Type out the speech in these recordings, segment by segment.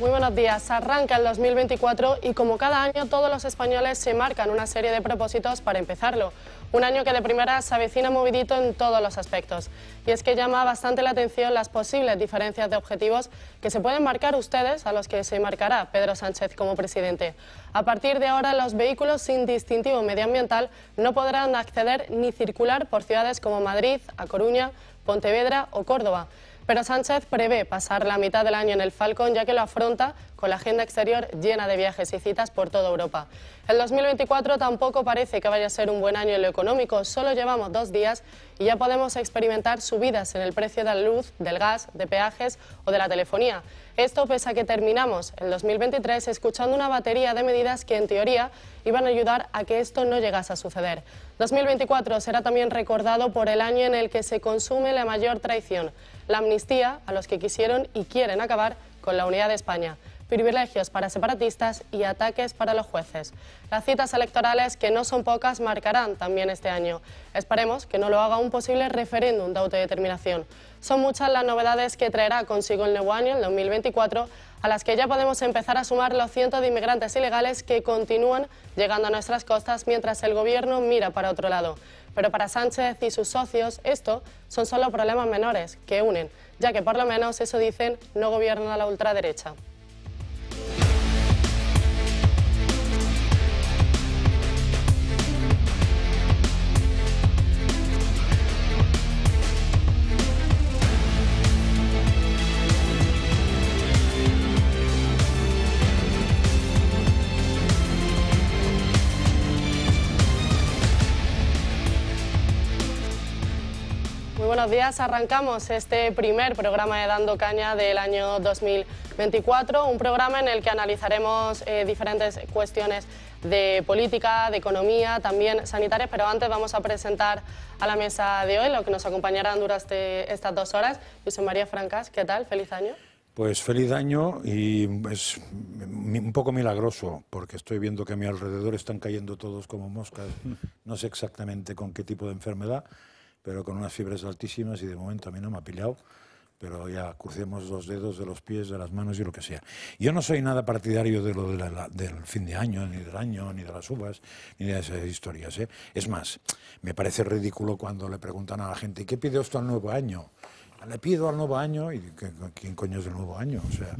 Muy buenos días. Arranca el 2024 y como cada año todos los españoles se marcan una serie de propósitos para empezarlo. Un año que de primera se avecina movidito en todos los aspectos. Y es que llama bastante la atención las posibles diferencias de objetivos que se pueden marcar ustedes a los que se marcará Pedro Sánchez como presidente. A partir de ahora, los vehículos sin distintivo medioambiental no podrán acceder ni circular por ciudades como Madrid, A Coruña, Pontevedra o Córdoba. Pero Sánchez prevé pasar la mitad del año en el Falcón ya que lo afronta con la agenda exterior llena de viajes y citas por toda Europa. El 2024 tampoco parece que vaya a ser un buen año en lo económico, solo llevamos dos días y ya podemos experimentar subidas en el precio de la luz, del gas, de peajes o de la telefonía. Esto pese a que terminamos el 2023 escuchando una batería de medidas que en teoría iban a ayudar a que esto no llegase a suceder. 2024 será también recordado por el año en el que se consume la mayor traición, la amnistía a los que quisieron y quieren acabar con la unidad de España privilegios para separatistas y ataques para los jueces. Las citas electorales, que no son pocas, marcarán también este año. Esperemos que no lo haga un posible referéndum de autodeterminación. Son muchas las novedades que traerá consigo el nuevo año, el 2024, a las que ya podemos empezar a sumar los cientos de inmigrantes ilegales que continúan llegando a nuestras costas mientras el gobierno mira para otro lado. Pero para Sánchez y sus socios, esto son solo problemas menores que unen, ya que por lo menos eso dicen no gobiernan a la ultraderecha. buenos días. Arrancamos este primer programa de Dando Caña del año 2024, un programa en el que analizaremos eh, diferentes cuestiones de política, de economía, también sanitarias, pero antes vamos a presentar a la mesa de hoy, lo que nos acompañarán durante estas dos horas. José María Francas, ¿qué tal? Feliz año. Pues feliz año y es un poco milagroso porque estoy viendo que a mi alrededor están cayendo todos como moscas, no sé exactamente con qué tipo de enfermedad, pero con unas fibras altísimas y de momento a mí no me ha pillado, pero ya crucemos los dedos de los pies, de las manos y lo que sea. Yo no soy nada partidario de lo del fin de año, ni del año, ni de las uvas, ni de esas historias. ¿eh? Es más, me parece ridículo cuando le preguntan a la gente, ¿qué pide esto al nuevo año? le pido al nuevo año, y ¿quién coño es el nuevo año? O sea,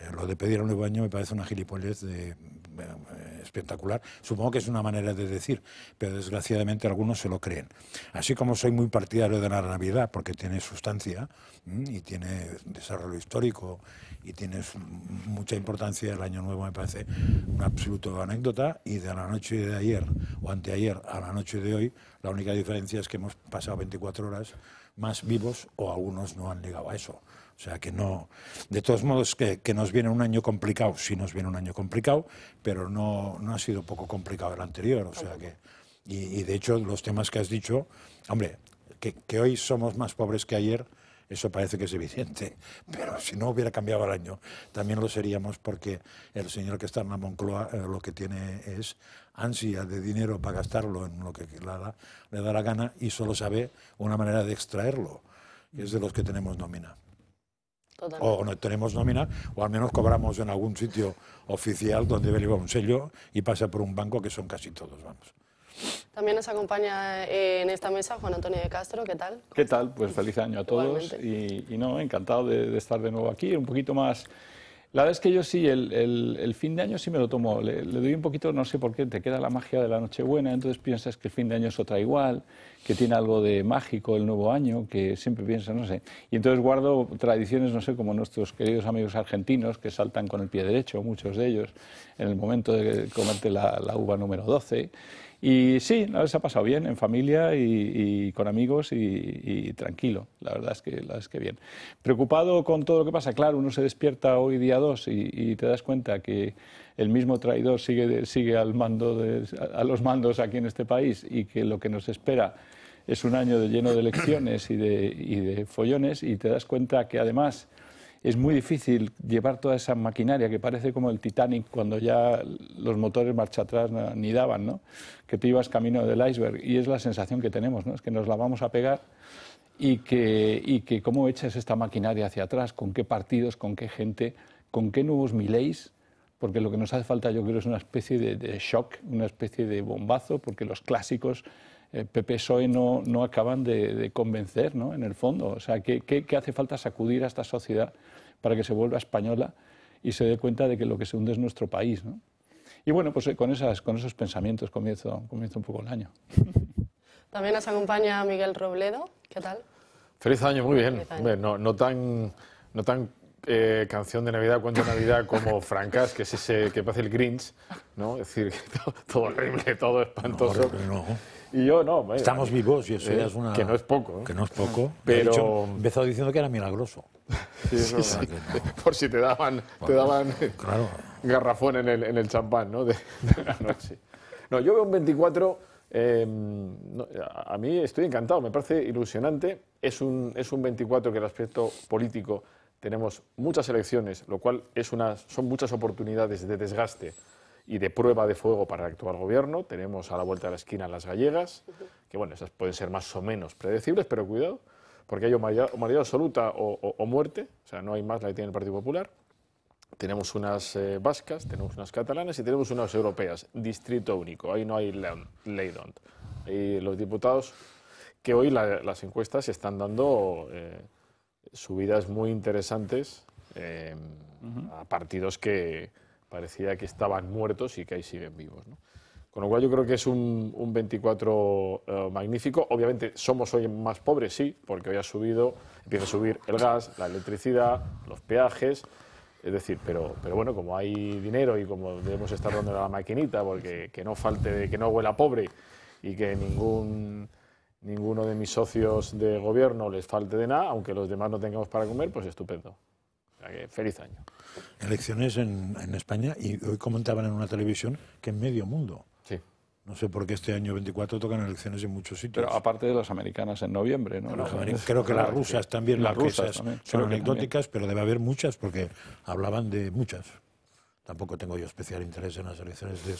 eh, lo de pedir al nuevo año me parece una gilipollez de, eh, espectacular. Supongo que es una manera de decir, pero desgraciadamente algunos se lo creen. Así como soy muy partidario de la Navidad, porque tiene sustancia mm, y tiene desarrollo histórico y tiene mucha importancia, el Año Nuevo me parece una absoluta anécdota y de la noche de ayer o anteayer a la noche de hoy, la única diferencia es que hemos pasado 24 horas más vivos o algunos no han llegado a eso. O sea que no, de todos modos que, nos viene un año complicado, sí nos viene un año complicado, pero no, no ha sido poco complicado el anterior. O sea que, y, de hecho los temas que has dicho, hombre, que, hoy somos más pobres que ayer, eso parece que es evidente, pero si no hubiera cambiado el año, también lo seríamos porque el señor que está en la Moncloa eh, lo que tiene es ansia de dinero para gastarlo en lo que le da, le da la gana y solo sabe una manera de extraerlo, que es de los que tenemos nómina. O no tenemos nómina, o al menos cobramos en algún sitio oficial donde deriva un sello y pasa por un banco, que son casi todos, vamos. También nos acompaña eh, en esta mesa Juan Antonio de Castro, ¿qué tal? ¿Qué tal? Pues feliz año a todos y, no, encantado de estar de nuevo aquí, un poquito más la verdad es que yo sí, el, fin de año sí me lo tomo. Le, doy un poquito, no sé por qué, te queda la magia de la Nochebuena, entonces piensas que el fin de año es otra igual, que tiene algo de mágico el nuevo año, que siempre piensas, no sé. Y entonces guardo tradiciones, no sé, como nuestros queridos amigos argentinos, que saltan con el pie derecho, muchos de ellos, en el momento de comerte la, la uva número 12. Y sí, la se ha pasado bien, en familia y, con amigos y, tranquilo, la verdad, es que, la es que bien. Preocupado con todo lo que pasa, claro, uno se despierta hoy día dos y, te das cuenta que el mismo traidor sigue, sigue al mando a, los mandos aquí en este país y que lo que nos espera es un año lleno de elecciones y de, y de follones y te das cuenta que además es muy difícil llevar toda esa maquinaria que parece como el Titanic cuando ya los motores marcha atrás ni daban, ¿no? que te ibas camino del iceberg y es la sensación que tenemos, ¿no? es que nos la vamos a pegar y que, y cómo echas esta maquinaria hacia atrás, con qué partidos, con qué gente, con qué nuevos miléis, porque lo que nos hace falta yo creo es una especie de, shock, una especie de bombazo, porque los clásicos... Eh, Pepe no, acaban de, convencer, ¿no? En el fondo, o sea, qué hace falta sacudir a esta sociedad para que se vuelva española y se dé cuenta de que lo que se hunde es nuestro país. Y bueno, pues eh, con, esas, con esos pensamientos comienza, un poco el año. También nos acompaña Miguel Robledo. ¿Qué tal? Feliz año, muy bien. no, tan, eh, canción de Navidad, cuento de Navidad como Francas, que es ese que parece el Grinch, ¿no? Es decir, todo, horrible, todo espantoso y yo no. Estamos eh, vivos y eso eh, ya es una... Que no es poco. ¿eh? Que no es poco. Ah. Pero... He empezado diciendo que era milagroso. Sí, Por si te daban, te daban claro. garrafón en el, en el champán, ¿no? De, la noche. No, yo veo un 24... Em, a mí estoy encantado, me parece ilusionante. Es un, es un 24 que el aspecto político tenemos muchas elecciones, lo cual es una, son muchas oportunidades de desgaste y de prueba de fuego para el actual gobierno. Tenemos a la vuelta de la esquina las gallegas, que bueno, esas pueden ser más o menos predecibles, pero cuidado, porque hay o mayoría absoluta o, muerte, o sea, no hay más la que tiene el Partido Popular. Tenemos unas eh, vascas, tenemos unas catalanas y tenemos unas europeas, distrito único, ahí no hay ley don't. Y los diputados, que hoy las encuestas están dando eh, subidas muy interesantes eh, a partidos que, parecía que estaban muertos y que ahí siguen vivos. Con lo cual yo creo que es un, 24 eh, magnífico. Obviamente somos hoy más pobres, sí, porque hoy ha subido, empieza a subir el gas, la electricidad, los peajes. Es decir, pero, pero bueno, como hay dinero y como debemos estar dando la maquinita, porque que no falte, que no huela pobre y que ningún ninguno de mis socios de gobierno les falte de nada, aunque los demás no tengamos para comer, pues estupendo. feliz año elecciones en, España y hoy comentaban en una televisión que en medio mundo. No sé por qué este año 24 tocan elecciones en muchos sitios. Pero aparte de las americanas en noviembre, creo que las rusas también, las rusas son anecdóticas, pero debe haber muchas porque hablaban de muchas. Tampoco tengo yo especial interés en las elecciones de,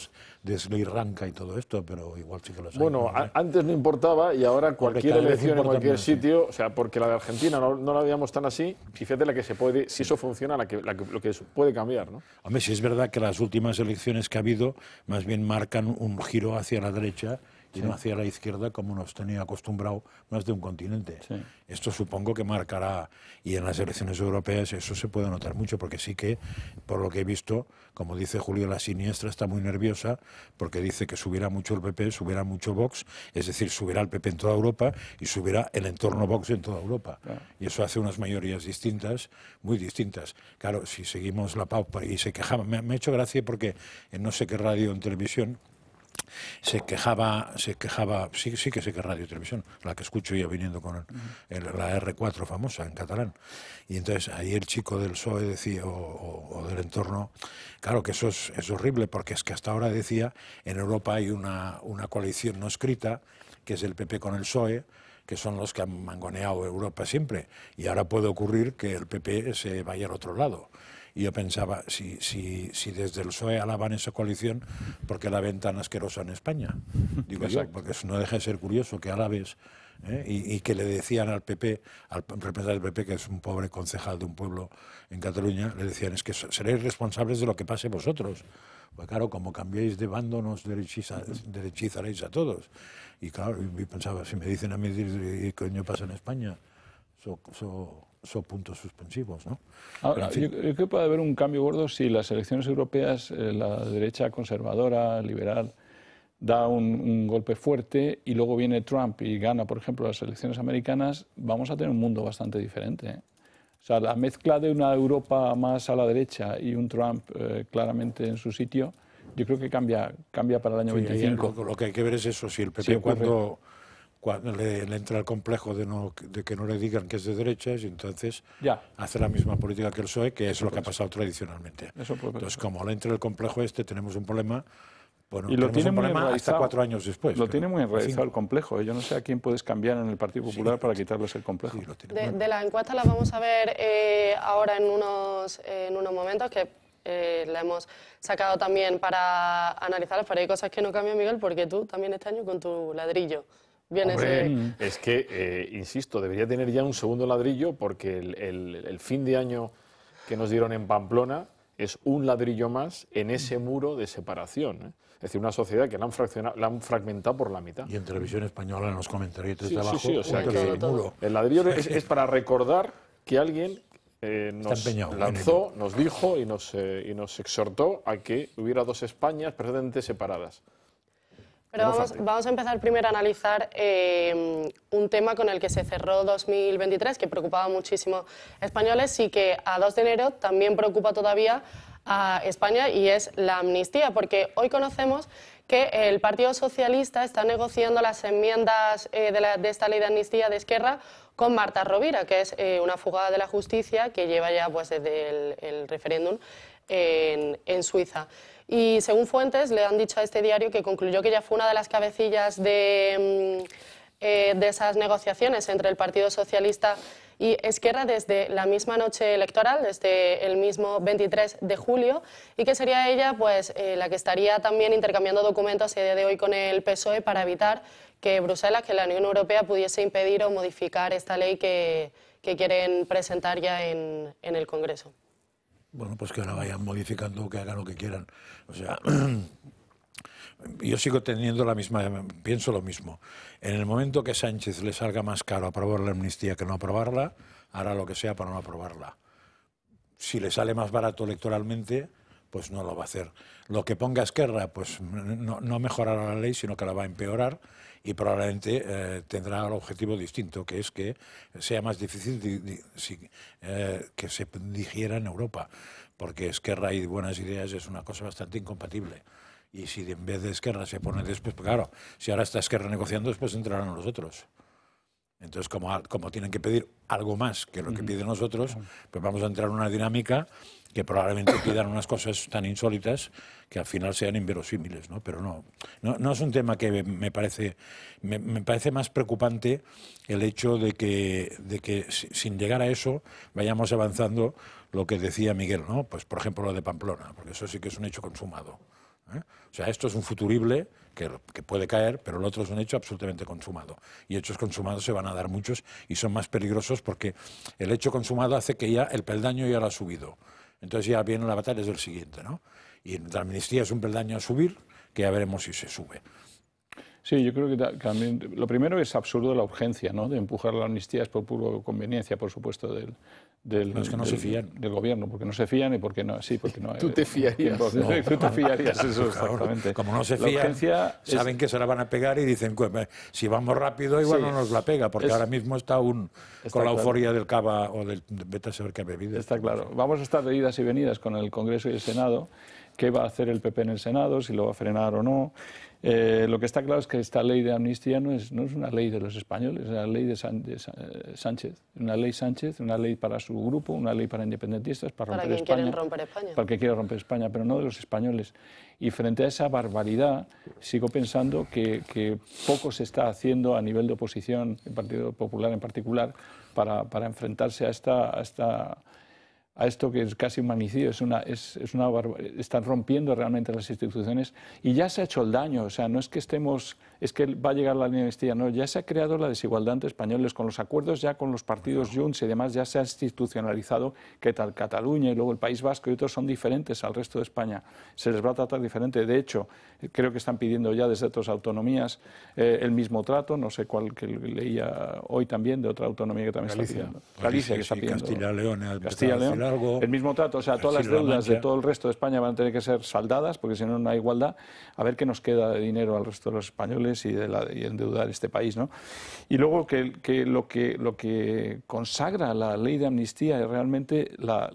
de Sri y todo esto, pero igual sí que lo sé. Bueno, antes no importaba y ahora cualquier elección en cualquier sitio, o sea, porque la de Argentina no, la veíamos tan así, fíjate la que se puede, si eso funciona, la que, la lo que puede cambiar, ¿no? Hombre, si es verdad que las últimas elecciones que ha habido más bien marcan un giro hacia la derecha y hacia la izquierda como nos tenía acostumbrado más de un continente. Esto supongo que marcará, y en las elecciones europeas eso se puede notar mucho, porque sí que, por lo que he visto, como dice Julio, la siniestra está muy nerviosa, porque dice que subirá mucho el PP, subirá mucho Vox, es decir, subirá el PP en toda Europa y subirá el entorno Vox en toda Europa. Y eso hace unas mayorías distintas, muy distintas. Claro, si seguimos la paupa y se quejaban, me, ha hecho gracia porque en no sé qué radio, en televisión, se quejaba, se quejaba, sí, sí que se que radio y televisión, la que escucho yo viniendo con la R4 famosa en catalán. Y entonces ahí el chico del PSOE decía, o, del entorno, claro que eso es, horrible, porque es que hasta ahora decía, en Europa hay una, una coalición no escrita, que es el PP con el PSOE, que son los que han mangoneado Europa siempre. Y ahora puede ocurrir que el PP se vaya al otro lado. Y yo pensaba, si, si, si desde el PSOE alaban esa coalición, porque la ven tan asquerosa en España? Digo porque eso no deja de ser curioso que alabes ¿eh? y, que le decían al PP, al representante del PP, que es un pobre concejal de un pueblo en Cataluña, le decían, es que seréis responsables de lo que pase vosotros. Pues claro, como cambiáis de bando, nos derechizaréis a todos. Y claro, yo pensaba, si me dicen a mí, ¿qué coño pasa en España? So, so, son puntos suspensivos. ¿no? Ahora, yo, creo que puede haber un cambio gordo si las elecciones europeas, eh, la derecha conservadora, liberal, da un, golpe fuerte y luego viene Trump y gana, por ejemplo, las elecciones americanas, vamos a tener un mundo bastante diferente. ¿eh? O sea, la mezcla de una Europa más a la derecha y un Trump eh, claramente en su sitio, yo creo que cambia, cambia para el año 25. Lo que hay que ver es eso, si el PP cuando cuando le, entra el complejo de, que no le digan que es de derechas y entonces hace la misma política que el PSOE, que es lo que ha pasado tradicionalmente. entonces, como le entra el complejo este, tenemos un problema. Bueno, y lo tiene muy hasta cuatro años después. Lo tiene muy enraizado el complejo. ¿eh? Yo no sé a quién puedes cambiar en el Partido Popular para quitarles el complejo. De, la encuesta la vamos a ver eh, ahora en unos, en unos momentos que eh, la hemos sacado también para analizar, pero hay cosas que no cambian, Miguel, porque tú también este año con tu ladrillo. Bien Es que, eh, insisto, debería tener ya un segundo ladrillo porque el, fin de año que nos dieron en Pamplona es un ladrillo más en ese mm. muro de separación. ¿eh? Es decir, una sociedad que la han, fragmentado por la mitad. Y en televisión española los los de sí, Sí, sí, o sea, que el, ladrillo es, para recordar que alguien eh, nos lanzó, nos dijo y nos, exhortó a que hubiera dos Españas perfectamente separadas vamos, a empezar primero a analizar eh, un tema con el que se cerró 2023, que preocupaba muchísimo a españoles y que a 2 de enero también preocupa todavía a España y es la amnistía, porque hoy conocemos que el Partido Socialista está negociando las enmiendas eh, de, esta ley de amnistía de Esquerra con Marta Rovira, que es eh, una fugada de la justicia que lleva ya pues, desde el, referéndum en Suiza. Y según fuentes, le han dicho a este diario que concluyó que ella fue una de las cabecillas mm, eh, de, esas negociaciones entre el Partido Socialista y Esquerra desde la misma noche electoral, desde el mismo 23 de julio, y que sería ella pues, eh, la que estaría también intercambiando documentos a día de hoy con el PSOE para evitar que Bruselas, que la Unión Europea pudiese impedir o modificar esta ley que, quieren presentar ya en el Congreso bueno, pues que ahora vayan modificando, que hagan lo que quieran. O sea, yo sigo teniendo la misma, pienso lo mismo. En el momento que Sánchez le salga más caro aprobar la amnistía que no aprobarla, hará lo que sea para no aprobarla. Si le sale más barato electoralmente, pues no lo va a hacer. Lo que ponga Esquerra, pues no, mejorará la ley, sino que la va a empeorar y probablemente eh, tendrá el objetivo distinto, que es que sea más difícil eh, que se digiera en Europa, porque Esquerra y buenas ideas es una cosa bastante incompatible. Y si en vez de Esquerra se pone después, pues claro, si ahora está Esquerra negociando, después entrarán los otros. Entonces, como, tienen que pedir algo más que lo que piden nosotros, pues vamos a entrar en una dinámica que probablemente pidan unas cosas tan insólitas que al final sean inverosímiles, ¿no? Pero no, no, es un tema que me parece, me, parece más preocupante el hecho de que, sin llegar a eso vayamos avanzando lo que decía Miguel, ¿no? Pues por ejemplo lo de Pamplona, porque eso sí que es un hecho consumado. ¿eh? O sea, esto es un futurible que, puede caer, pero el otro es un hecho absolutamente consumado. Y hechos consumados se van a dar muchos y son más peligrosos porque el hecho consumado hace que ya el peldaño ya lo ha subido. Entonces ya viene la batalla, del siguiente, ¿no? Y la amnistía es un peldaño a subir, que ya veremos si se sube. Sí, yo creo que también lo primero es absurdo la urgencia, ¿no? De empujar la amnistía es por pura conveniencia, por supuesto, del, del, no, que no se fían. del gobierno, porque no se fían y porque no. Sí, porque no. Eh, tú te fiarías. no. Tú te fiarías, exactamente. Como no se fían, saben que se la van a pegar y dicen, pues, eh, si vamos rápido, igual no nos la pega, porque ahora mismo está aún con la euforia del cava o del vete a saber qué bebido. Está claro. Vamos a estar de idas y venidas con el Congreso y el Senado, qué va a hacer el PP en el Senado, si lo va a frenar o no. Eh, lo que está claro es que esta ley de amnistía no es, no es una ley de los españoles, es una ley de, eh, Sánchez. Una ley Sánchez, una ley para su grupo, una ley para independentistas, para, para romper, España, romper España. Para romper España, pero no de los españoles. Y frente a esa barbaridad, sigo pensando que, poco se está haciendo a nivel de oposición, el Partido Popular en particular, para, para enfrentarse a esta, a esta a esto que es casi un es una, es una están rompiendo realmente las instituciones y ya se ha hecho el daño, o sea, no es que estemos es que va a llegar la amnistía. No, ya se ha creado la desigualdad entre españoles. Con los acuerdos ya con los partidos Junts y demás ya se ha institucionalizado que tal Cataluña y luego el País Vasco y otros son diferentes al resto de España. Se les va a tratar diferente. De hecho, creo que están pidiendo ya desde otras autonomías eh, el mismo trato. No sé cuál que leía hoy también de otra autonomía que también está pidiendo. Galicia, que está pidiendo. Castilla-León. Eh, Castilla-León. El mismo trato. O sea, todas las deudas de todo el resto de España van a tener que ser saldadas porque si no, no hay igualdad. A ver qué nos queda de dinero al resto de los españoles y, de endeudar este país. ¿no? Y luego que, lo que consagra la ley de amnistía es realmente la,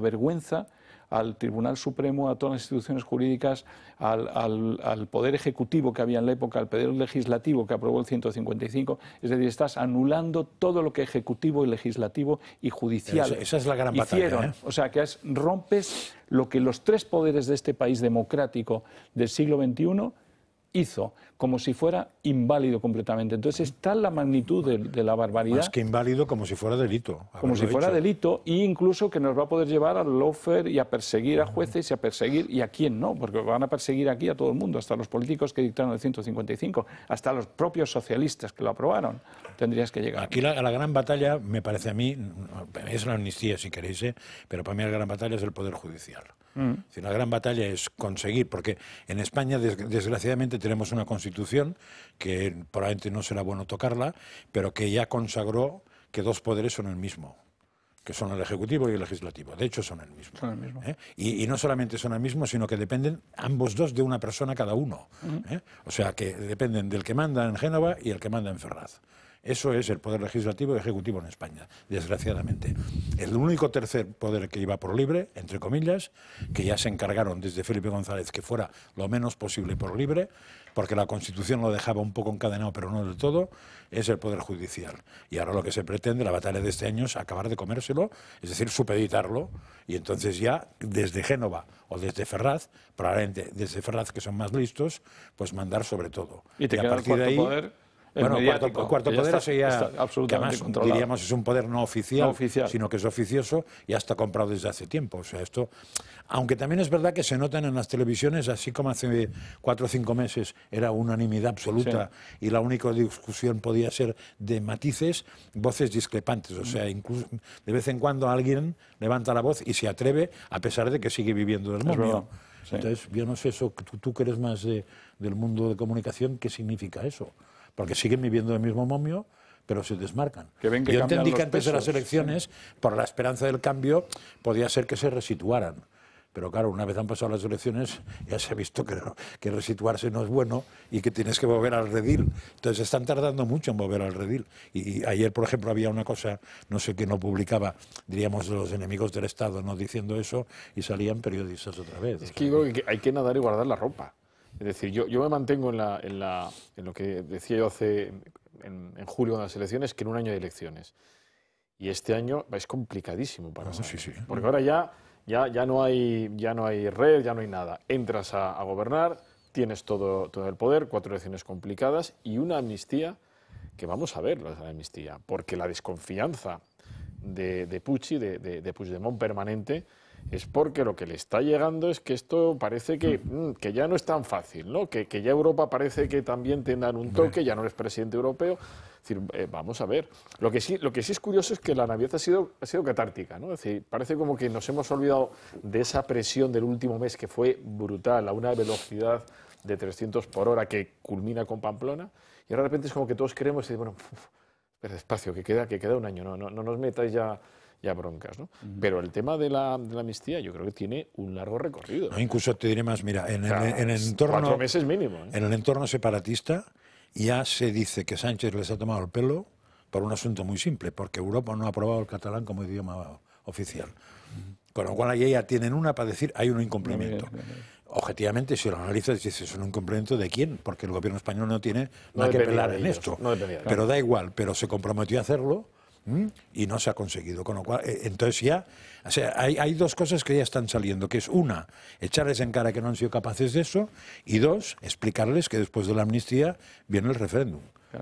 vergüenza al Tribunal Supremo, a todas las instituciones jurídicas, al, Poder Ejecutivo que había en la época, al Poder Legislativo que aprobó el 155. Es decir, estás anulando todo lo que Ejecutivo y Legislativo y Judicial esa es la gran hicieron. ¿eh? O sea, que rompes lo que los tres poderes de este país democrático del siglo XXI hizo, como si fuera inválido completamente. Entonces está la magnitud de, la barbaridad. Más que inválido, como si fuera delito. Como si fuera delito, e incluso que nos va a poder llevar al lofer y a perseguir a jueces y a perseguir, y a quién no, porque van a perseguir aquí a todo el mundo, hasta los políticos que dictaron el 155, hasta los propios socialistas que lo aprobaron, tendrías que llegar. Aquí la, gran batalla, me parece a mí, es la amnistía si queréis, ¿eh? pero para mí la gran batalla es el Poder Judicial. Mm. la gran batalla es conseguir, porque en España desgraciadamente tenemos una constitución que probablemente no será bueno tocarla, pero que ya consagró que dos poderes son el mismo que son el Ejecutivo y el Legislativo. De hecho, son el mismo. ¿eh? Y, no solamente son el mismo, sino que dependen ambos dos de una persona cada uno. Mm. ¿eh? O sea, que dependen del que manda en Génova y el que manda en Ferraz. Eso es el poder legislativo y ejecutivo en España, desgraciadamente. El único tercer poder que iba por libre, entre comillas, que ya se encargaron desde Felipe González que fuera lo menos posible por libre, porque la Constitución lo dejaba un poco encadenado, pero no del todo, es el poder judicial. Y ahora lo que se pretende, la batalla de este año, es acabar de comérselo, es decir, supeditarlo, y entonces ya desde Génova o desde Ferraz, probablemente desde Ferraz que son más listos, pues mandar sobre todo. Y, a partir de ahí bueno, Cuarto, cuarto poder sería, diríamos es un poder no oficial, sino que es oficioso y hasta comprado desde hace tiempo. O sea, esto, aunque también es verdad que se notan en las televisiones, así como hace cuatro o cinco meses era unanimidad absoluta y la única discusión podía ser de matices, voces discrepantes. O sea, de vez en cuando alguien levanta la voz y se atreve, a pesar de que sigue viviendo del mundo. Entonces, yo no sé eso, tú, que eres más del mundo de comunicación, ¿qué significa eso? porque siguen viviendo el mismo momio, pero se desmarcan. Que ven Yo entendí que antes de las elecciones, por la esperanza del cambio, podía ser que se resituaran. Pero claro, una vez han pasado las elecciones, ya se ha visto que, que resituarse no es bueno y que tienes que volver al redil. Entonces están tardando mucho en volver al redil. Y, ayer, por ejemplo, había una cosa, no sé quién lo publicaba, diríamos los enemigos del Estado, no diciendo eso, y salían periodistas otra vez. Es que hay que nadar y guardar la ropa. Es decir, yo, me mantengo en, lo que decía yo hace, en, julio en las elecciones, que en un año de elecciones. Y este año es complicadísimo para ah, nosotros. Porque ahora ya, ya, no hay, ya no hay red, ya no hay nada. Entras a, gobernar, tienes todo, el poder, cuatro elecciones complicadas y una amnistía que vamos a ver la amnistía, porque la desconfianza de, de Pucci, de, de, de Puigdemont permanente, es porque lo que le está llegando es que esto parece hmm. Hmm, que, ya no es tan fácil, ¿no? Que, que ya Europa parece que también tengan un toque, ya no es presidente europeo. decir, eh, vamos a ver. Lo que, sí, lo que sí es curioso es que la Navidad ha sido, ha sido catártica, ¿no? parece como que nos hemos olvidado de esa presión del último mes que fue brutal, a una velocidad de 300 por hora que culmina con Pamplona, y ahora de repente es como que todos creemos, y bueno, pero despacio, que queda, que queda un año, no, no, no nos metáis ya ya broncas. ¿no? Pero el tema de la, amnistía yo creo que tiene un largo recorrido. ¿eh? incluso te diré más, mira, en, el, entorno... meses mínimo. ¿eh? En el entorno separatista ya se dice que Sánchez les ha tomado el pelo por un asunto muy simple, porque Europa no ha aprobado el catalán como idioma oficial. Con lo cual ahí ya tienen una para decir hay un incumplimiento. Objetivamente, si lo analizas, dices, ¿es un incumplimiento de quién? Porque el gobierno español no tiene nada que pelar en esto. pero da igual, pero se comprometió a hacerlo y no se ha conseguido. Con lo cual, eh, entonces ya, o sea, hay, hay, dos cosas que ya están saliendo, que es una, echarles en cara que no han sido capaces de eso, y dos, explicarles que después de la amnistía viene el referéndum.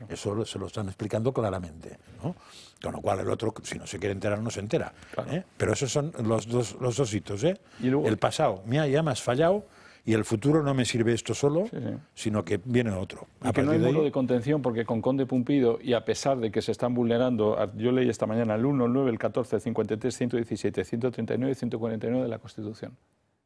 Eso se lo están explicando claramente. ¿no? Con lo cual el otro, si no se quiere enterar, no se entera. ¿eh? Pero esos son los dos, los hitos. ¿eh? El pasado, mira, ya más fallado y el futuro no me sirve esto solo, sino que viene otro. Y que no hay de de contención porque con Conde Pumpido, y a pesar de que se están vulnerando, yo leí esta mañana el 1, el 9, el 14, el 53, 117, 139 y 149 de la Constitución.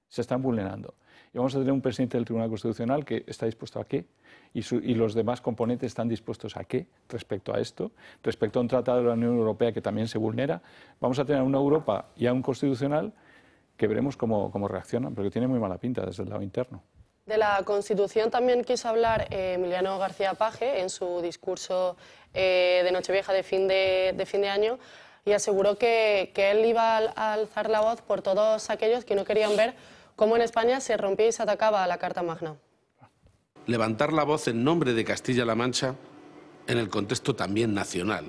Se están vulnerando. Y vamos a tener un presidente del Tribunal Constitucional que está dispuesto a qué, y, y, los demás componentes están dispuestos a qué respecto a esto, respecto a un tratado de la Unión Europea que también se vulnera. Vamos a tener una Europa y a un constitucional que veremos cómo, cómo reaccionan, porque tiene muy mala pinta desde el lado interno. De la Constitución también quiso hablar eh, Emiliano García Paje en su discurso eh, de Nochevieja de fin de, fin de año y aseguró que, él iba a alzar la voz por todos aquellos que no querían ver cómo en España se rompía y se atacaba a la Carta Magna. Levantar la voz en nombre de Castilla-La Mancha en el contexto también nacional,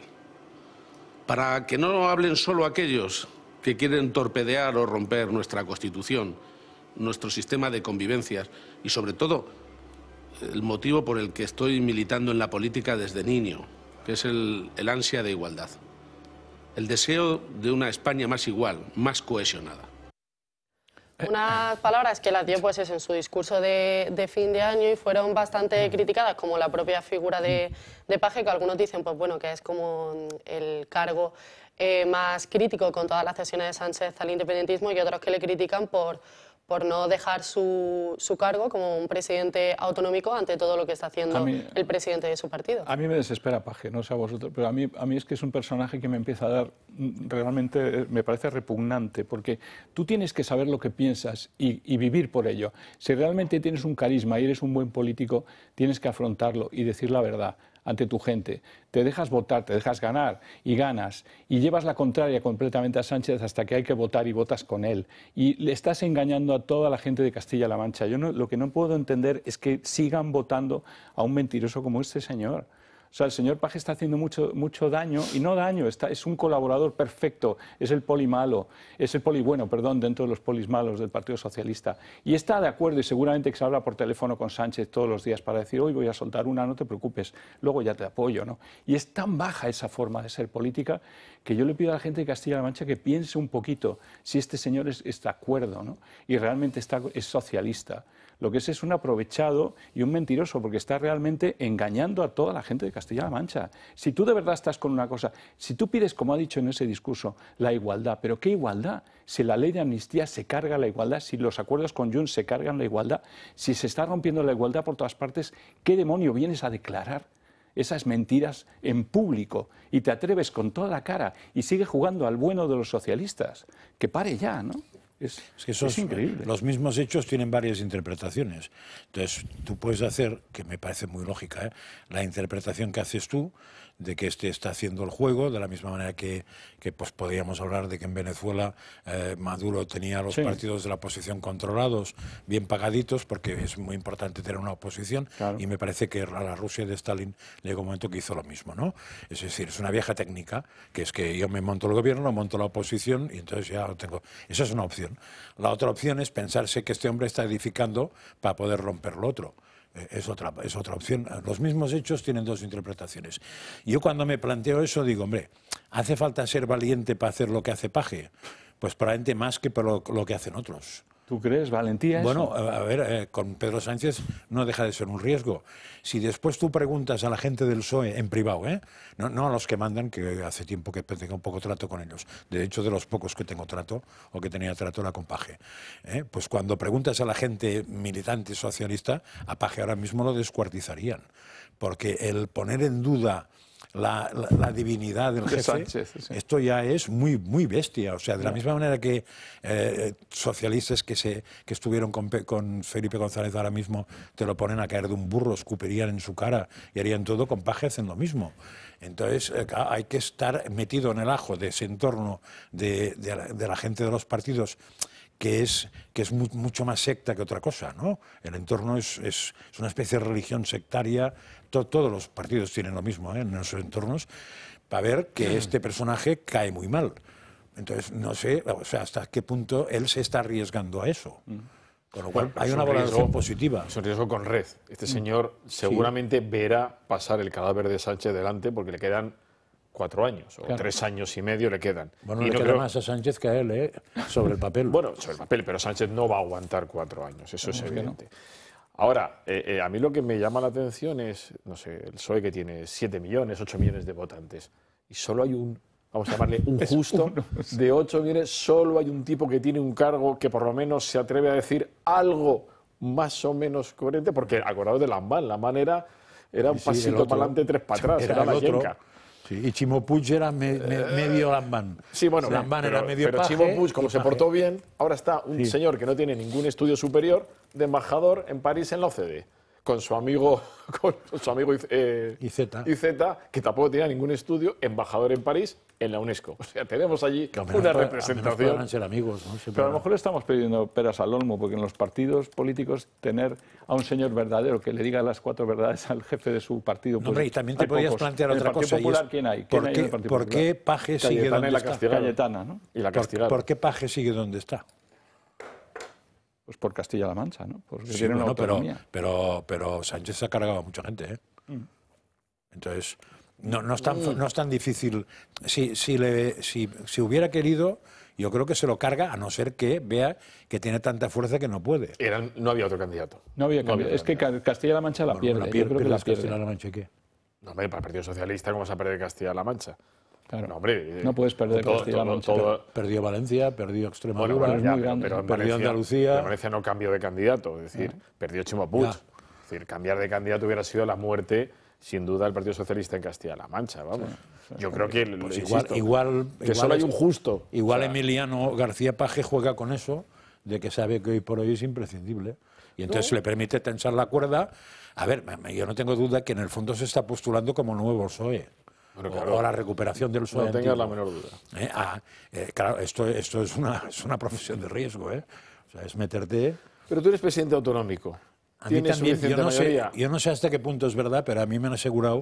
para que no hablen solo aquellos que quieren torpedear o romper nuestra Constitución, nuestro sistema de convivencias y, sobre todo, el motivo por el que estoy militando en la política desde niño, que es el, ansia de igualdad, el deseo de una España más igual, más cohesionada. Eh. Unas palabras que las dio pues, es en su discurso de, fin de año y fueron bastante mm. criticadas, como la propia figura de, mm. de Paje, que algunos dicen pues, bueno, que es como el cargo eh, más crítico con todas las cesiones de Sánchez al independentismo y otros que le critican por, no dejar su, cargo como un presidente autonómico ante todo lo que está haciendo el presidente de su partido. A mí me desespera Paje, no sé a vosotros, pero a mí, a es que es un personaje que me empieza a dar, realmente eh, me parece repugnante, porque tú tienes que saber lo que piensas y vivir por ello. Si realmente tienes un carisma y eres un buen político, tienes que afrontarlo y decir la verdad ante tu gente, te dejas votar, te dejas ganar y ganas y llevas la contraria completamente a Sánchez hasta que hay que votar y votas con él. Y le estás engañando a toda la gente de Castilla-La Mancha. Yo lo que no puedo entender es que sigan votando a un mentiroso como este señor. O sea, el señor Paje está haciendo mucho, daño, y no daño, es un colaborador perfecto, es el poli malo, es el poli bueno, perdón, dentro de los polis malos del Partido Socialista. Y está de acuerdo y seguramente que se habla por teléfono con Sánchez todos los días para decir, hoy voy a soltar una, no te preocupes, luego ya te apoyo, ¿no? Y es tan baja esa forma de ser política que yo le pido a la gente de Castilla-La Mancha que piense un poquito si este señor está de acuerdo, ¿no? Y realmente es socialista lo que es es un aprovechado y un mentiroso, porque está realmente engañando a toda la gente de Castilla-La Mancha. Si tú de verdad estás con una cosa, si tú pides, como ha dicho en ese discurso, la igualdad, pero ¿qué igualdad? Si la ley de amnistía se carga la igualdad, si los acuerdos con Jun se cargan la igualdad, si se está rompiendo la igualdad por todas partes, ¿qué demonio vienes a declarar? esas mentiras en público y te atreves con toda la cara y sigues jugando al bueno de los socialistas. Que pare ya, ¿no? Es, que increíble. Los mismos hechos tienen varias interpretaciones. Entonces, tú puedes hacer, que me parece muy lógica, ¿eh? la interpretación que haces tú de que este está haciendo el juego, de la misma manera que, pues podríamos hablar de que en Venezuela eh, Maduro tenía los partidos de la oposición controlados, bien pagaditos, porque es muy importante tener una oposición, y me parece que a la Rusia de Stalin llegó un momento que hizo lo mismo, ¿no? Es decir, es una vieja técnica, que es que yo me monto el gobierno, monto la oposición, y entonces ya lo tengo. Esa es una opción. La otra opción es pensarse que este hombre está edificando para poder romper lo otro. Eh, es otra, es otra opción. Los mismos hechos tienen dos interpretaciones. Yo cuando me planteo eso digo, hombre, ¿hace falta ser valiente para hacer lo que hace Paje? Pues probablemente más que por lo que hacen otros. ¿Tú crees? ¿Valentía? Bueno, a ver, eh, con Pedro Sánchez no deja de ser un riesgo. Si después tú preguntas a la gente del PSOE en privado, ¿eh? no, a los que mandan, que hace tiempo que tengo poco trato con ellos, de hecho de los pocos que tengo trato o que tenía trato la compaje, ¿eh? pues cuando preguntas a la gente militante socialista, a Paje ahora mismo lo descuartizarían, porque el poner en duda la, divinidad del jefe, esto ya es muy, muy bestia. O sea, de la misma manera que eh, socialistas que, se, que estuvieron con, Felipe González ahora mismo te lo ponen a caer de un burro, escupirían en su cara y harían todo, con Paje hacen lo mismo. Entonces eh, hay que estar metido en el ajo de ese entorno de, de, la, gente de los partidos que es, que es mucho más secta que otra cosa, ¿no? El entorno es, es una especie de religión sectaria todos los partidos tienen lo mismo ¿eh? en sus entornos, para ver que mm. este personaje cae muy mal. Entonces, no sé hasta qué punto él se está arriesgando a eso. Mm. Con lo cual, hay una valoración positiva. Es un riesgo con red. Este mm. señor seguramente verá pasar el cadáver de Sánchez delante porque le quedan cuatro años o tres años y medio le quedan. Bueno, le más a Sánchez que a él, ¿eh? sobre el papel. bueno, sobre el papel, pero Sánchez no va a aguantar cuatro años, eso es evidente. Ahora, eh, eh, a mí lo que me llama la atención es, no sé, el PSOE que tiene 7 millones, 8 millones de votantes, y solo hay un, vamos a llamarle un justo, de 8 millones, solo hay un tipo que tiene un cargo que por lo menos se atreve a decir algo más o menos coherente, porque acordado de Lambán, la era, era un pasito para adelante, tres para atrás, era, la yenca y Chimo eh, era medio Lambán. Sí, bueno, Lambán era medio como se portó bien, ahora está un señor que no tiene ningún estudio superior de embajador en París en la OCDE. Con su amigo, con su amigo IZ. Eh, IZ, que tampoco tenía ningún estudio, embajador en París, en la UNESCO. O sea, tenemos allí una representación. Pero a lo mejor estamos pidiendo peras al olmo, porque en los partidos políticos tener a un señor verdadero que le diga las cuatro verdades al jefe de su partido. Pues hombre, y también te podías plantear otra cosa. ¿por, qué, Paje sigue donde está? Y la ¿Por, ¿Por qué Paje sigue donde está? Pues por Castilla-La Mancha, ¿no? Pero, pero, Sánchez se ha cargado a mucha gente, ¿eh? Mm. Entonces, no, no, es tan, no difícil. Si, si, le, si, si, hubiera querido, yo creo que se lo carga, a no ser que vea que tiene tanta fuerza que no puede. no había otro candidato. No había, Es que Castilla-La Mancha la pierde. La pierde. Castilla-La Mancha qué? No, hombre, para el Partido Socialista, ¿cómo vas a perder Castilla-La Mancha? No, hombre, eh, no puedes perder Castilla-La Mancha. Perdió Valencia, perdió Extremadura, muy perdió Andalucía. Valencia no cambió de candidato, es decir, perdió Chimo Puig. Es decir, cambiar de candidato hubiera sido la muerte sin duda el Partido Socialista en Castilla-La Mancha, vamos. Yo creo que pues igual, igual, que solo hay un justo. Igual Emiliano García Paje juega con eso de que sabe que hoy por hoy es imprescindible. Y entonces le permite tensar la cuerda. A ver, yo no tengo duda que en el fondo se está postulando como nuevo PSOE. o, la recuperación del PSOE. No tengas la menor duda. Eh, ah, eh, claro, esto, esto es, una, es una profesión de riesgo, ¿eh? O sea, es meterte... Pero tú eres presidente autonómico a mí también, yo no, sé, yo no sé hasta qué punto es verdad, pero a mí me han asegurado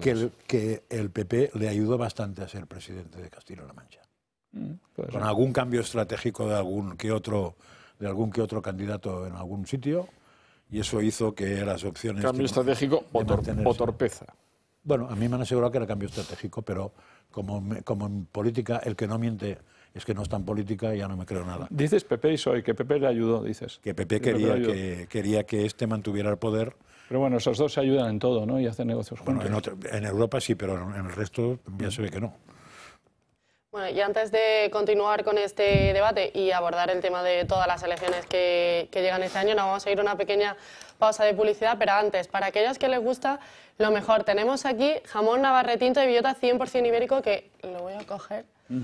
que el, que, el, PP le ayudó bastante a ser presidente de Castilla-La Mancha. Mm, Con algún cambio estratégico de algún, que otro, de algún que otro candidato en algún sitio, y eso hizo que las opciones... Cambio estratégico o, o, torpeza. Bueno, a mí me han asegurado que era cambio estratégico, pero como, como en política el que no miente es que no es tan política y ya no me creo nada. Dices Pepe y Soy, que Pepe le ayudó, dices. Que Pepe, quería, que, quería que este mantuviera el poder. Pero bueno, esos dos se ayudan en todo, ¿no? Y hacen negocios bueno, juntos. En, en, Europa sí, pero en el resto ya se ve que no. Bueno, y antes de continuar con este debate y abordar el tema de todas las elecciones que, llegan este año, nos vamos a ir a una pequeña pausa de publicidad, pero antes, para aquellos que les gusta lo mejor, tenemos aquí jamón navarretinto de billota 100% ibérico, que lo voy a coger. Mm.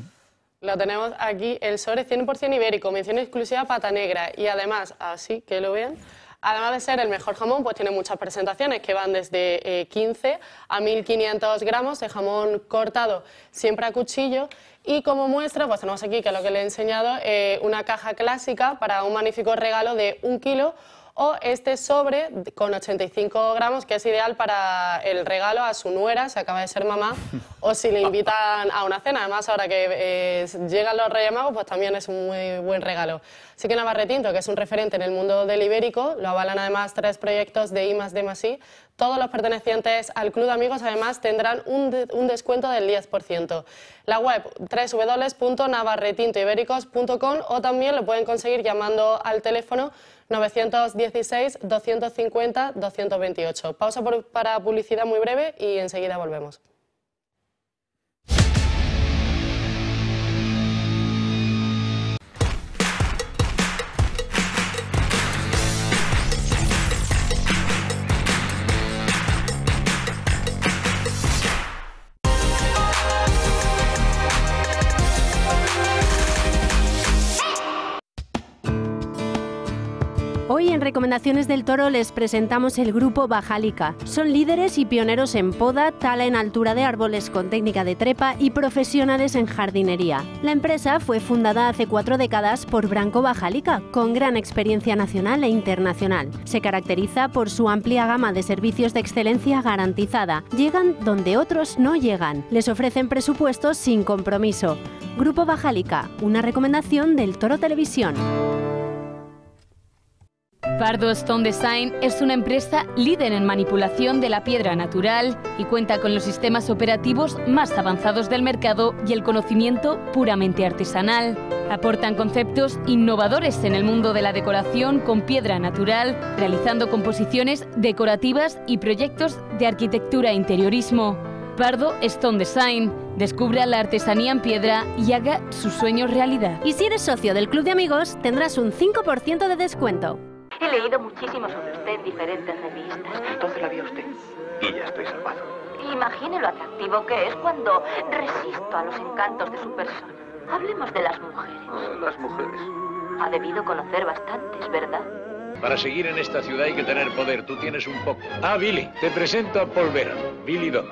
Lo tenemos aquí, el sobre 100% ibérico, mención exclusiva pata negra y además, así que lo vean, además de ser el mejor jamón, pues tiene muchas presentaciones que van desde 15 eh, a 1500 gramos de jamón cortado siempre a cuchillo. Y como muestra, pues tenemos aquí, que es lo que le he enseñado, eh, una caja clásica para un magnífico regalo de un kilo o este sobre con 85 gramos que es ideal para el regalo a su nuera, si acaba de ser mamá, o si le invitan a una cena. Además, ahora que eh, llegan los rellamados, pues también es un muy buen regalo. Así que Navarretinto, que es un referente en el mundo del ibérico, lo avalan además tres proyectos de I D I. Todos los pertenecientes al Club de Amigos además tendrán un, descuento del 10%. La web www.navarretintoibericos.com o también lo pueden conseguir llamando al teléfono 916 250 228. Pausa para publicidad muy breve y enseguida volvemos. Hoy en Recomendaciones del Toro les presentamos el grupo Bajalica. Son líderes y pioneros en poda, tala en altura de árboles con técnica de trepa y profesionales en jardinería. La empresa fue fundada hace cuatro décadas por Branco Bajalica, con gran experiencia nacional e internacional. Se caracteriza por su amplia gama de servicios de excelencia garantizada. Llegan donde otros no llegan. Les ofrecen presupuestos sin compromiso. Grupo Bajalica, una recomendación del Toro Televisión. Pardo Stone Design es una empresa líder en manipulación de la piedra natural y cuenta con los sistemas operativos más avanzados del mercado y el conocimiento puramente artesanal. Aportan conceptos innovadores en el mundo de la decoración con piedra natural, realizando composiciones decorativas y proyectos de arquitectura e interiorismo. Pardo Stone Design. Descubra la artesanía en piedra y haga sus sueños realidad. Y si eres socio del Club de Amigos, tendrás un 5% de descuento. He leído muchísimo sobre usted en diferentes revistas. Entonces la vi a usted y ya estoy salvado. Imagine lo atractivo que es cuando resisto a los encantos de su persona. Hablemos de las mujeres. Ah, las mujeres. Ha debido conocer bastantes, ¿verdad? Para seguir en esta ciudad hay que tener poder. Tú tienes un poco. Ah, Billy, te presento a Paul Billy Don.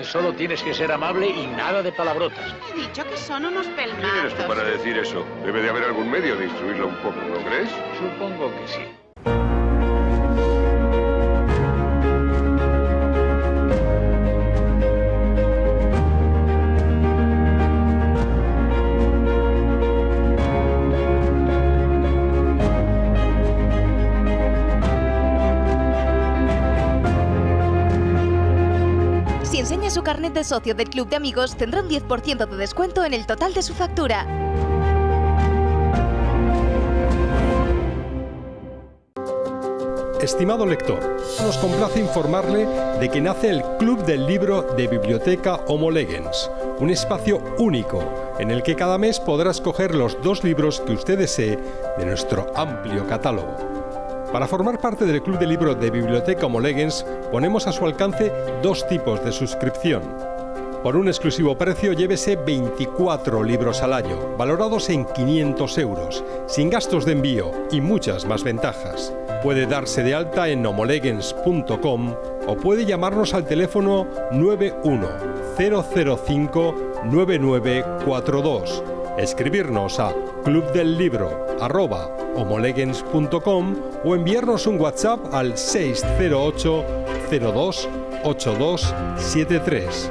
Solo tienes que ser amable y nada de palabrotas. He dicho que son unos pelmazos. ¿Qué eres tú para decir eso? Debe de haber algún medio de instruirlo un poco, ¿no crees? Supongo que sí. carnet de socio del Club de Amigos tendrá un 10% de descuento en el total de su factura. Estimado lector, nos complace informarle de que nace el Club del Libro de Biblioteca Homo un espacio único en el que cada mes podrá escoger los dos libros que usted desee de nuestro amplio catálogo. Para formar parte del Club de libros de Biblioteca Molegens, ponemos a su alcance dos tipos de suscripción. Por un exclusivo precio llévese 24 libros al año, valorados en 500 euros, sin gastos de envío y muchas más ventajas. Puede darse de alta en homolegens.com o puede llamarnos al teléfono 91 Escribirnos a clubdellibro.com o enviarnos un WhatsApp al 608 028273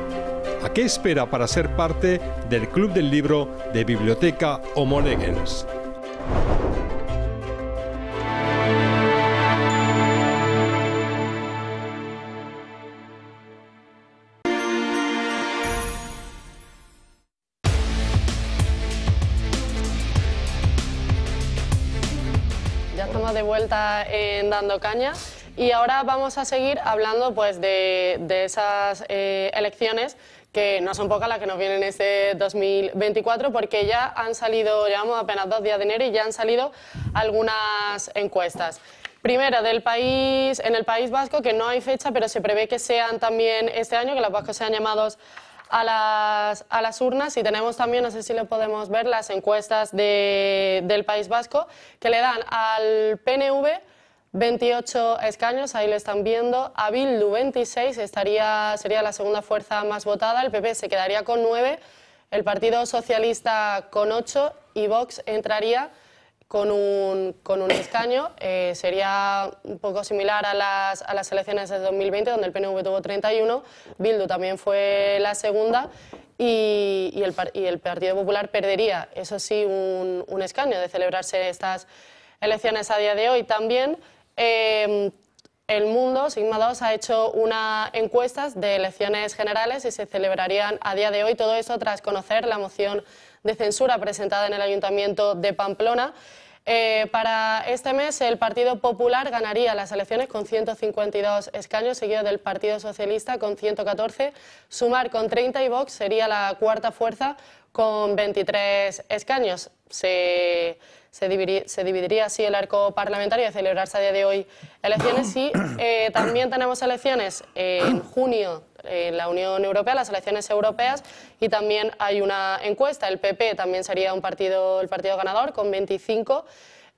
¿A qué espera para ser parte del Club del Libro de Biblioteca O'Monegens? está en eh, Dando Caña y ahora vamos a seguir hablando pues, de, de esas eh, elecciones que no son pocas las que nos vienen este 2024 porque ya han salido, llevamos apenas dos días de enero y ya han salido algunas encuestas. Primero, del país, en el País Vasco, que no hay fecha, pero se prevé que sean también este año, que los vascos sean llamados a las, a las urnas y tenemos también, no sé si lo podemos ver, las encuestas del País Vasco que le dan al PNV 28 escaños, ahí lo están viendo, a Bildu 26, estaría, sería la segunda fuerza más votada, el PP se quedaría con 9, el Partido Socialista con 8 y Vox entraría con un, escaño. Eh, sería un poco similar a las, a las elecciones de 2020, donde el PNV tuvo 31, Bildu también fue la segunda y, y, el, Partido Popular perdería, eso sí, un, escaño de celebrarse estas elecciones a día de hoy. También em, el Mundo, Sigma 2, ha hecho una encuesta de elecciones generales y se celebrarían a día de hoy. Todo eso tras conocer la moción de censura presentada en el Ayuntamiento de Pamplona. Eh, para este mes el Partido Popular ganaría las elecciones con 152 escaños, seguido del Partido Socialista con 114. Sumar con 30 y Vox sería la cuarta fuerza con 23 escaños. Se, se, dividiría, así el arco parlamentario de celebrarse a día de hoy elecciones. Y eh, también tenemos elecciones en junio la Unión Europea, las elecciones europeas, y también hay una encuesta. El PP también sería un partido, el partido ganador con 25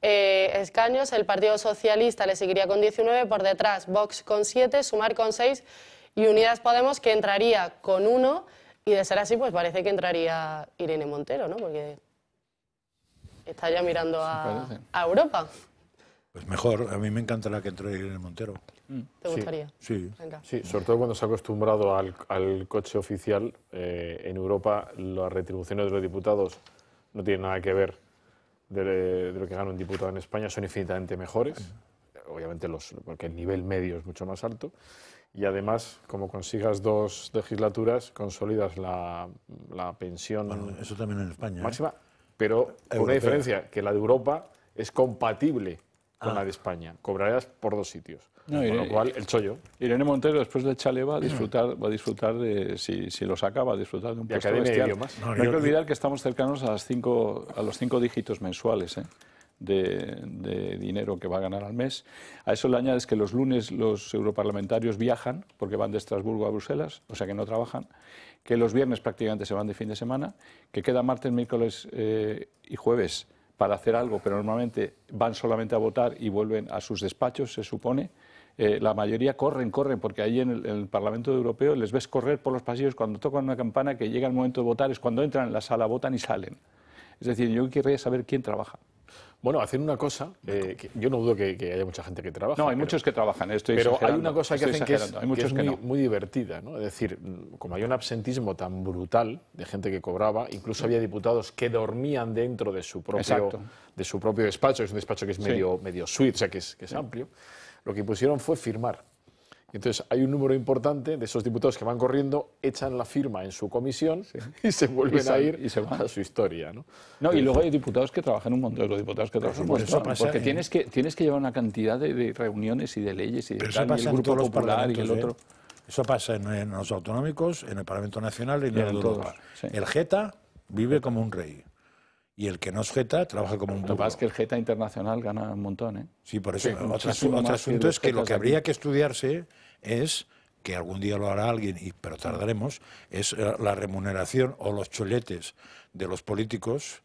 eh, escaños. El Partido Socialista le seguiría con 19, por detrás Vox con 7, Sumar con 6 y Unidas Podemos que entraría con 1. Y de ser así, pues parece que entraría Irene Montero, ¿no? Porque está ya mirando a, a Europa. Pues mejor, a mí me encanta la que entró Irene Montero. ¿Te gustaría? Sí, sí. sobre todo cuando se ha acostumbrado al, coche oficial. Eh, en Europa las retribuciones de los diputados no tienen nada que ver de, lo que gana un diputado en España, son infinitamente mejores. Obviamente los, porque el nivel medio es mucho más alto. Y además, como consigas dos legislaturas, consolidas la, pensión. eso también en España. ¿eh? Máxima, pero una diferencia, que la de Europa es compatible con ah. la de España. Cobrarás por dos sitios. No, lo cual, el chollo. Irene Montero, después de Chale, va a disfrutar, va a disfrutar de, si, si lo saca, va a disfrutar de un puesto bestial. De no, no hay que olvidar que estamos cercanos a, a los cinco dígitos mensuales. ¿eh? De, dinero que va a ganar al mes. A eso le añades que los lunes los europarlamentarios viajan, porque van de Estrasburgo a Bruselas, o sea que no trabajan, que los viernes prácticamente se van de fin de semana, que queda martes, miércoles eh, y jueves para hacer algo, pero normalmente van solamente a votar y vuelven a sus despachos, se supone. Eh, la mayoría corren, corren, porque ahí en el, en el, Parlamento Europeo les ves correr por los pasillos cuando tocan una campana que llega el momento de votar, es cuando entran en la sala, votan y salen. Es decir, yo querría saber quién trabaja. Bueno, hacen una cosa, eh, yo no dudo que, haya mucha gente que trabaja. No, hay muchos que trabajan, eh, estoy Pero hay una cosa que hacen que es, muy, divertida, ¿no? Es decir, como hay un absentismo tan brutal de gente que cobraba, incluso había diputados que dormían dentro de su propio, de despacho, es un despacho que es medio, medio suite, o sea, que es, amplio, lo que pusieron fue firmar entonces hay un número importante de esos diputados que van corriendo, echan la firma en su comisión y se vuelven a ir y se van a su historia. ¿no? no y luego hay diputados que trabajan un montón, los diputados que trabajan un montón, porque tienes, que, tienes que llevar una cantidad de, reuniones y de leyes y, de tal, y el ¿eh? otro. Eso pasa en, los autonómicos, en el Parlamento Nacional y en, y el Europa. El JETA vive como un rey. Y el que no es Jeta trabaja como un burro. Lo que pasa es que el Jeta internacional gana un montón, ¿eh? Sí, por eso. otro, asunto es que lo que habría que estudiarse es que algún día lo hará alguien, y, pero tardaremos, es la remuneración o los cholletes de los políticos,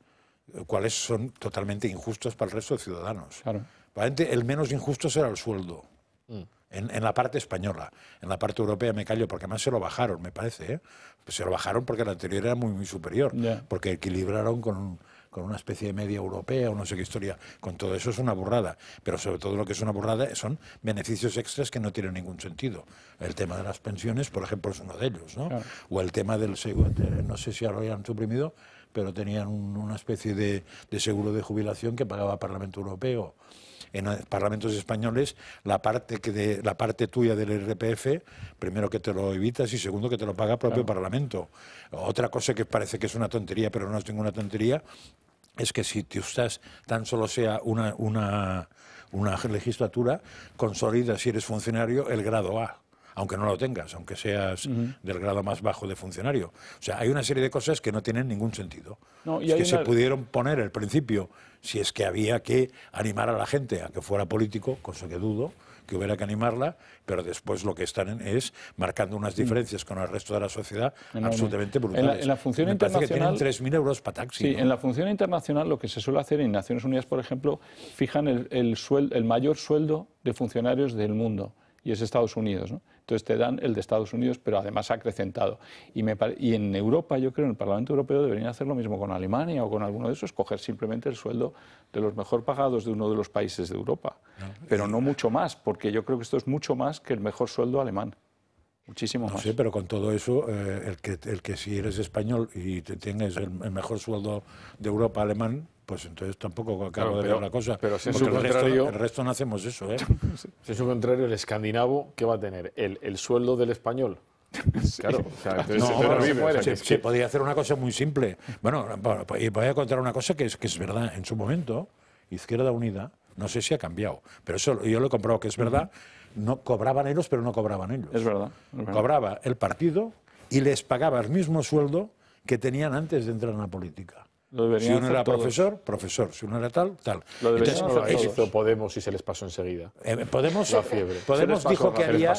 eh, cuáles son totalmente injustos para el resto de ciudadanos. Claro. el menos injusto será el sueldo. Mm. En, en, la parte española. En la parte europea me callo, porque además se lo bajaron, me parece. ¿eh? se lo bajaron porque la anterior era muy, muy superior, porque equilibraron con, con una especie de media europea o no sé qué historia. Con todo eso es una burrada. Pero sobre todo lo que es una burrada son beneficios extras que no tienen ningún sentido. El tema de las pensiones, por ejemplo, es uno de ellos. ¿no? O el tema del seguro, no sé si ahora lo habían suprimido, pero tenían una especie de seguro de jubilación que pagaba el Parlamento Europeo en parlamentos españoles la parte, que de, la parte tuya del RPF, primero que te lo evitas y segundo que te lo paga el propio Parlamento. Otra cosa que parece que es una tontería, pero no es ninguna tontería, es que si tú estás tan solo sea una, una, una legislatura, consolida si eres funcionario el grado A aunque no lo tengas, aunque seas del grado más bajo de funcionario. O sea, hay una serie de cosas que no tienen ningún sentido. es que se pudieron poner al principio si es que había que animar a la gente a que fuera político, cosa que dudo que hubiera que animarla, pero después lo que están es marcando unas mm. diferencias con el resto de la sociedad absolutamente brutales. En la, función Me internacional, parece que tienen 3.000 euros para taxi. Sí, en la función internacional lo que se suele hacer en Naciones Unidas, por ejemplo, fijan el, el mayor sueldo de funcionarios del mundo, y es Estados Unidos. ¿no? Entonces te dan el de Estados Unidos, pero además acrecentado. Y, y en Europa, yo creo, en el Parlamento Europeo deberían hacer lo mismo con Alemania o con alguno de esos, coger simplemente el sueldo de los mejor pagados de uno de los países de Europa. pero no mucho más, porque yo creo que esto es mucho más que el mejor sueldo alemán. Muchísimo no más. pero con todo eso, eh, el, que, el que si eres español y te tienes el mejor sueldo de Europa alemán, pues entonces tampoco acabo de ver una cosa. Pero si contrario. el resto no hacemos eso, ¿eh? si es su contrario, el escandinavo, ¿qué va a tener? El, sueldo del español. Claro, se, podía hacer una cosa muy simple. Bueno, y voy a contar una cosa que es, que es verdad. En su momento, Izquierda Unida, no sé si ha cambiado, pero yo lo he comprobado que es verdad, no cobraban ellos, pero no cobraban ellos. es verdad. Cobraba el partido y les pagaba el mismo sueldo que tenían antes de entrar en la política si uno era profesor, profesor. Si uno era tal, tal. Lo Entonces, hizo Podemos y se les pasó enseguida. Eh, Podemos, Podemos dijo que haría.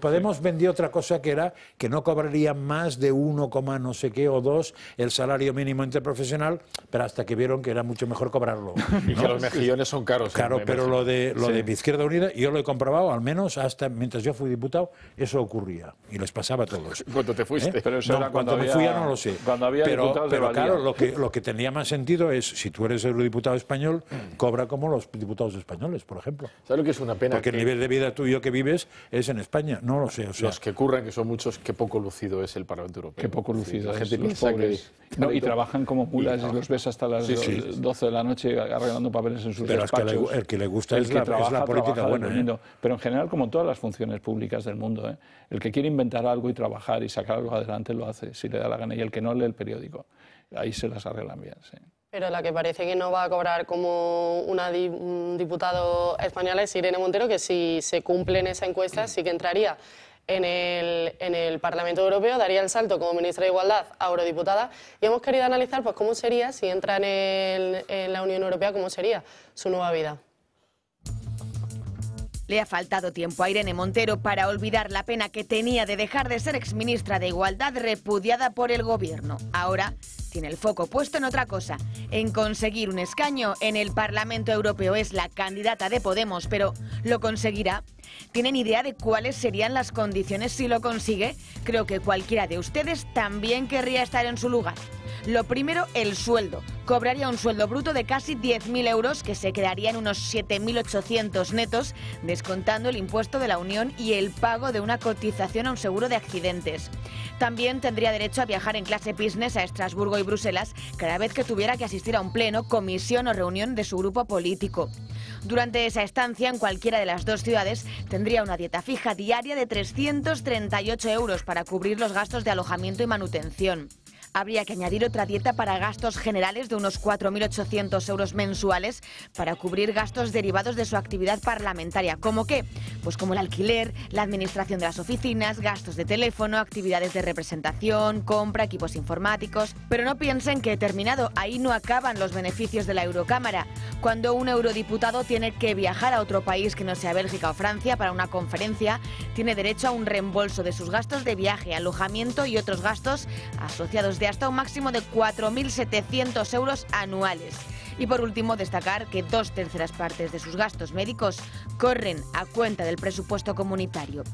Podemos, vendió otra cosa que era que no cobraría más de 1, no sé qué o 2 el salario mínimo interprofesional, pero hasta que vieron que era mucho mejor cobrarlo. y que los mejillones son caros. Claro, pero lo de lo de Izquierda Unida, yo lo he comprobado, al menos hasta mientras yo fui diputado, eso ocurría. Y les pasaba a todos. Cuando te fuiste? ¿Eh? Pero cuando, me fui ya no lo sé. Cuando había pero claro, lo que lo que tendría más sentido es, si tú eres el diputado español, mm. cobra como los diputados españoles, por ejemplo. ¿Sabes lo que es una pena? Porque el nivel de vida tuyo que vives es en España, no lo sé. O Los que curran, que son muchos, qué poco lucido es el Parlamento Europeo. Qué poco lucido gente los pobres. No, y trabajan como mulas y, los ves hasta las 12 de la noche arreglando papeles en sus Pero Pero el que le gusta es, que la, trabaja, la política buena. ¿eh? Pero en general, como todas las funciones públicas del mundo, ¿eh? el que quiere inventar algo y trabajar y sacar algo adelante lo hace, si le da la gana, y el que no lee el periódico ahí se las arreglan bien, Pero la que parece que no va a cobrar como una un diputado español es Irene Montero, que si se cumple en esa encuesta sí que entraría en el, en el Parlamento Europeo, daría el salto como ministra de Igualdad a eurodiputada. Y hemos querido analizar pues, cómo sería, si entra en, en la Unión Europea, cómo sería su nueva vida. Le ha faltado tiempo a Irene Montero para olvidar la pena que tenía de dejar de ser exministra de Igualdad repudiada por el gobierno. Ahora tiene el foco puesto en otra cosa, en conseguir un escaño en el Parlamento Europeo. Es la candidata de Podemos, pero ¿lo conseguirá? ¿Tienen idea de cuáles serían las condiciones si lo consigue? Creo que cualquiera de ustedes también querría estar en su lugar. Lo primero, el sueldo. Cobraría un sueldo bruto de casi 10.000 euros, que se quedaría en unos 7.800 netos, descontando el impuesto de la Unión y el pago de una cotización a un seguro de accidentes. También tendría derecho a viajar en clase business a Estrasburgo y Bruselas cada vez que tuviera que asistir a un pleno, comisión o reunión de su grupo político. Durante esa estancia en cualquiera de las dos ciudades tendría una dieta fija diaria de 338 euros para cubrir los gastos de alojamiento y manutención. Habría que añadir otra dieta para gastos generales de unos 4.800 euros mensuales para cubrir gastos derivados de su actividad parlamentaria. ¿Cómo qué? Pues como el alquiler, la administración de las oficinas, gastos de teléfono, actividades de representación, compra, equipos informáticos. Pero no piensen que terminado ahí no acaban los beneficios de la Eurocámara. Cuando un eurodiputado tiene que viajar a otro país que no sea Bélgica o Francia para una conferencia, tiene derecho a un reembolso de sus gastos de viaje, alojamiento y otros gastos asociados hasta un máximo de 4.700 euros anuales. Y por último, destacar que dos terceras partes de sus gastos médicos corren a cuenta del presupuesto comunitario.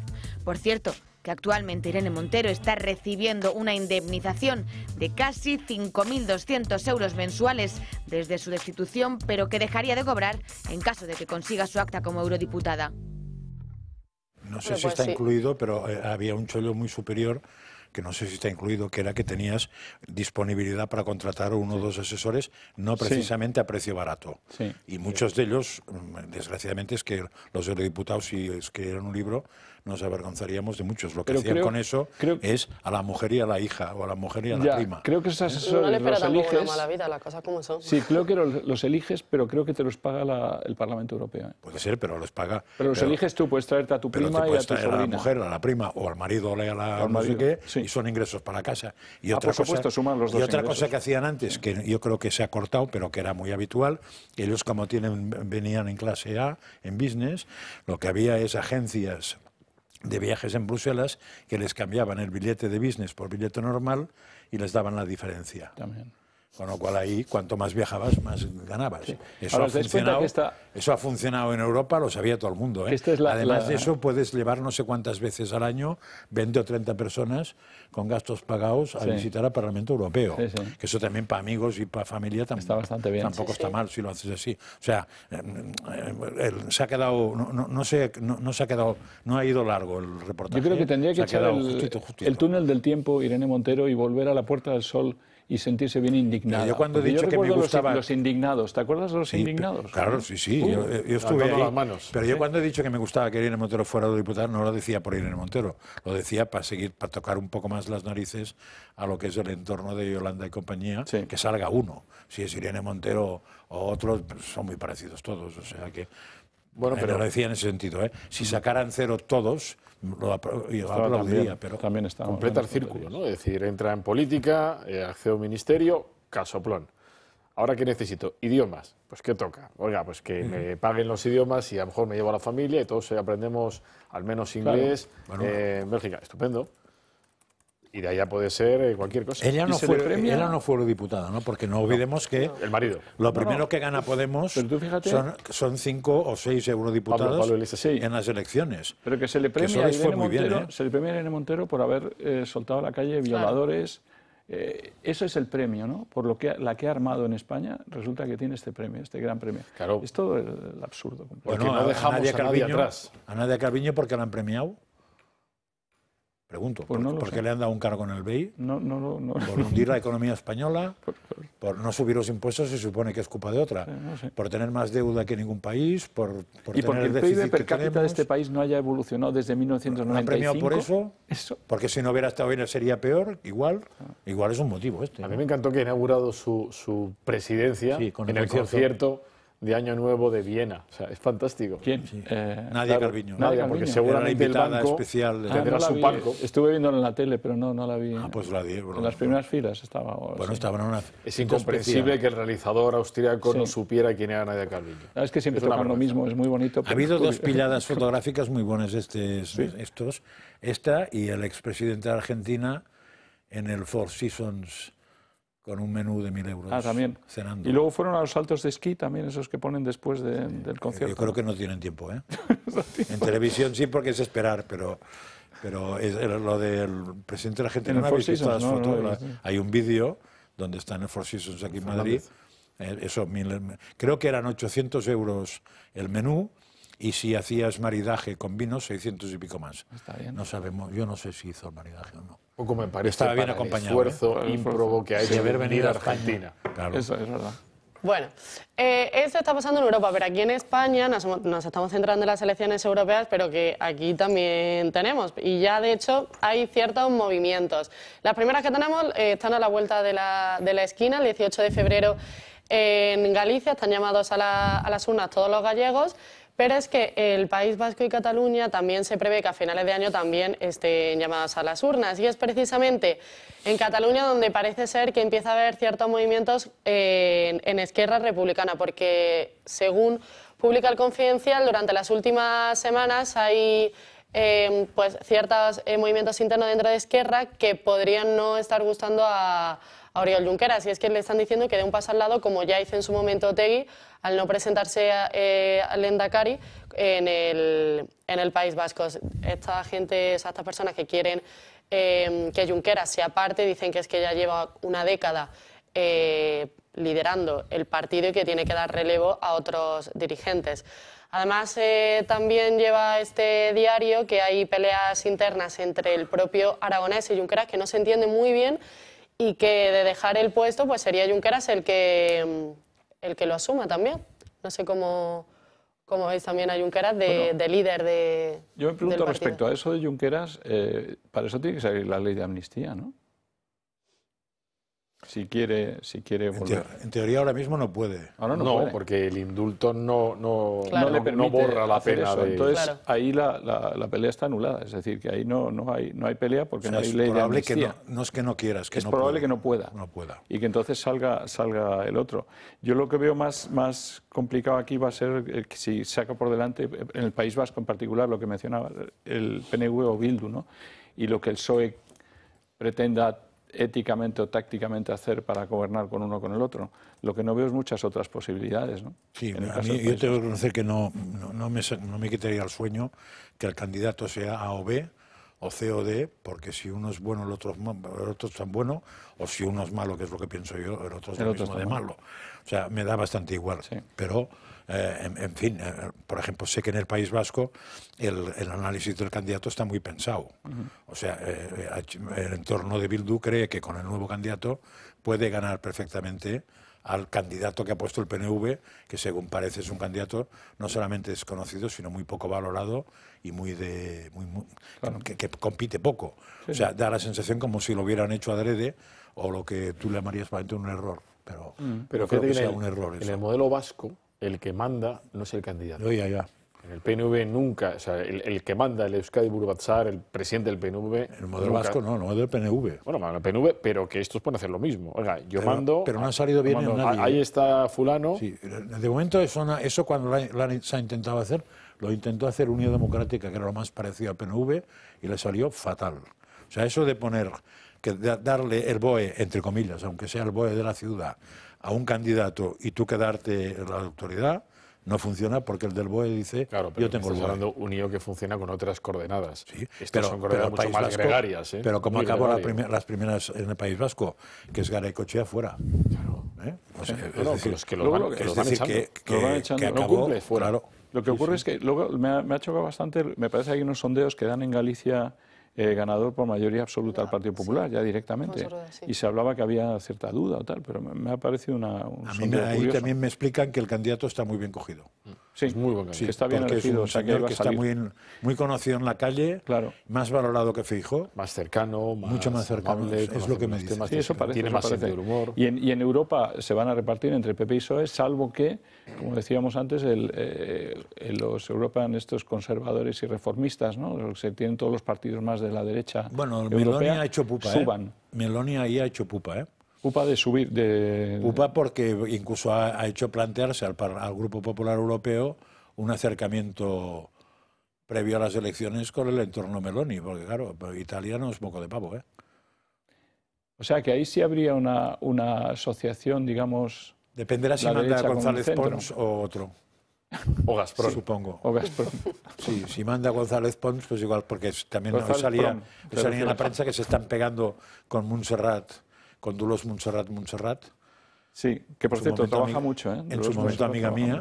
Por cierto, que actualmente Irene Montero está recibiendo una indemnización de casi 5.200 euros mensuales desde su destitución, pero que dejaría de cobrar en caso de que consiga su acta como eurodiputada. No sé si pues está incluido, pero eh, había un chollo muy superior que no sé si está incluido, que era que tenías disponibilidad para contratar uno o dos asesores, no precisamente a precio barato. Y muchos de ellos, mm, desgraciadamente, es que los eurodiputados, si es que eran un libro, nos avergonzaríamos de muchos. Lo que hacían con eso es a la mujer y a la hija o a la mujer y a la prima. Creo que esos asesores no los mala vida, Sí, creo que los, eliges, pero creo que te los paga el Parlamento Europeo. ¿eh? Puede ser, pero los paga. Pero los eliges tú, puedes traerte a tu prima y a tu a la mujer, a la prima o al marido o a la sé y son ingresos para la casa. Y ah, otra, por supuesto, suman los dos y otra cosa que hacían antes, que yo creo que se ha cortado, pero que era muy habitual, ellos como tienen, venían en clase A, en business, lo que había es agencias de viajes en Bruselas que les cambiaban el billete de business por billete normal y les daban la diferencia. Con lo cual ahí, cuanto más viajabas, más ganabas. Eso, ha funcionado, eso ha funcionado en Europa, lo sabía todo el mundo. ¿eh? Además de eso, puedes llevar no sé cuántas veces al año 20 o 30 personas con gastos pagados a visitar al Parlamento Europeo. que eso también para amigos y para familia también, está bastante bien. tampoco está mal si lo haces así. O sea, eh, se ha quedado, no, no, se, ha quedado, no ha ido largo el reportaje. Yo creo que ¿eh? tendría que echar el túnel del tiempo, Irene Montero, y volver a la Puerta del Sol y sentirse bien indignado... yo cuando he dicho que me gustaba... Los, indignados, ¿te acuerdas de los indignados? Claro, sí, sí, yo, uh, estuve ahí, Pero yo cuando he dicho que me gustaba que Irene Montero fuera diputado... no lo decía por Irene Montero, lo decía para seguir, para tocar un poco más las narices a lo que es el entorno de Yolanda y compañía, que salga uno. Si es Irene Montero o otro, pues, son muy parecidos todos, o sea que... Bueno, pero lo decía en ese sentido, ¿eh? Si sacaran cero todos, lo, la pero también está completa el círculo, ¿no? Es decir, entra en política, eh, accede un ministerio, casoplón. Ahora qué necesito? Idiomas. Pues qué toca. Oiga, pues que me paguen los idiomas y a lo mejor me llevo a la familia y todos eh, aprendemos al menos inglés eh, en Bélgica. Estupendo. Y de ahí ya puede ser eh, cualquier cosa. Ella no, fue, eurodiputada, no fue diputada, ¿no? Porque no olvidemos que... Lo primero que gana Podemos son, cinco o seis eurodiputados en las elecciones. Pero que se le premia, a, Irene Montero, bien, se le premia Montero por haber eh, soltado a la calle violadores... Eh, eso es el premio, ¿no? Por lo que la que ha armado en España, resulta que tiene este premio, este gran premio. Es todo el, absurdo. Porque no dejamos a, a, nadie a, atrás. A Nadia porque la han premiado. Pregunto, pues ¿por, qué le han dado un cargo en el BEI? No, no, no ¿Por hundir la economía española? Por, no subir los impuestos se supone que es culpa de otra. ¿Por tener más deuda que ningún país? Por, ¿Y porque el PIB per cápita de este país no haya evolucionado desde 1995? ¿Han premiado por eso? eso? Porque si no hubiera estado bien sería peor, igual. Ah. Igual es un motivo este. A mí me encantó que ha inaugurado su, su presidencia con en el, concierto de Año Nuevo de Viena. O sea, es fantástico. ¿Quién? Eh, Nadia Carviño. Nadia, porque seguramente el especial de... tendrá ah, su palco. Estuve viendo en la tele, pero no, la vi. Ah, pues la en las pues primeras filas estaba. Oh, bueno, estaba en una... Es incomprensible que el realizador austriaco no supiera quién era Nadia Carviño. Ah, es que siempre es lo mismo, es muy bonito. Ha habido dos pilladas fotográficas muy buenas estes, estos. Esta y el expresidente de Argentina en el Four Seasons con un menú de mil euros. Ah, también. Cenando. Y luego fueron a los saltos de esquí también, esos que ponen después del eh, concierto. Yo creo que no tienen tiempo, ¿eh? En televisión sí, porque es esperar, pero, pero es, lo del presidente de la gente no habéis visto las fotos. hay un vídeo donde están en Four Seasons aquí en Madrid. Eh, eso, creo que eran 800 euros el menú y si hacías maridaje con vino, 600 y pico más. No sabemos, yo no sé si hizo el maridaje o no poco me parece Estaba bien para acompañado, ¿eh? el esfuerzo que hay de haber venir a Argentina. Eso es verdad. Bueno, eh, eso está pasando en Europa, pero aquí en España nos, estamos centrando en las elecciones europeas, pero que aquí también tenemos. Y ya, de hecho, hay ciertos movimientos. Las primeras que tenemos eh, están a la vuelta de la, esquina, el 18 de febrero en Galicia, están llamados a, a, las urnas todos los gallegos pero es que el País Vasco y Cataluña también se prevé que a finales de año también estén llamadas a las urnas. Y es precisamente en Cataluña donde parece ser que empieza a haber ciertos movimientos eh, en, en Esquerra Republicana, porque según publica el Confidencial, durante las últimas semanas hay eh, pues ciertos eh, movimientos internos dentro de Esquerra que podrían no estar gustando a, a Oriol Junqueras. Y es que le están diciendo que dé un paso al lado, como ya hizo en su momento Tegui, al no presentarse a, eh, al Endacari en el, en el País Vasco. Esta gente, estas personas que quieren eh, que Junqueras sea parte, dicen que es que ya lleva una década eh, liderando el partido y que tiene que dar relevo a otros dirigentes. Además, eh, también lleva este diario que hay peleas internas entre el propio aragonés y Junqueras que no se entiende muy bien y que de dejar el puesto pues sería Junqueras el que, el que lo asuma también. No sé cómo, veis también a Junqueras de, de líder de... Yo me pregunto respecto a eso de Junqueras, eh, para eso tiene que salir la ley de amnistía, ¿no? si quiere, si quiere volver. En, teoría ahora mismo no puede. no, no porque el indulto no, no, borra la pena. Entonces ahí la, pelea está anulada, es decir, que ahí no, no, hay, no hay pelea porque no hay es que no, es que no quieras, es que es probable que no pueda. No pueda. Y que entonces salga, salga el otro. Yo lo que veo más, más complicado aquí va a ser eh, que si saca por delante, en el País Vasco en particular, lo que mencionaba el PNV o Bildu, ¿no? y lo que el PSOE pretenda éticamente o tácticamente hacer para gobernar con uno o con el otro. Lo que no veo es muchas otras posibilidades. Sí, yo tengo que reconocer que no, no, me, no me quitaría el sueño que el candidato sea A o B o C o D, porque si uno es bueno, el otro es, el otro es tan bueno, o si uno es malo, que es lo que pienso yo, el otro es de malo. malo. O sea, me da bastante igual. Sí. Pero eh, en, fin, eh, por ejemplo, sé que en el País Vasco el, análisis del candidato está muy pensado. O sea, eh, el entorno de Bildu cree que con el nuevo candidato puede ganar perfectamente al candidato que ha puesto el PNV, que según parece es un candidato no solamente desconocido, sino muy poco valorado y muy de que, compite poco. O sea, da la sensación como si lo hubieran hecho adrede o lo que tú le llamarías un error, pero, mm. pero creo que, sea un error. En el modelo vasco, el que manda no es el candidato. ya, En el PNV nunca, o sea, el, que manda, el Euskadi Burbatzar, el presidente del PNV. El modelo vasco no, no es del PNV. Bueno, el PNV, pero que estos pueden hacer lo mismo. Oiga, yo mando. Pero no ha salido bien nadie. Ahí ¿eh? está Fulano. Sí, de momento eso, eso cuando se ha intentado hacer, lo intentó hacer Unión Democrática, que era lo más parecido al PNV, y le salió fatal. O sea, eso de poner, de darle el BOE, entre comillas, aunque sea el BOE de la ciudad, a un candidato y tú quedarte la autoridad, no funciona porque el del BOE dice yo tengo el un IO que funciona con otras coordenadas. Sí, Estas pero, son coordenadas pero Pero como ¿eh? acabó las primeras en el País Vasco, que es Cochea fuera. Claro. que lo que fuera. Lo que ocurre es que luego me ha, chocado bastante, me parece que hay unos sondeos que dan en Galicia eh, ganador por mayoría absoluta al ah, Partido Popular, ya directamente. Y se hablaba que había cierta duda o tal, pero me, ha parecido una... Un a mí también me explican que el candidato está muy bien cogido. Sí, es está bien cogido. es que, está muy, conocido en la calle, más valorado que Fijo. Más cercano, más mucho más cercano, es, lo que me dice. eso tiene más Humor. Y en, Europa se van a repartir entre PP y PSOE, salvo que como decíamos antes, el, eh, los europeos, estos conservadores y reformistas, ¿no? los que tienen todos los partidos más de la derecha bueno, Meloni ha hecho pupa, ¿eh? suban. Meloni ahí ha hecho pupa, ¿eh? Pupa de subir, de... Pupa porque incluso ha, hecho plantearse al, Grupo Popular Europeo un acercamiento previo a las elecciones con el entorno Meloni, porque claro, Italia no es poco de pavo, ¿eh? O sea que ahí sí habría una, una asociación, digamos, Dependerá si manda González Pons o otro. O Gazprom. Supongo. O Gazprom. Sí, si manda González Pons, pues igual, porque también no, salía, en la prensa que se están pegando con Montserrat, con Dulos Montserrat Montserrat. Sí, que por cierto, trabaja mucho. ¿eh? En su momento, amiga mía.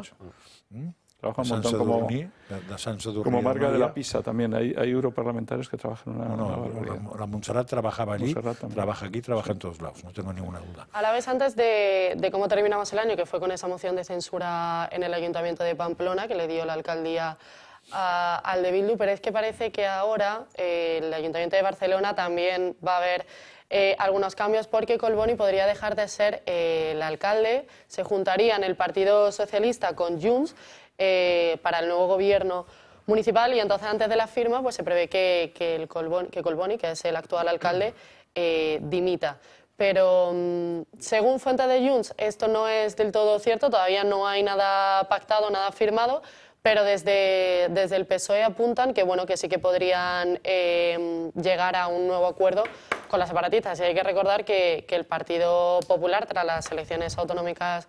¿Mm? Trabaja un montón como, de como marca de la PISA también. Hay, hay europarlamentarios que trabajan en una. No, no, la, Montserrat trabajaba allí, trabaja aquí, trabaja en todos lados, no tengo ninguna duda. A la vez, antes de, de, cómo terminamos el año, que fue con esa moción de censura en el Ayuntamiento de Pamplona, que le dio la alcaldía al de Bildu, pero es que parece que ahora eh, el Ayuntamiento de Barcelona también va a haber eh, algunos cambios porque Colboni podría dejar de ser eh, el alcalde, se juntaría en el Partido Socialista con Junts eh, para el nuevo gobierno municipal y entonces antes de la firma pues se prevé que, Colboni, que es el actual alcalde, eh, dimita. Pero mm, según fuentes de Junts esto no es del todo cierto, todavía no hay nada pactado, nada firmado, pero desde, desde el PSOE apuntan que bueno que sí que podrían eh, llegar a un nuevo acuerdo con las separatistas. Y hay que recordar que, que el Partido Popular tras las elecciones autonómicas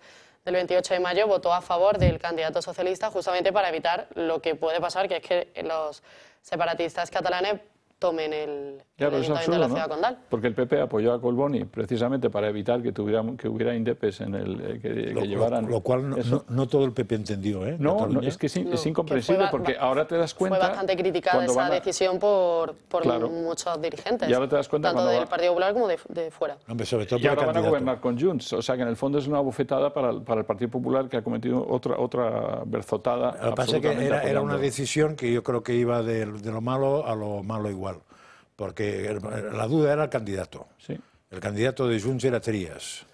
el 28 de mayo votó a favor del candidato socialista justamente para evitar lo que puede pasar, que es que los separatistas catalanes tomen el, porque el PP apoyó a Colboni precisamente para evitar que tuviera que hubiera indepes en el eh, que, llevaran. Lo, cual no, todo el PP entendió, ¿eh? No, es que es, incomprensible porque ahora te das cuenta. Fue bastante criticada esa decisión por, por muchos dirigentes. tanto del Partido Popular como de, fuera. y ahora van a gobernar con Junts, o sea que en el fondo es una bofetada para, el Partido Popular que ha cometido otra otra berzotada. Lo que pasa es que era, una decisión que yo creo que iba de lo malo a lo malo igual porque la duda era el candidato. El candidato de Junts era Trías,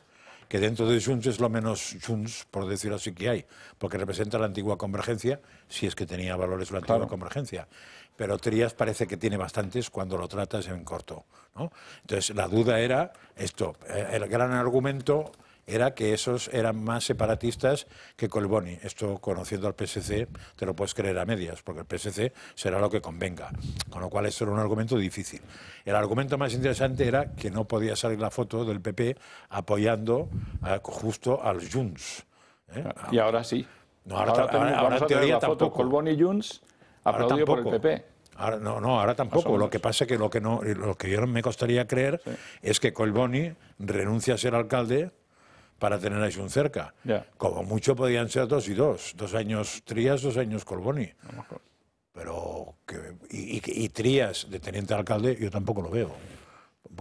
que dentro de Junts es lo menos Junts, por decirlo así, que hay, porque representa la antigua convergencia, si es que tenía valores la antigua convergencia. Pero Trías parece que tiene bastantes cuando lo tratas en corto. Entonces, la duda era esto, eh, el gran argumento era que esos eran más separatistas que Colboni. Esto, conociendo al PSC, te lo puedes creer a medias, porque el PSC será lo que convenga. Con lo cual, eso era un argumento difícil. El argumento más interesante era que no podía salir la foto del PP apoyando eh, justo al Junts. ¿eh? Y ahora sí. No, ahora, ahora, ahora, teoría la foto tampoco. Colboni Junts aplaudido por el PP. Ahora, no, no, ahora tampoco. Lo que pasa es que lo que, no, lo que yo me costaría creer es que Colboni renuncia a ser alcalde para tener a un cerca. Como mucho podían ser dos y dos, dos años Trías, dos años Colboni. Pero y Trías de teniente alcalde yo tampoco lo veo.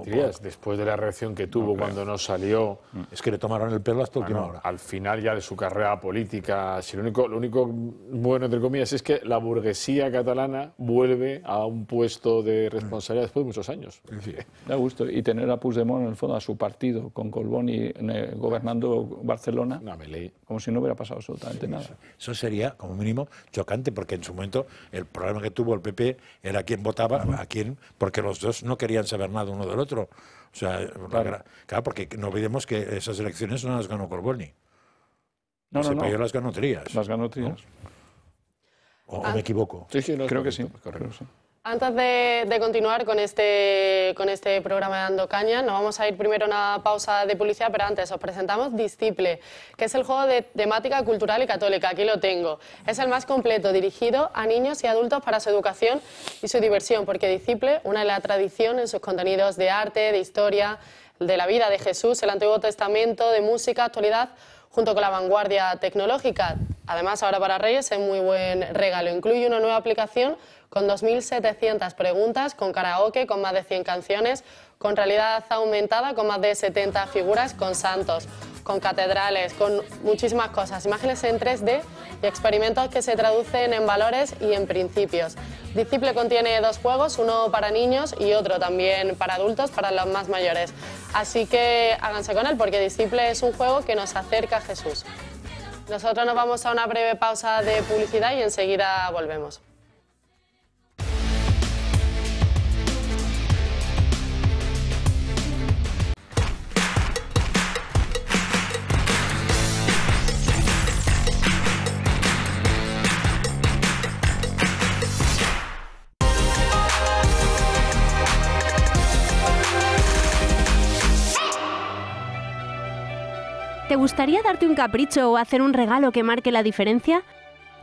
Días, después de la reacción que tuvo cuando no salió. Es que le tomaron el pelo hasta ah, última hora. Al final ya de su carrera política, si lo único, lo único bueno, entre comillas, es que la burguesía catalana vuelve a un puesto de responsabilidad después de muchos años. Da gusto. Y tener a Puigdemont, en el fondo, a su partido, con Colbón y eh, gobernando Barcelona, como si no hubiera pasado absolutamente nada. Eso sería, como mínimo, chocante, porque en su momento el problema que tuvo el PP era quién votaba, a quién, porque los dos no querían saber nada uno del otro otro. O sea, claro. porque no olvidemos que esas elecciones no las ganó Colboni. No, no, no. las ganó Trías. Las ganó Trías. ¿O, ah. me equivoco? Sí, sí, Creo que sí. Correcto. sí. Antes de, continuar con este, con este programa de Ando Caña, nos vamos a ir primero a una pausa de publicidad, pero antes os presentamos Disciple, que es el juego de temática cultural y católica. Aquí lo tengo. Es el más completo, dirigido a niños y adultos para su educación y su diversión, porque Disciple una de la tradición en sus contenidos de arte, de historia, de la vida de Jesús, el Antiguo Testamento, de música, actualidad, junto con la vanguardia tecnológica. Además, ahora para Reyes es muy buen regalo. Incluye una nueva aplicación con 2.700 preguntas, con karaoke, con más de 100 canciones, con realidad aumentada, con más de 70 figuras, con santos, con catedrales, con muchísimas cosas, imágenes en 3D y experimentos que se traducen en valores y en principios. Disciple contiene dos juegos, uno para niños y otro también para adultos, para los más mayores. Así que háganse con él porque Disciple es un juego que nos acerca a Jesús. Nosotros nos vamos a una breve pausa de publicidad y enseguida volvemos. ¿Te gustaría darte un capricho o hacer un regalo que marque la diferencia?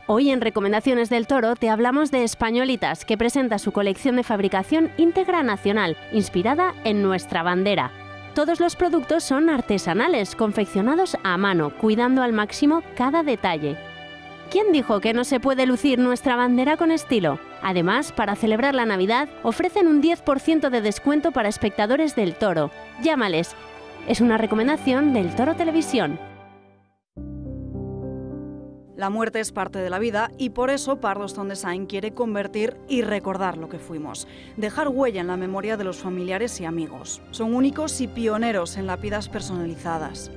Hoy en Recomendaciones del Toro te hablamos de Españolitas, que presenta su colección de fabricación íntegra nacional, inspirada en nuestra bandera. Todos los productos son artesanales, confeccionados a mano, cuidando al máximo cada detalle. ¿Quién dijo que no se puede lucir nuestra bandera con estilo? Además, para celebrar la Navidad, ofrecen un 10% de descuento para espectadores del toro. Llámales es una recomendación del Toro Televisión. La muerte es parte de la vida y por eso Pardoston Design quiere convertir y recordar lo que fuimos, dejar huella en la memoria de los familiares y amigos. Son únicos y pioneros en lápidas personalizadas.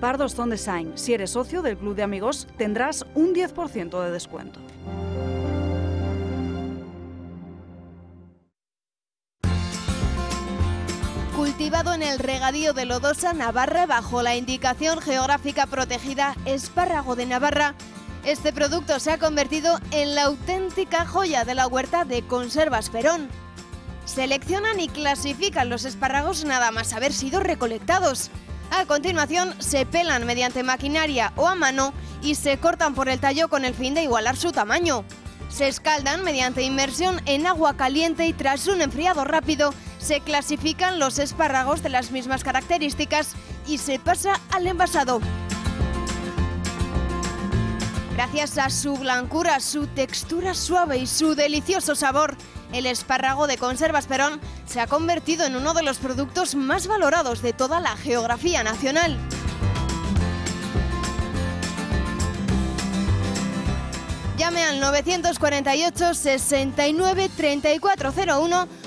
Pardoston Design, si eres socio del Club de Amigos, tendrás un 10% de descuento. cultivado en el regadío de Lodosa, Navarra, bajo la indicación geográfica protegida Espárrago de Navarra. Este producto se ha convertido en la auténtica joya de la huerta de conservas Perón. Seleccionan y clasifican los espárragos nada más haber sido recolectados. A continuación, se pelan mediante maquinaria o a mano y se cortan por el tallo con el fin de igualar su tamaño. Se escaldan mediante inmersión en agua caliente y tras un enfriado rápido se clasifican los espárragos de las mismas características y se pasa al envasado. Gracias a su blancura, su textura suave y su delicioso sabor, el espárrago de conservas Perón se ha convertido en uno de los productos más valorados de toda la geografía nacional. Llame al 948 69 3401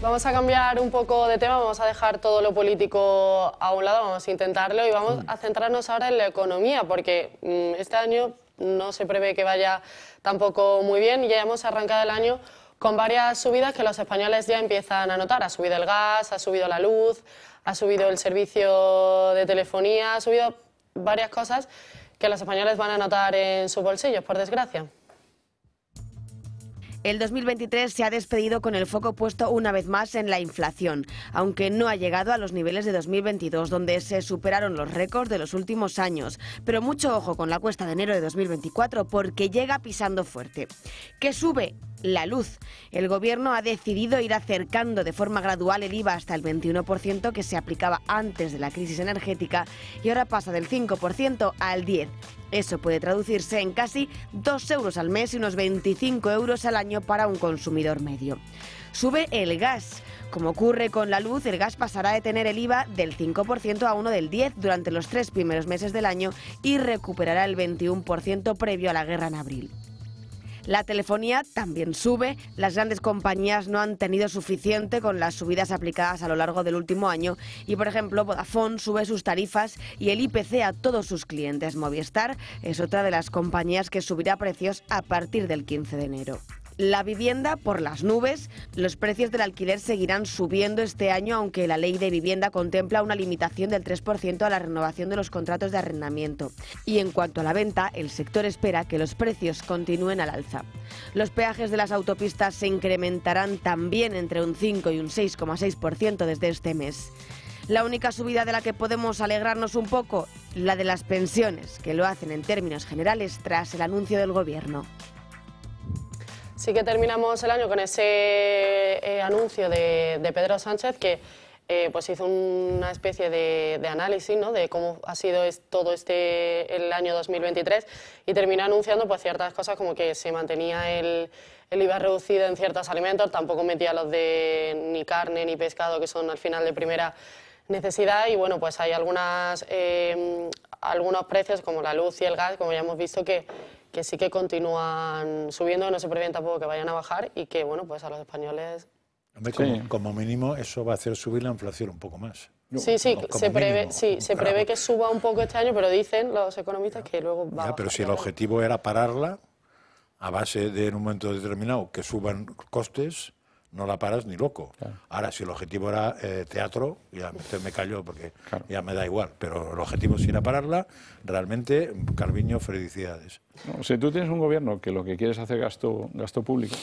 Vamos a cambiar un poco de tema, vamos a dejar todo lo político a un lado, vamos a intentarlo y vamos a centrarnos ahora en la economía, porque mm, este año no se prevé que vaya tampoco muy bien y ya hemos arrancado el año con varias subidas que los españoles ya empiezan a notar. Ha subido el gas, ha subido la luz, ha subido el servicio de telefonía, ha subido varias cosas que los españoles van a notar en sus bolsillos, por desgracia. El 2023 se ha despedido con el foco puesto una vez más en la inflación, aunque no ha llegado a los niveles de 2022, donde se superaron los récords de los últimos años. Pero mucho ojo con la cuesta de enero de 2024, porque llega pisando fuerte. ¿Qué sube la luz. El gobierno ha decidido ir acercando de forma gradual el IVA hasta el 21% que se aplicaba antes de la crisis energética y ahora pasa del 5% al 10%. Eso puede traducirse en casi 2 euros al mes y unos 25 euros al año para un consumidor medio. Sube el gas. Como ocurre con la luz, el gas pasará de tener el IVA del 5% a uno del 10% durante los tres primeros meses del año y recuperará el 21% previo a la guerra en abril. La telefonía también sube. Las grandes compañías no han tenido suficiente con las subidas aplicadas a lo largo del último año y, por ejemplo, Vodafone sube sus tarifas y el IPC a todos sus clientes. Movistar es otra de las compañías que subirá precios a partir del 15 de enero. La vivienda por las nubes. Los precios del alquiler seguirán subiendo este año, aunque la ley de vivienda contempla una limitación del 3% a la renovación de los contratos de arrendamiento. Y en cuanto a la venta, el sector espera que los precios continúen al alza. Los peajes de las autopistas se incrementarán también entre un 5 y un 6,6% desde este mes. La única subida de la que podemos alegrarnos un poco, la de las pensiones, que lo hacen en términos generales tras el anuncio del Gobierno sí que terminamos el año con ese eh, anuncio de, Pedro Sánchez que eh, pues hizo una especie de, análisis ¿no? de cómo ha sido todo este el año 2023 y termina anunciando pues ciertas cosas como que se mantenía el, IVA reducido en ciertos alimentos, tampoco metía los de ni carne ni pescado que son al final de primera necesidad y bueno pues hay algunas eh, algunos precios como la luz y el gas como ya hemos visto que que sí que continúan subiendo, no se prevén tampoco que vayan a bajar y que, bueno, pues a los españoles... como, mínimo eso va a hacer subir la inflación un poco más. sí, sí, se prevé, que suba un poco este año, pero dicen los economistas que luego va a bajar. Pero si el objetivo era pararla a base de en un momento determinado que suban costes no la paras ni loco. Ahora, si el objetivo era eh, teatro, ya me cayó porque ya me da igual, pero el objetivo sin era pararla, realmente, Carviño, felicidades. si tú tienes un gobierno que lo que quieres es hacer gasto, gasto público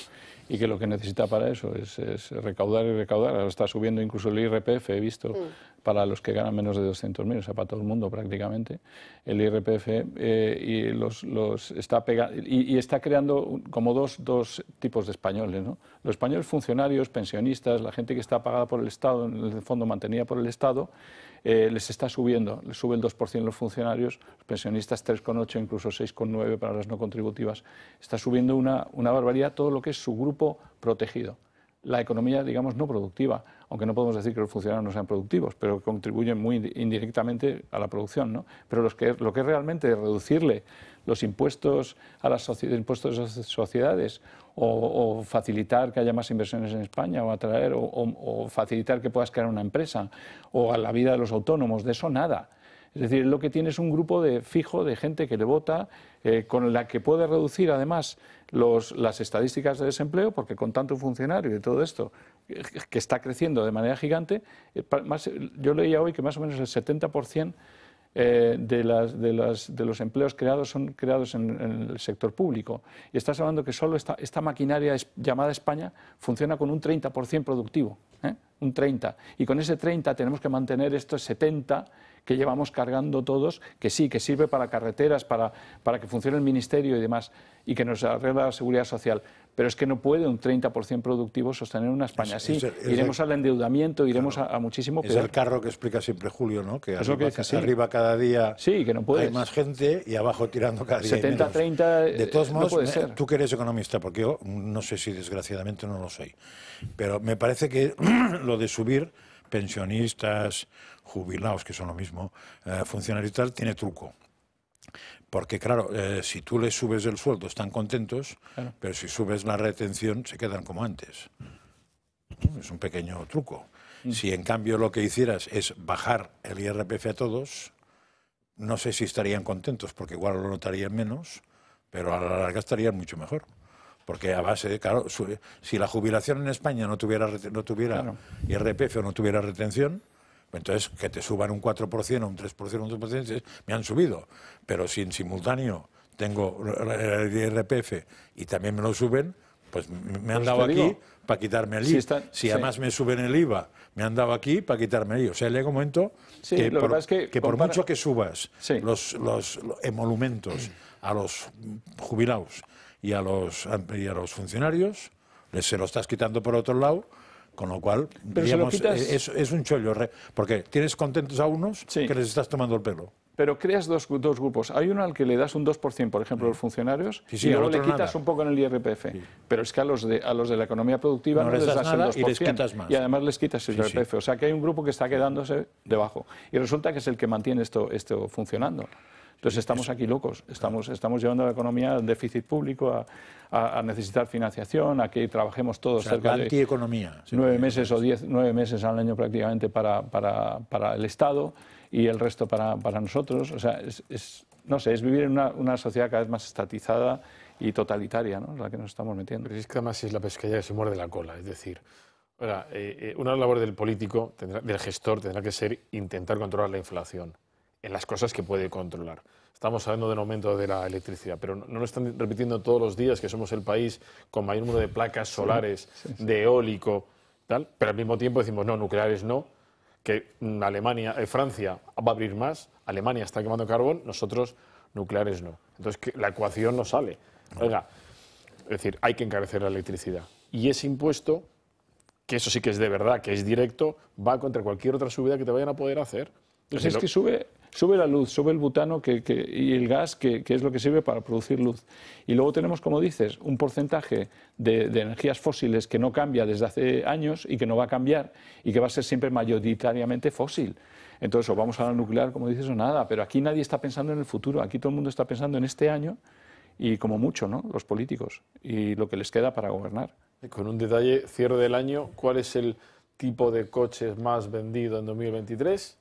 y que lo que necesita para eso es, recaudar y recaudar, ahora está subiendo incluso el IRPF, he visto, mm para los que ganan menos de 200.000, o sea, para todo el mundo prácticamente. El IRPF eh, y está y, está creando como dos, tipos de españoles. ¿no? Los españoles funcionarios, pensionistas, la gente que está pagada por el Estado, en el fondo mantenida por el Estado, eh, les está subiendo, les sube el 2% los funcionarios, los pensionistas 3,8, incluso 6,9 para las no contributivas. Está subiendo una barbaridad todo lo que es su grupo protegido. La economía, digamos, no productiva aunque no podemos decir que los funcionarios no sean productivos, pero contribuyen muy indirectamente a la producción. ¿no? Pero que, lo que es realmente reducirle los impuestos a las impuestos de sociedades o, facilitar que haya más inversiones en España o atraer o, o facilitar que puedas crear una empresa o a la vida de los autónomos, de eso nada. Es decir, lo que tiene es un grupo fijo de gente que le vota, eh, con la que puede reducir además las estadísticas de desempleo, porque con tanto funcionario y todo esto, eh, que está creciendo de manera gigante, eh, yo leía hoy que más o menos el 70% de, los empleos creados son creados en, el sector público. Y estás hablando que solo esta, maquinaria llamada España funciona con un 30% productivo, un 30%. Y con ese 30% tenemos que mantener estos 70% que llevamos cargando todos, que sí, que sirve para carreteras, para, para que funcione el ministerio y demás, y que nos arregla la seguridad social. Pero es que no puede un 30% productivo sostener una España así. iremos al endeudamiento, iremos a, muchísimo Es el carro que explica siempre Julio, ¿no? Que, arriba, cada día sí, que no hay más gente y abajo tirando cada día. 70-30. De todos eh, modos, tú que eres economista, porque yo no sé si desgraciadamente no lo soy, pero me parece que lo de subir pensionistas, jubilados, que son lo mismo, eh, funcionarios y tal, tiene truco. Porque claro, eh, si tú les subes el sueldo están contentos, pero si subes la retención se quedan como antes. Mm. Es un pequeño truco. Mm. Si en cambio lo que hicieras es bajar el IRPF a todos, no sé si estarían contentos, porque igual lo notarían menos, pero a la larga estarían mucho mejor. Porque a base, de, claro, si la jubilación en España no tuviera, no tuviera IRPF o no tuviera retención, entonces que te suban un 4%, un 3%, un 2%, me han subido. Pero si en simultáneo tengo el IRPF y también me lo suben, pues me han dado aquí para quitarme el IVA. Si, además me suben el IVA, me han dado aquí para quitarme el IVA. O sea, llega un momento que, por, es que, por mucho que subas los, los emolumentos a los jubilados y a los, a los funcionarios, les, se lo estás quitando por otro lado. Con lo cual, es, es, un chollo, porque tienes contentos a unos que les estás tomando el pelo. Pero creas dos, dos, grupos. Hay uno al que le das un 2%, por ejemplo, a los funcionarios, y luego le quitas un poco en el IRPF. Pero es que a los, de, a los de la economía productiva no, les, das, nada Y, les quitas más. y además les quitas el IRPF. O sea que hay un grupo que está quedándose debajo. Y resulta que es el que mantiene esto, esto funcionando. Entonces estamos aquí locos, estamos, llevando a la economía al déficit público, a, necesitar financiación, a que trabajemos todos o sea, la antieconomía, nueve meses o diez, nueve meses al año prácticamente para, el Estado y el resto para, nosotros. O sea, es, no sé, es vivir en una, una sociedad cada vez más estatizada y totalitaria, ¿no? la que nos estamos metiendo. es que además es la pesquería que se muerde la cola, es decir, eh, eh, una labor del político, del gestor, tendrá que ser intentar controlar la inflación en las cosas que puede controlar. Estamos hablando del aumento de la electricidad, pero no, lo están repitiendo todos los días que somos el país con mayor número de placas solares, de eólico, tal, pero al mismo tiempo decimos no, nucleares no, que mm, Alemania, eh, Francia va a abrir más, Alemania está quemando carbón, nosotros nucleares no. Entonces que la ecuación no sale. Oiga, es decir, hay que encarecer la electricidad. Y ese impuesto, que eso sí que es de verdad, que es directo, va contra cualquier otra subida que te vayan a poder hacer. Entonces, pues que sube sube la luz, sube el butano y el gas, que, es lo que sirve para producir luz. Y luego tenemos, como dices, un porcentaje de, energías fósiles que no cambia desde hace años y que no va a cambiar y que va a ser siempre mayoritariamente fósil. Entonces, o vamos a la nuclear, como dices, o nada. Pero aquí nadie está pensando en el futuro, aquí todo el mundo está pensando en este año y como mucho, ¿no? Los políticos y lo que les queda para gobernar. con un detalle, cierre del año, ¿cuál es el tipo de coches más vendido en 2023?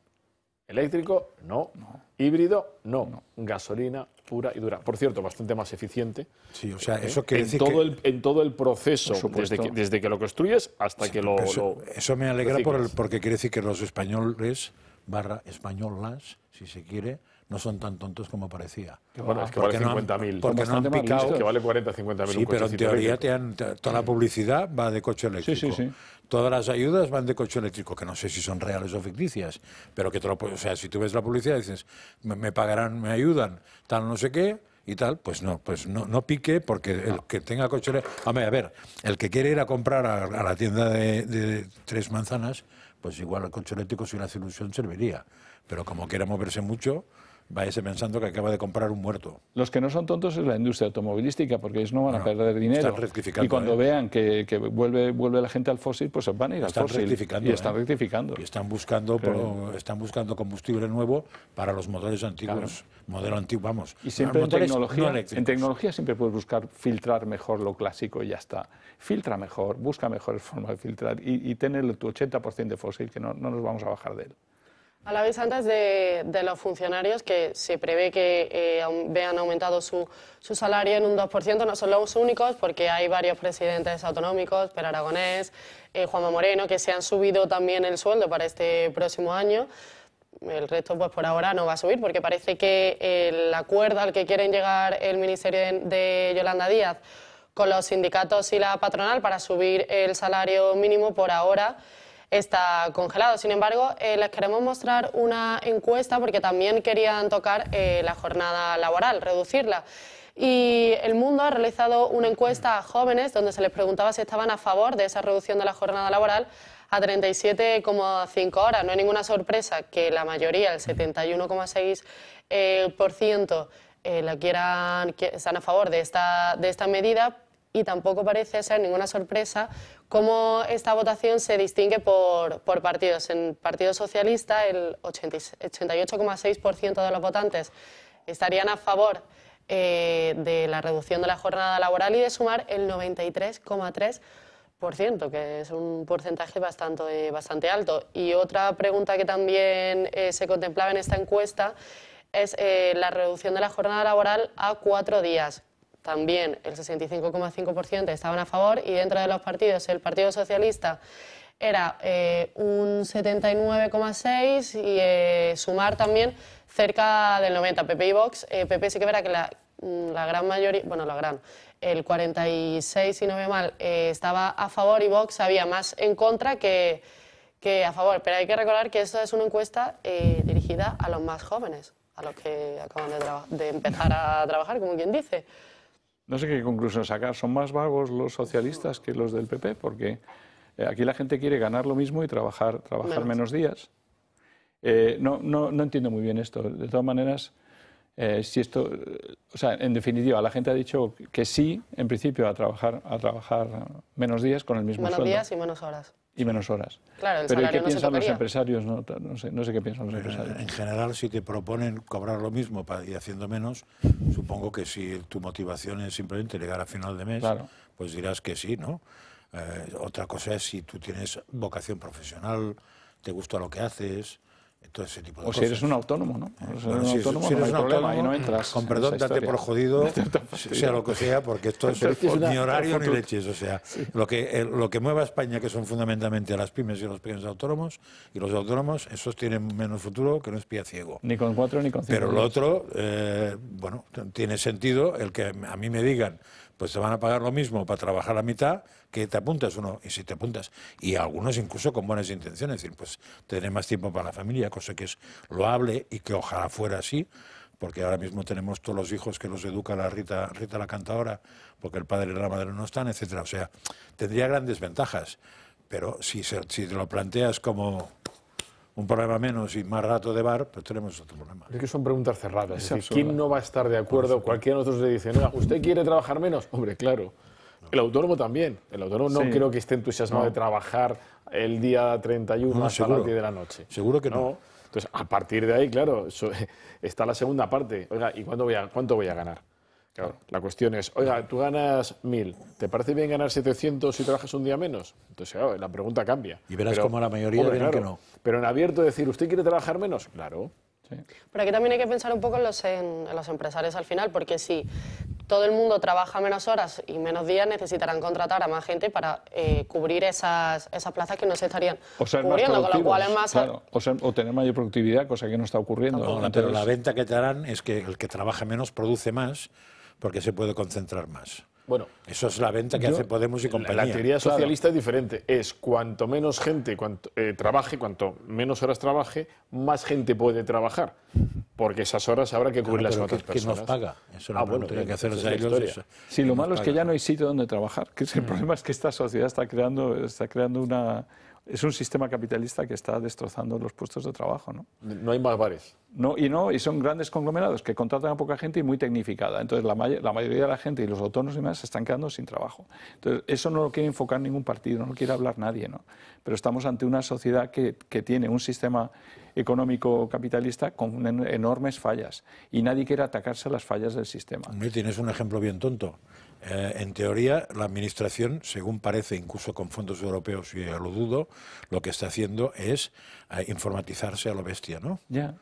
Eléctrico, no. Híbrido, no. Gasolina pura y dura. Por cierto, bastante más eficiente. Sí, o sea, ¿eh? eso en todo que... El, en todo el proceso, desde que, lo construyes hasta que lo eso, me alegra por el, porque quiere decir que los españoles, barra españolas, si se quiere, no son tan tontos como parecía. Bueno, es que vale 50.000. porque han picado. que vale 40, 50.000 Sí, pero en teoría toda la mm. publicidad va de coche eléctrico. Sí, sí, sí. Todas las ayudas van de coche eléctrico, que no sé si son reales o ficticias, pero que te lo, o sea, si tú ves la publicidad dices, me, pagarán, me ayudan, tal no sé qué, y tal, pues no, pues no, no pique porque el que tenga coche... Hombre, a ver, el que quiere ir a comprar a, la tienda de, tres manzanas, pues igual el coche eléctrico si una hace serviría. Pero como quiera moverse mucho, irse pensando que acaba de comprar un muerto. Los que no son tontos es la industria automovilística, porque ellos no van a perder dinero. Están rectificando. y cuando ¿eh? vean que, vuelve, vuelve la gente al fósil, pues van a ir al fósil. Rectificando, y están ¿eh? rectificando. Y están buscando, están buscando combustible nuevo para los motores antiguos. Modelo antiguo, vamos. Y siempre en tecnología, en tecnología siempre puedes buscar filtrar mejor lo clásico y ya está. Filtra mejor, busca mejores formas de filtrar y, y tener tu 80% de fósil, que no nos vamos a bajar de él. A la vez antes de, los funcionarios que se prevé que eh, vean aumentado su, su, salario en un 2%. No son los únicos porque hay varios presidentes autonómicos, Per Aragonés, eh, Juanma Moreno, que se han subido también el sueldo para este próximo año. El resto, pues por ahora no va a subir porque parece que eh, el acuerdo al que quieren llegar el Ministerio de Yolanda Díaz con los sindicatos y la patronal para subir el salario mínimo por ahora está congelado. Sin embargo, eh, les queremos mostrar una encuesta porque también querían tocar eh, la jornada laboral, reducirla. Y El Mundo ha realizado una encuesta a jóvenes donde se les preguntaba si estaban a favor de esa reducción de la jornada laboral a 37,5 horas. No hay ninguna sorpresa que la mayoría, el 71,6%, eh, eh, la quieran, están a favor de esta, de esta medida, y tampoco parece ser ninguna sorpresa cómo esta votación se distingue por, partidos. En Partido Socialista el 88,6% de los votantes estarían a favor eh, de la reducción de la jornada laboral y de sumar el 93,3% que es un porcentaje bastante, alto. Y otra pregunta que también eh, se contemplaba en esta encuesta es eh, la reducción de la jornada laboral a cuatro días, también el 65,5% estaban a favor y dentro de los partidos el Partido Socialista era eh, un 79,6 y eh, sumar también cerca del 90, PP y Vox. Eh, PP sí que verá que mm, la, gran mayoría, bueno, la gran, el 46, si no veo mal, estaba a favor y Vox había más en contra que, a favor. Pero hay que recordar que esto es una encuesta dirigida a los más jóvenes, a los que acaban de empezar a trabajar, como quien dice. No sé qué conclusión sacar. Son más vagos los socialistas que los del PP, porque eh, aquí la gente quiere ganar lo mismo y trabajar, trabajar menos, días. Eh, no, no, no, entiendo muy bien esto. De todas maneras, eh, si esto, o sea, en definitiva, la gente ha dicho que sí, en principio, a trabajar, a trabajar menos días con el mismo sueldo. Menos días y menos horas y menos horas. Claro, el Pero ¿y ¿qué piensan los empresarios? No, sé, qué piensan los eh, empresarios. En general, si te proponen cobrar lo mismo y haciendo menos, supongo que si tu motivación es simplemente llegar a final de mes, pues dirás que sí, ¿no? Eh, otra cosa es si tú tienes vocación profesional, te gusta lo que haces, o si eres un autónomo, ¿no? si eres un autónomo, no hay un problema, y no entras. Con perdón, date por jodido, sea lo que sea, porque esto es, es ni horario ni leches. O sea, lo, que, el, eh, lo que mueve a España, que son fundamentalmente las pymes y los pequeños autónomos, y los autónomos, esos tienen menos futuro que no es ciego. Ni con cuatro ni con cinco. Pero lo otro, eh, bueno, tiene sentido el que a mí me digan pues te van a pagar lo mismo para trabajar la mitad que te apuntas uno, y si te apuntas, y algunos incluso con buenas intenciones, es decir, pues tener más tiempo para la familia, cosa que es loable y que ojalá fuera así, porque ahora mismo tenemos todos los hijos que los educa la Rita, Rita la cantadora, porque el padre y la madre no están, etcétera. O sea, tendría grandes ventajas, pero si, si te lo planteas como un problema menos y más rato de bar, pues tenemos otro problema. Es que son preguntas cerradas. Es ¿Quién no va a estar de acuerdo? Cualquiera de nosotros le dice, ¿usted quiere trabajar menos? Hombre, claro. El autónomo también. El autónomo no creo que esté entusiasmado de trabajar el día 31 hasta 10 de la noche. Seguro que no. Entonces, a partir de ahí, claro, está la segunda parte. Oiga, ¿y cuánto voy a ganar? Claro, la cuestión es, oiga, tú ganas mil, ¿te parece bien ganar 700 si trabajas un día menos? Entonces, la pregunta cambia. Y verás cómo como la mayoría dirán que no. Pero en abierto decir, ¿usted quiere trabajar menos? Claro. Sí. Pero aquí también hay que pensar un poco en los, empresarios al final, porque si todo el mundo trabaja menos horas y menos días, necesitarán contratar a más gente para eh, cubrir esas, plazas que no se estarían cubriendo, con lo cual es más... O, tener mayor productividad, cosa que no está ocurriendo. No, no, pero la venta que te harán es que el que trabaja menos produce más porque se puede concentrar más. Bueno, eso es la venta que hace Podemos y compañía. La teoría socialista es diferente. Es cuanto menos gente cuanto, eh, trabaje, cuanto menos horas trabaje, más gente puede trabajar. Porque esas horas habrá que cubrirlas las otras personas. nos paga? Eso ah, bueno, que hacer Sí, lo malo es que ya no hay sitio donde trabajar. Que el mm. problema es que esta sociedad está creando, está creando una, es un sistema capitalista que está destrozando los puestos de trabajo. No, no hay más bares. No, y no, y son grandes conglomerados que contratan a poca gente y muy tecnificada. Entonces, la, la mayoría de la gente y los autónomos y demás se están quedando sin trabajo. Entonces, eso no lo quiere enfocar ningún partido, no lo quiere hablar nadie, ¿no? Pero estamos ante una sociedad que, tiene un sistema económico capitalista con enormes fallas y nadie quiere atacarse a las fallas del sistema. tienes un ejemplo bien tonto. Eh, en teoría, la Administración, según parece, incluso con fondos europeos, y lo dudo, lo que está haciendo es eh, informatizarse a lo bestia, ¿no? Ya.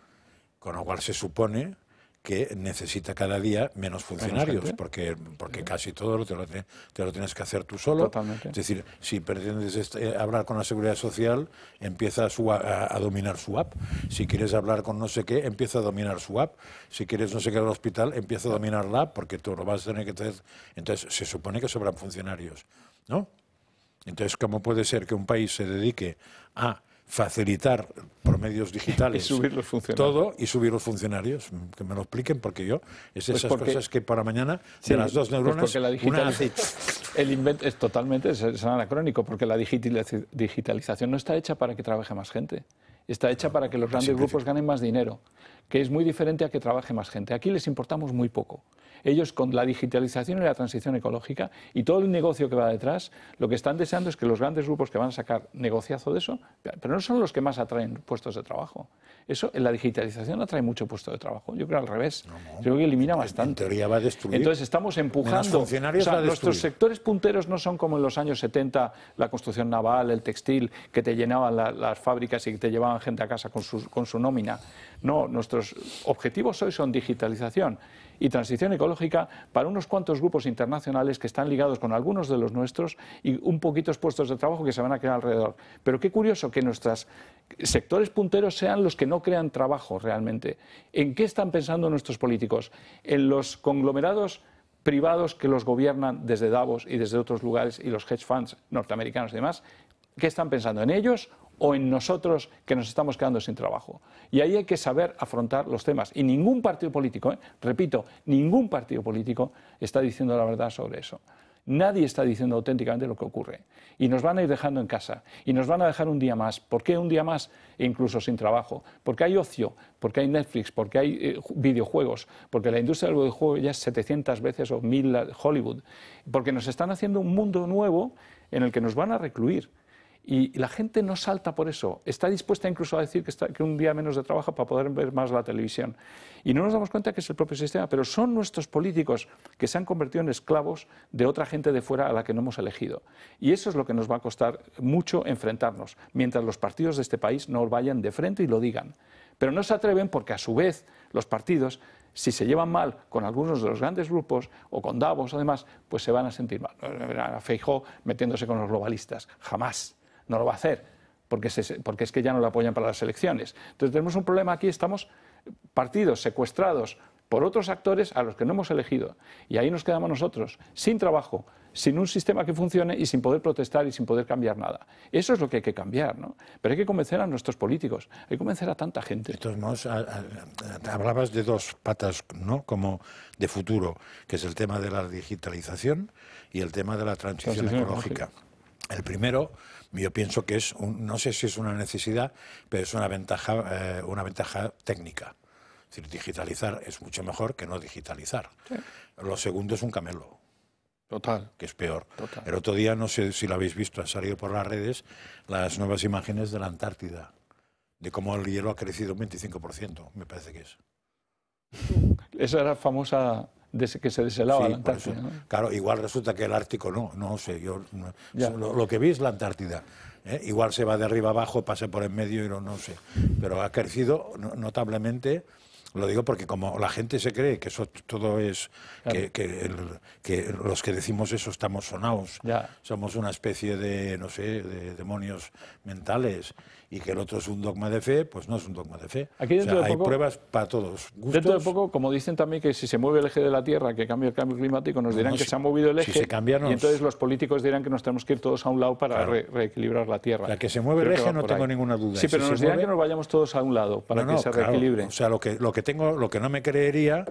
Con lo cual se supone que necesita cada día menos funcionarios, porque, porque casi todo te lo, te, lo, tienes que hacer tú solo. Es decir, si pretendes eh, hablar con la seguridad social, empieza a, dominar su app. Si quieres hablar con no sé qué, empieza a dominar su app. Si quieres no sé qué al hospital, empieza a dominar la app, porque tú lo vas a tener que hacer. Entonces, se supone que sobran funcionarios, ¿no? Entonces, ¿cómo puede ser que un país se dedique a facilitar por medios digitales todo y subir los funcionarios. Que me lo expliquen porque yo, es pues esas cosas que para mañana de las dos pues neuronas, la es totalmente, es, anacrónico, porque la digitalización no está hecha para que trabaje más gente. Está hecha para que los grandes grupos ganen más dinero, que es muy diferente a que trabaje más gente. Aquí les importamos muy poco. Ellos con la digitalización y la transición ecológica y todo el negocio que va detrás, lo que están deseando es que los grandes grupos que van a sacar negociazo de eso, pero no son los que más atraen puestos de trabajo. Eso, en la digitalización atrae mucho puesto de trabajo. Yo creo al revés. creo que elimina bastante. teoría a destruir. Entonces estamos empujando. a nuestros sectores punteros no son como en los años 70, la construcción naval, el textil, que te llenaban las fábricas y que te llevaban gente a casa con su, con su nómina. No, nuestros objetivos hoy son digitalización y transición ecológica para unos cuantos grupos internacionales que están ligados con algunos de los nuestros y un poquitos puestos de trabajo que se van a crear alrededor. Pero qué curioso que nuestros sectores punteros sean los que no crean trabajo realmente. ¿En qué están pensando nuestros políticos? ¿En los conglomerados? privados que los gobiernan desde Davos y desde otros lugares y los hedge funds norteamericanos y demás, ¿qué están pensando? ¿En ellos o en nosotros que nos estamos quedando sin trabajo. Y ahí hay que saber afrontar los temas. Y ningún partido político, ¿eh? repito, ningún partido político está diciendo la verdad sobre eso. Nadie está diciendo auténticamente lo que ocurre. Y nos van a ir dejando en casa. Y nos van a dejar un día más. ¿Por qué un día más? E incluso sin trabajo. Porque hay ocio, porque hay Netflix, porque hay eh, videojuegos, porque la industria del videojuego ya es 700 veces o 1000 Hollywood. Porque nos están haciendo un mundo nuevo en el que nos van a recluir. Y la gente no salta por eso. Está dispuesta incluso a decir que, un día menos de trabajo para poder ver más la televisión. Y no nos damos cuenta que es el propio sistema, pero son nuestros políticos que se han convertido en esclavos de otra gente de fuera a la que no hemos elegido. Y eso es lo que nos va a costar mucho enfrentarnos, mientras los partidos de este país no vayan de frente y lo digan. Pero no se atreven porque a su vez los partidos si se llevan mal con algunos de los grandes grupos o con Davos, además, pues se van a sentir mal. Feijó metiéndose con los globalistas, jamás no lo va a hacer, porque, porque es que ya no lo apoyan para las elecciones. Entonces tenemos un problema aquí, estamos partidos secuestrados por otros actores a los que no hemos elegido. Y ahí nos quedamos nosotros, sin trabajo, sin un sistema que funcione y sin poder protestar y sin poder cambiar nada. Eso es lo que hay que cambiar, ¿no? Pero hay que convencer a nuestros políticos, hay que convencer a tanta gente. De hablabas de dos patas, ¿no? Como de futuro, que es el tema de la digitalización y el tema de la transición, ecológica. El primero yo pienso que es, no sé si es una necesidad, pero es una ventaja, eh, una ventaja técnica. Es decir, digitalizar es mucho mejor que no digitalizar. Lo segundo es un camelo. Total. Que es peor. El otro día, no sé si lo habéis visto, ha salido por las redes las nuevas imágenes de la Antártida, de cómo el hielo ha crecido un 25%, me parece que es. Esa era famosa que se deshelaba la Antártida. Claro, igual resulta que el Ártico no, no sé, yo lo, que vi es la Antártida. ¿eh? Igual se va de arriba abajo, pase por en medio y no, sé. Pero ha crecido notablemente. Lo digo porque como la gente se cree que eso todo es que, los que decimos eso estamos sonados, somos una especie de no sé de demonios mentales y que el otro es un dogma de fe, pues no es un dogma de fe. Aquí dentro hay pruebas para todos. Dentro de poco, como dicen también que si se mueve el eje de la Tierra, que cambia el cambio climático, nos dirán que se ha movido el eje. se Y entonces los políticos dirán que nos tenemos que ir todos a un lado para reequilibrar la Tierra. La que se mueve el eje no tengo ninguna duda. Sí, pero nos dirán que nos vayamos todos a un lado para que se reequilibre. O sea, lo que, lo que tengo, lo que no me creería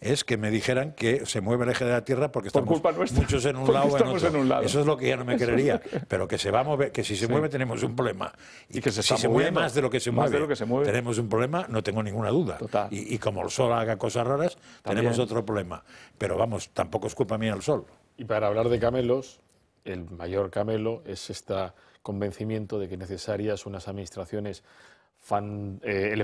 es que me dijeran que se mueve el eje de la Tierra porque estamos muchos en un lado en Eso es lo que ya no me creería. Pero que se va a mover, que si se mueve tenemos un problema. Y, que si se mueve más de lo que se, mueve, tenemos un problema, no tengo ninguna duda. Y, como el Sol haga cosas raras, tenemos otro problema. Pero vamos, tampoco es culpa mía el Sol. Y para hablar de camelos, el mayor camelo es este convencimiento de que necesarias unas administraciones fan, eh,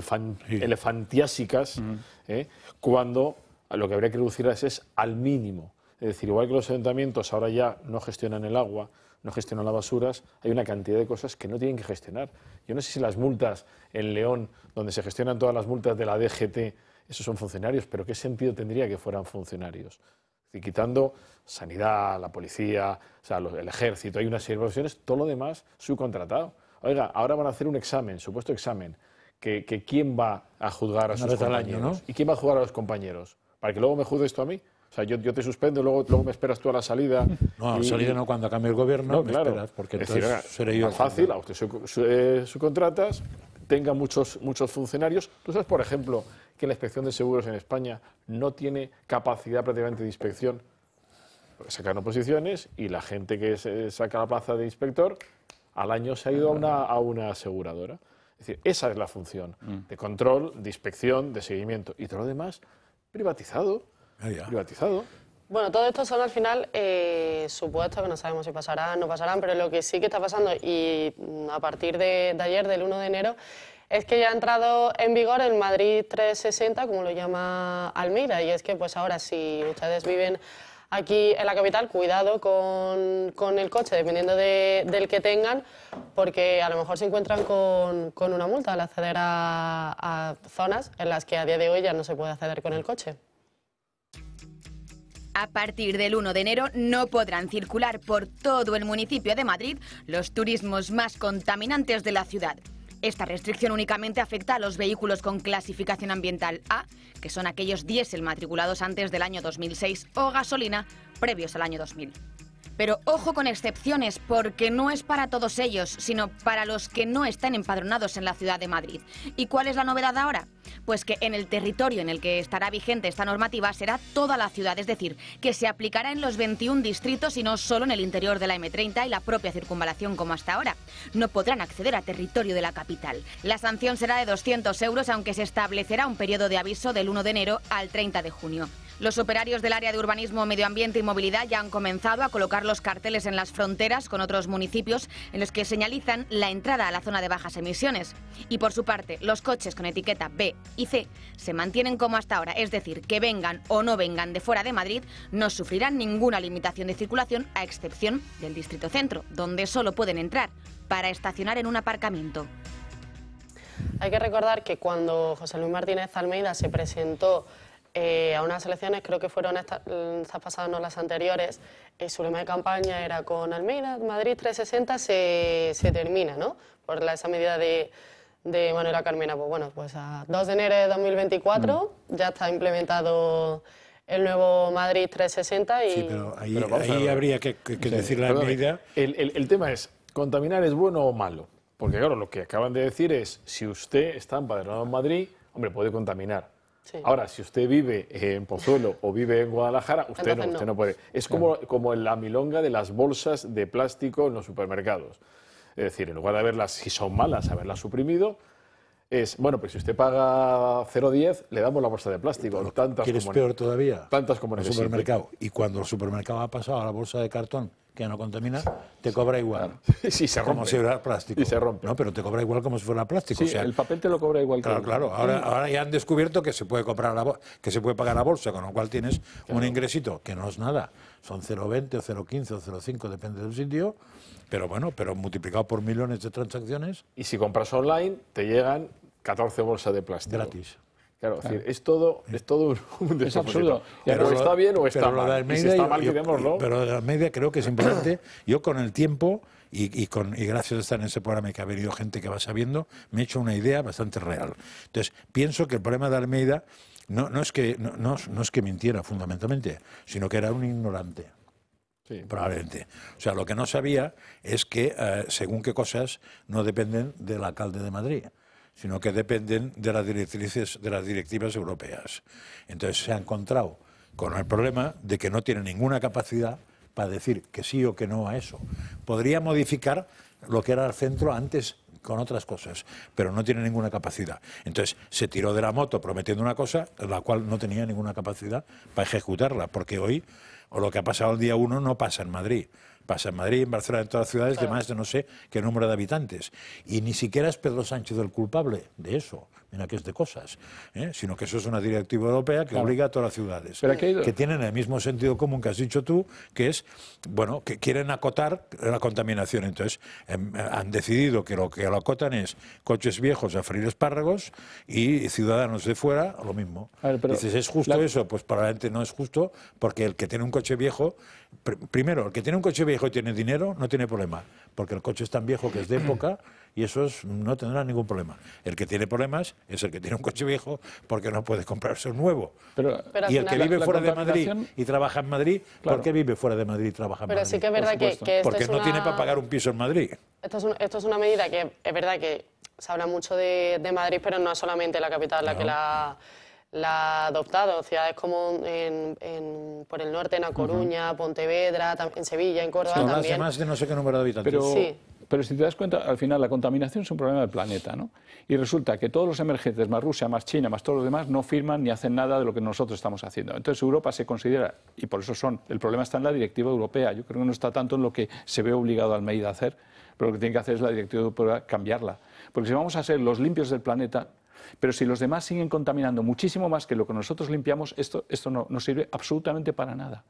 elefantiásicas, eh, cuando lo que habría que reducir es al mínimo. Es decir, igual que los ayuntamientos ahora ya no gestionan el agua, no gestionan las basuras, hay una cantidad de cosas que no tienen que gestionar. Yo no sé si las multas en León, donde se gestionan todas las multas de la DGT, esos son funcionarios, pero ¿qué sentido tendría que fueran funcionarios? Y quitando sanidad, la policía, el ejército, hay una serie de todo lo demás subcontratado. Oiga, ahora van a hacer un examen, supuesto examen, que, quién va a juzgar a sus compañeros y quién va a juzgar a los compañeros para que luego me juzgues esto a mí. O sea, yo, te suspendo, luego, luego me esperas tú a la salida. No, la salida no, cuando cambie el gobierno me claro. esperas, porque entonces seré yo. fácil, a usted su, eh, contratas, tenga muchos, muchos funcionarios. Tú sabes, por ejemplo, que la inspección de seguros en España no tiene capacidad prácticamente de inspección. Sacan oposiciones y la gente que saca la plaza de inspector al año se ha ido a una, a una aseguradora. Es decir, esa es la función mm. de control, de inspección, de seguimiento. Y todo lo demás privatizado. Ah, privatizado. Bueno, todo esto son al final eh, ...supuesto supuestos que no sabemos si pasarán o no pasarán, pero lo que sí que está pasando, y mm, a partir de, de, ayer, del 1 de enero, es que ya ha entrado en vigor el Madrid 360, como lo llama Almira, y es que pues ahora si ustedes viven aquí en la capital, cuidado con, el coche, dependiendo del que tengan, porque a lo mejor se encuentran con, una multa al acceder a, zonas en las que a día de hoy ya no se puede acceder con el coche. A partir del 1 de enero no podrán circular por todo el municipio de Madrid los turismos más contaminantes de la ciudad. Esta restricción únicamente afecta a los vehículos con clasificación ambiental A, que son aquellos diésel matriculados antes del año 2006 o gasolina previos al año 2000. Pero ojo con excepciones, porque no es para todos ellos, sino para los que no están empadronados en la ciudad de Madrid. ¿Y cuál es la novedad ahora? Pues que en el territorio en el que estará vigente esta normativa será toda la ciudad, es decir, que se aplicará en los 21 distritos y no solo en el interior de la M30 y la propia circunvalación como hasta ahora. No podrán acceder a territorio de la capital. La sanción será de 200 euros, aunque se establecerá un periodo de aviso del 1 de enero al 30 de junio. Los operarios del área de urbanismo, medio ambiente y movilidad ya han comenzado a colocar los carteles en las fronteras con otros municipios en los que señalizan la entrada a la zona de bajas emisiones. Y por su parte, los coches con etiqueta B y C se mantienen como hasta ahora, es decir, que vengan o no vengan de fuera de Madrid, no sufrirán ninguna limitación de circulación a excepción del distrito centro, donde solo pueden entrar para estacionar en un aparcamiento. Hay que recordar que cuando José Luis Martínez Almeida se presentó eh, a unas elecciones, creo que fueron estas mm, pasadas, no las anteriores, su lema de campaña era con Almeida, Madrid 360 se, se termina, ¿no? Por la, esa medida de, de Manuela Carmena. Pues bueno, pues a 2 de enero de 2024 mm. ya está implementado el nuevo Madrid 360 y... pero ahí, habría que, decir la medida. El, el tema es, ¿contaminar es bueno o malo? Porque claro, lo que acaban de decir es, si usted está empadronado en Madrid, hombre, puede contaminar. Ahora, si usted vive en Pozuelo o vive en Guadalajara, usted no, puede. Es como, en la milonga de las bolsas de plástico en los supermercados. Es decir, en lugar de verlas, si son malas, haberlas suprimido, es, bueno, pues si usted paga 0,10, le damos la bolsa de plástico. ¿Quieres peor todavía? Tantas como en el supermercado. Y cuando el supermercado ha pasado a la bolsa de cartón, que no contamina, te cobra igual. Claro. se rompe. Como si fuera plástico. Y se rompe. No, pero te cobra igual como si fuera plástico. Sí, o sea, el papel te lo cobra igual. Claro, que claro. Ahora, ahora ya han descubierto que se puede comprar que se puede pagar la bolsa, con lo cual tienes un ingresito que no es nada. Son 0,20 o 0,15 o 0,5, depende del sitio. Pero bueno, pero multiplicado por millones de transacciones. Y si compras online, te llegan 14 bolsas de plástico. Gratis. Claro, Es, todo, es todo un Es Pero, está bien o está mal. está mal, Pero de Almeida creo que es importante. yo con el tiempo y, con, y gracias a estar en ese programa y que ha venido gente que va sabiendo, me he hecho una idea bastante real. Entonces, pienso que el problema de Almeida no, no, es, que, no, es que mintiera fundamentalmente, sino que era un ignorante. Probablemente. O sea, lo que no sabía es que eh, según qué cosas no dependen del alcalde de Madrid sino que dependen de las directrices de las directivas europeas. Entonces se ha encontrado con el problema de que no tiene ninguna capacidad para decir que sí o que no a eso. Podría modificar lo que era el centro antes con otras cosas, pero no tiene ninguna capacidad. Entonces se tiró de la moto prometiendo una cosa, la cual no tenía ninguna capacidad para ejecutarla, porque hoy o lo que ha pasado el día uno no pasa en Madrid. Pasa en Madrid, en Barcelona, en todas las ciudades de más de no sé qué número de habitantes. Y ni siquiera es Pedro Sánchez el culpable de eso en es de cosas, ¿eh? sino que eso es una directiva europea que obliga a todas las ciudades, que tienen el mismo sentido común que has dicho tú, que es, bueno, que quieren acotar la contaminación. Entonces, em, han decidido que lo que lo acotan es coches viejos a freír espárragos y ciudadanos de fuera lo mismo. Dices, ¿es justo eso? Pues para la gente no es justo, porque el que tiene un coche viejo, primero, el que tiene un coche viejo y tiene dinero, no tiene problema, porque el coche es tan viejo que es de época y es no tendrá ningún problema. El que tiene problemas es el que tiene un coche viejo porque no puedes comprarse un nuevo. Pero, y el que vive fuera de Madrid y trabaja en Madrid, ¿por qué vive fuera de Madrid y trabaja en Madrid? que verdad Porque no tiene para pagar un piso en Madrid. Esto es, una medida que es verdad que se habla mucho de, de Madrid, pero no es solamente la capital la que la ha adoptado. Ciudades como en, por el norte, en A Coruña, Pontevedra, en Sevilla, en Córdoba. no sé qué número de habitantes. sí. Pero si te das cuenta, al final la contaminación es un problema del planeta, ¿no? Y resulta que todos los emergentes, más Rusia, más China, más todos los demás, no firman ni hacen nada de lo que nosotros estamos haciendo. Entonces Europa se considera, y por eso son, el problema está en la directiva europea. Yo creo que no está tanto en lo que se ve obligado Almeida a hacer, pero lo que tiene que hacer es la directiva europea cambiarla. Porque si vamos a ser los limpios del planeta, pero si los demás siguen contaminando muchísimo más que lo que nosotros limpiamos, esto, no, no sirve absolutamente para nada.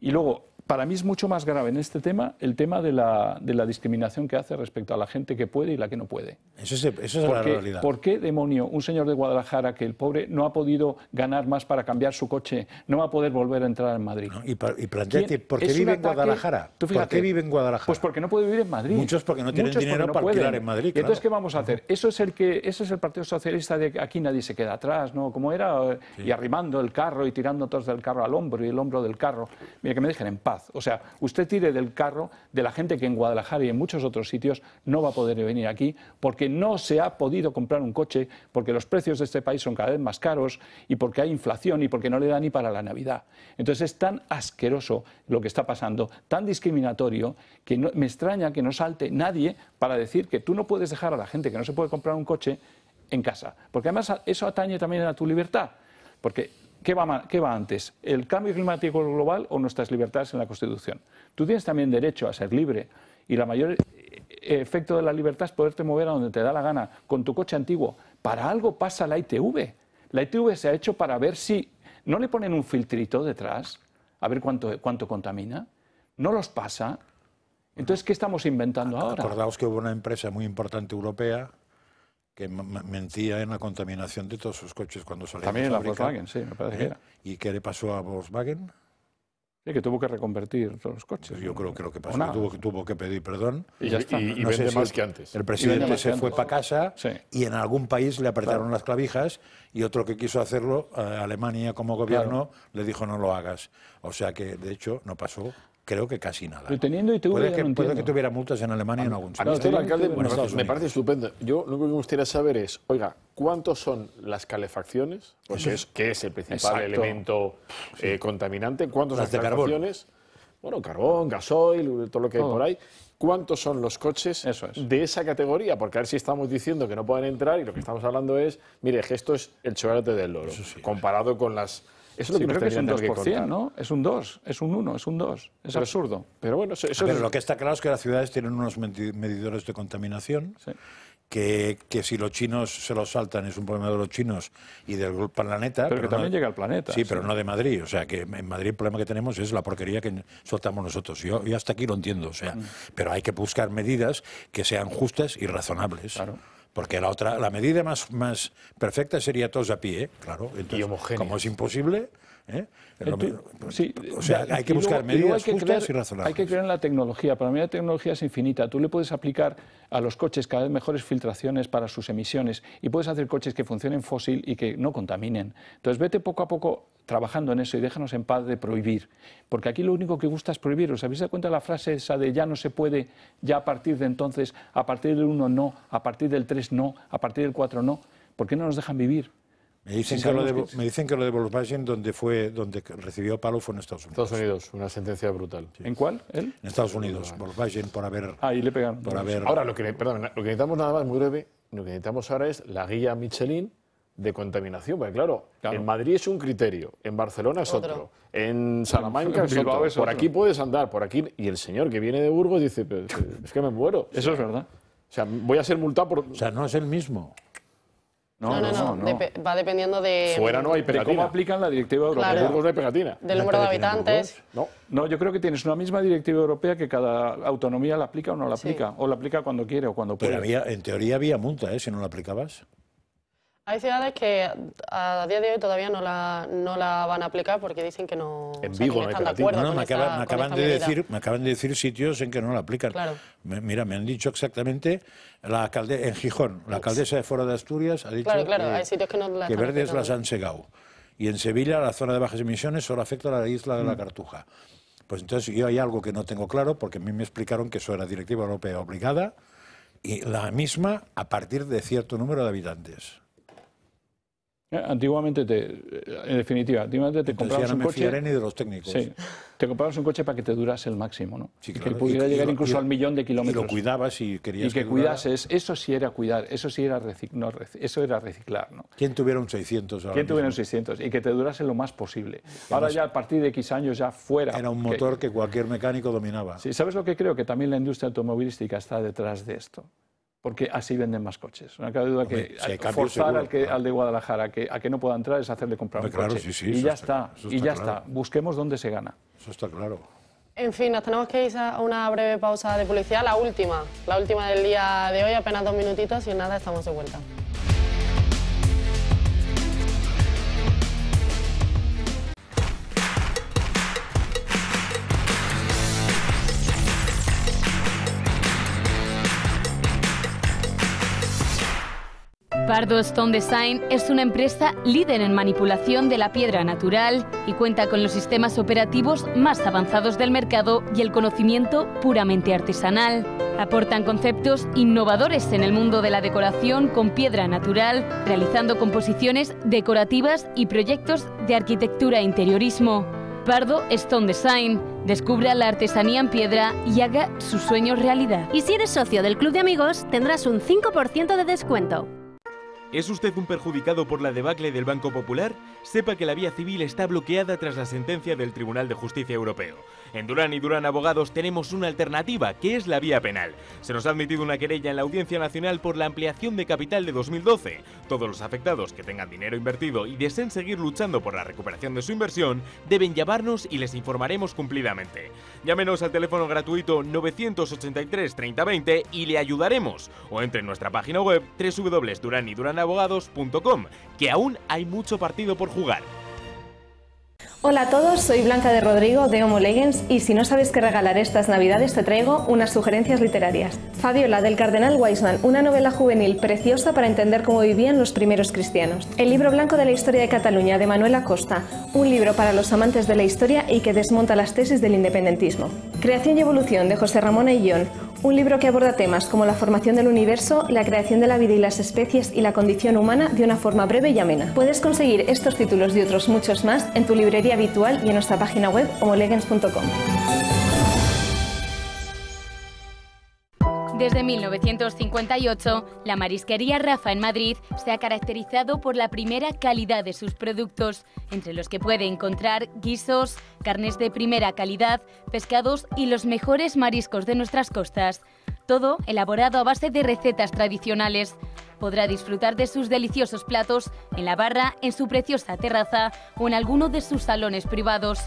Y luego, para mí es mucho más grave en este tema el tema de la, discriminación que hace respecto a la gente que puede y la que no puede. Eso es, la realidad. ¿Por qué demonio un señor de Guadalajara que el pobre no ha podido ganar más para cambiar su coche no va a poder volver a entrar en Madrid? y, y planteate, ¿por qué vive en Guadalajara? Fíjate, ¿Por qué vive en Guadalajara? Pues porque no puede vivir en Madrid. Muchos porque no tienen dinero para alquilar en Madrid. Entonces, ¿qué vamos a hacer? Eso es el que ese es el Partido Socialista de aquí nadie se queda atrás, ¿no? Como era, eh, y arrimando el carro y tirando todos del carro al hombro y el hombro del carro que me dejen en paz. O sea, usted tire del carro de la gente que en Guadalajara y en muchos otros sitios no va a poder venir aquí porque no se ha podido comprar un coche, porque los precios de este país son cada vez más caros y porque hay inflación y porque no le da ni para la Navidad. Entonces es tan asqueroso lo que está pasando, tan discriminatorio, que me extraña que no salte nadie para decir que tú no puedes dejar a la gente que no se puede comprar un coche en casa. Porque además eso atañe también a tu libertad. Porque ¿Qué va, antes? ¿El cambio climático global o nuestras libertades en la Constitución? Tú tienes también derecho a ser libre y el mayor eh, efecto de la libertad es poderte mover a donde te da la gana con tu coche antiguo. Para algo pasa la ITV. La ITV se ha hecho para ver si no le ponen un filtrito detrás, a ver cuánto, cuánto contamina. No los pasa. Entonces, ¿qué estamos inventando ahora? Acordaos que hubo una empresa muy importante europea que mentía en la contaminación de todos sus coches cuando salía También en la Volkswagen, sí, me parece que ¿eh? ¿Y qué le pasó a Volkswagen? Sí, que tuvo que reconvertir todos los coches. Yo creo que lo que pasó tuvo, que tuvo que pedir perdón. Y, ya está. y, vende más que antes. El presidente se fue para casa y en algún país le apretaron las clavijas y otro que quiso hacerlo, eh, Alemania como gobierno, le dijo no lo hagas. O sea que, de hecho, no pasó creo que casi nada. Pero teniendo y puede, que, tuviera multas en Alemania en algún sitio. A me, parece, estupendo. Yo lo que me gustaría saber es, oiga, ¿cuántos son las calefacciones? Pues es, que es el principal elemento eh, contaminante. ¿Cuántos son las de calefacciones? Bueno, carbón, gasoil, todo lo que hay por ahí. ¿Cuántos son los coches de esa categoría? Porque a ver si estamos diciendo que no pueden entrar y lo que estamos hablando es, mire, esto es el chocolate del loro, comparado con las eso es creo que es un 2%, ¿no? Es un 2, es un 1, es un 2. Es absurdo. Pero bueno, eso, pero lo que está claro es que las ciudades tienen unos medidores de contaminación. Que, si los chinos se los saltan es un problema de los chinos y del planeta. Pero, que también llega al planeta. Sí, pero no de Madrid. O sea, que en Madrid el problema que tenemos es la porquería que soltamos nosotros. Yo, hasta aquí lo entiendo. O sea, mm. pero hay que buscar medidas que sean justas y razonables. Claro. Porque la otra, la medida más, más perfecta sería todos a pie, claro. Entonces, y Como es imposible, ¿Eh? Pues, sí, hay que buscar medidas justas y razonables. Hay que creer en la tecnología. Para mí la tecnología es infinita. Tú le puedes aplicar a los coches cada vez mejores filtraciones para sus emisiones y puedes hacer coches que funcionen fósil y que no contaminen. Entonces vete poco a poco trabajando en eso y déjanos en paz de prohibir. Porque aquí lo único que gusta es prohibir. ¿Os habéis dado cuenta de la frase esa de ya no se puede, ya a partir de entonces, a partir del 1 no, a partir del 3 no, a partir del 4 no? ¿Por qué no nos dejan vivir? Me dicen, que lo de, me dicen que lo de Volkswagen, donde, fue, donde recibió palo, fue en Estados Unidos. Estados Unidos, una sentencia brutal. ¿En cuál? ¿Él? En Estados Unidos, Volkswagen, por haber... ahí le pegan. Por haber... Ahora, lo que, lo que necesitamos nada más, muy breve, lo que necesitamos ahora es la guía Michelin de contaminación, porque claro, en Madrid es un criterio, en Barcelona es otro, en Salamanca es otro, por aquí puedes andar, por aquí, y el señor que viene de Burgos dice, es que me muero. Eso es verdad. O sea, voy a ser multado por... O sea, no es el mismo. No, no, no, va dependiendo de... Fuera no hay cómo aplican la directiva europea. no pegatina. Del número de habitantes. No, no, yo creo que tienes una misma directiva europea que cada autonomía la aplica o no la aplica. O la aplica cuando quiere o cuando puede. Pero en teoría había multa, ¿eh? Si no la aplicabas. Hay ciudades que a, día de hoy todavía no la, no la van a aplicar porque dicen que no, ¿eh? están de acuerdo. me, acaban, de decir, me acaban de decir sitios en que no la aplican. mira, me han dicho exactamente la alcalde, en Gijón, la alcaldesa de Foro de Asturias ha dicho que, hay que, la que verdes las han segado. Y en Sevilla, la zona de bajas emisiones solo afecta a la isla de la mm. Cartuja. Pues entonces yo hay algo que no tengo claro porque a mí me explicaron que eso era directiva europea obligada y la misma a partir de cierto número de habitantes. Eh, antiguamente, te, eh, en definitiva, antiguamente te comprabas un coche. de los técnicos. te comprabas un coche para que te durase el máximo, ¿no? Que pudiera llegar incluso al millón de kilómetros. Y lo cuidabas y querías. Y que, cuidases. Eso sí era cuidar, eso sí era, recic eso era reciclar, ¿no? ¿Quién tuviera un 600 ahora? ¿Quién tuviera un 600? Y que te durase lo más posible. ahora ya a partir de X años ya fuera. Era un motor que, que cualquier mecánico dominaba. Sí, ¿sabes lo que creo? Que también la industria automovilística está detrás de esto porque así venden más coches. No cabe duda que forzar al, de Guadalajara a que, no pueda entrar es hacerle comprar un coche. y ya está, y ya está. Busquemos dónde se gana. Eso está claro. En fin, nos tenemos que ir a una breve pausa de policía, la última, la última del día de hoy, apenas dos minutitos y nada, estamos de vuelta. Pardo Stone Design es una empresa líder en manipulación de la piedra natural y cuenta con los sistemas operativos más avanzados del mercado y el conocimiento puramente artesanal. Aportan conceptos innovadores en el mundo de la decoración con piedra natural, realizando composiciones decorativas y proyectos de arquitectura e interiorismo. Pardo Stone Design. Descubra la artesanía en piedra y haga sus sueños realidad. Y si eres socio del Club de Amigos, tendrás un 5% de descuento. ¿Es usted un perjudicado por la debacle del Banco Popular? Sepa que la vía civil está bloqueada tras la sentencia del Tribunal de Justicia Europeo. En Durán y Durán Abogados tenemos una alternativa, que es la vía penal. Se nos ha admitido una querella en la Audiencia Nacional por la ampliación de capital de 2012. Todos los afectados que tengan dinero invertido y deseen seguir luchando por la recuperación de su inversión, deben llamarnos y les informaremos cumplidamente. Llámenos al teléfono gratuito 983 3020 y le ayudaremos. O entre en nuestra página web www.duraniduranabogados.com, que aún hay mucho partido por jugar. Hola a todos, soy Blanca de Rodrigo de Homo Legends y si no sabes qué regalar estas navidades te traigo unas sugerencias literarias. Fabiola del Cardenal Wiseman, una novela juvenil preciosa para entender cómo vivían los primeros cristianos. El libro blanco de la historia de Cataluña de Manuela Costa, un libro para los amantes de la historia y que desmonta las tesis del independentismo. Creación y evolución de José Ramón Ayllón, un libro que aborda temas como la formación del universo, la creación de la vida y las especies y la condición humana de una forma breve y amena. Puedes conseguir estos títulos y otros muchos más en tu librería habitual y en nuestra página web homolegens.com. Desde 1958, la marisquería Rafa en Madrid se ha caracterizado por la primera calidad de sus productos, entre los que puede encontrar guisos, carnes de primera calidad, pescados y los mejores mariscos de nuestras costas. Todo elaborado a base de recetas tradicionales. Podrá disfrutar de sus deliciosos platos en la barra, en su preciosa terraza o en alguno de sus salones privados.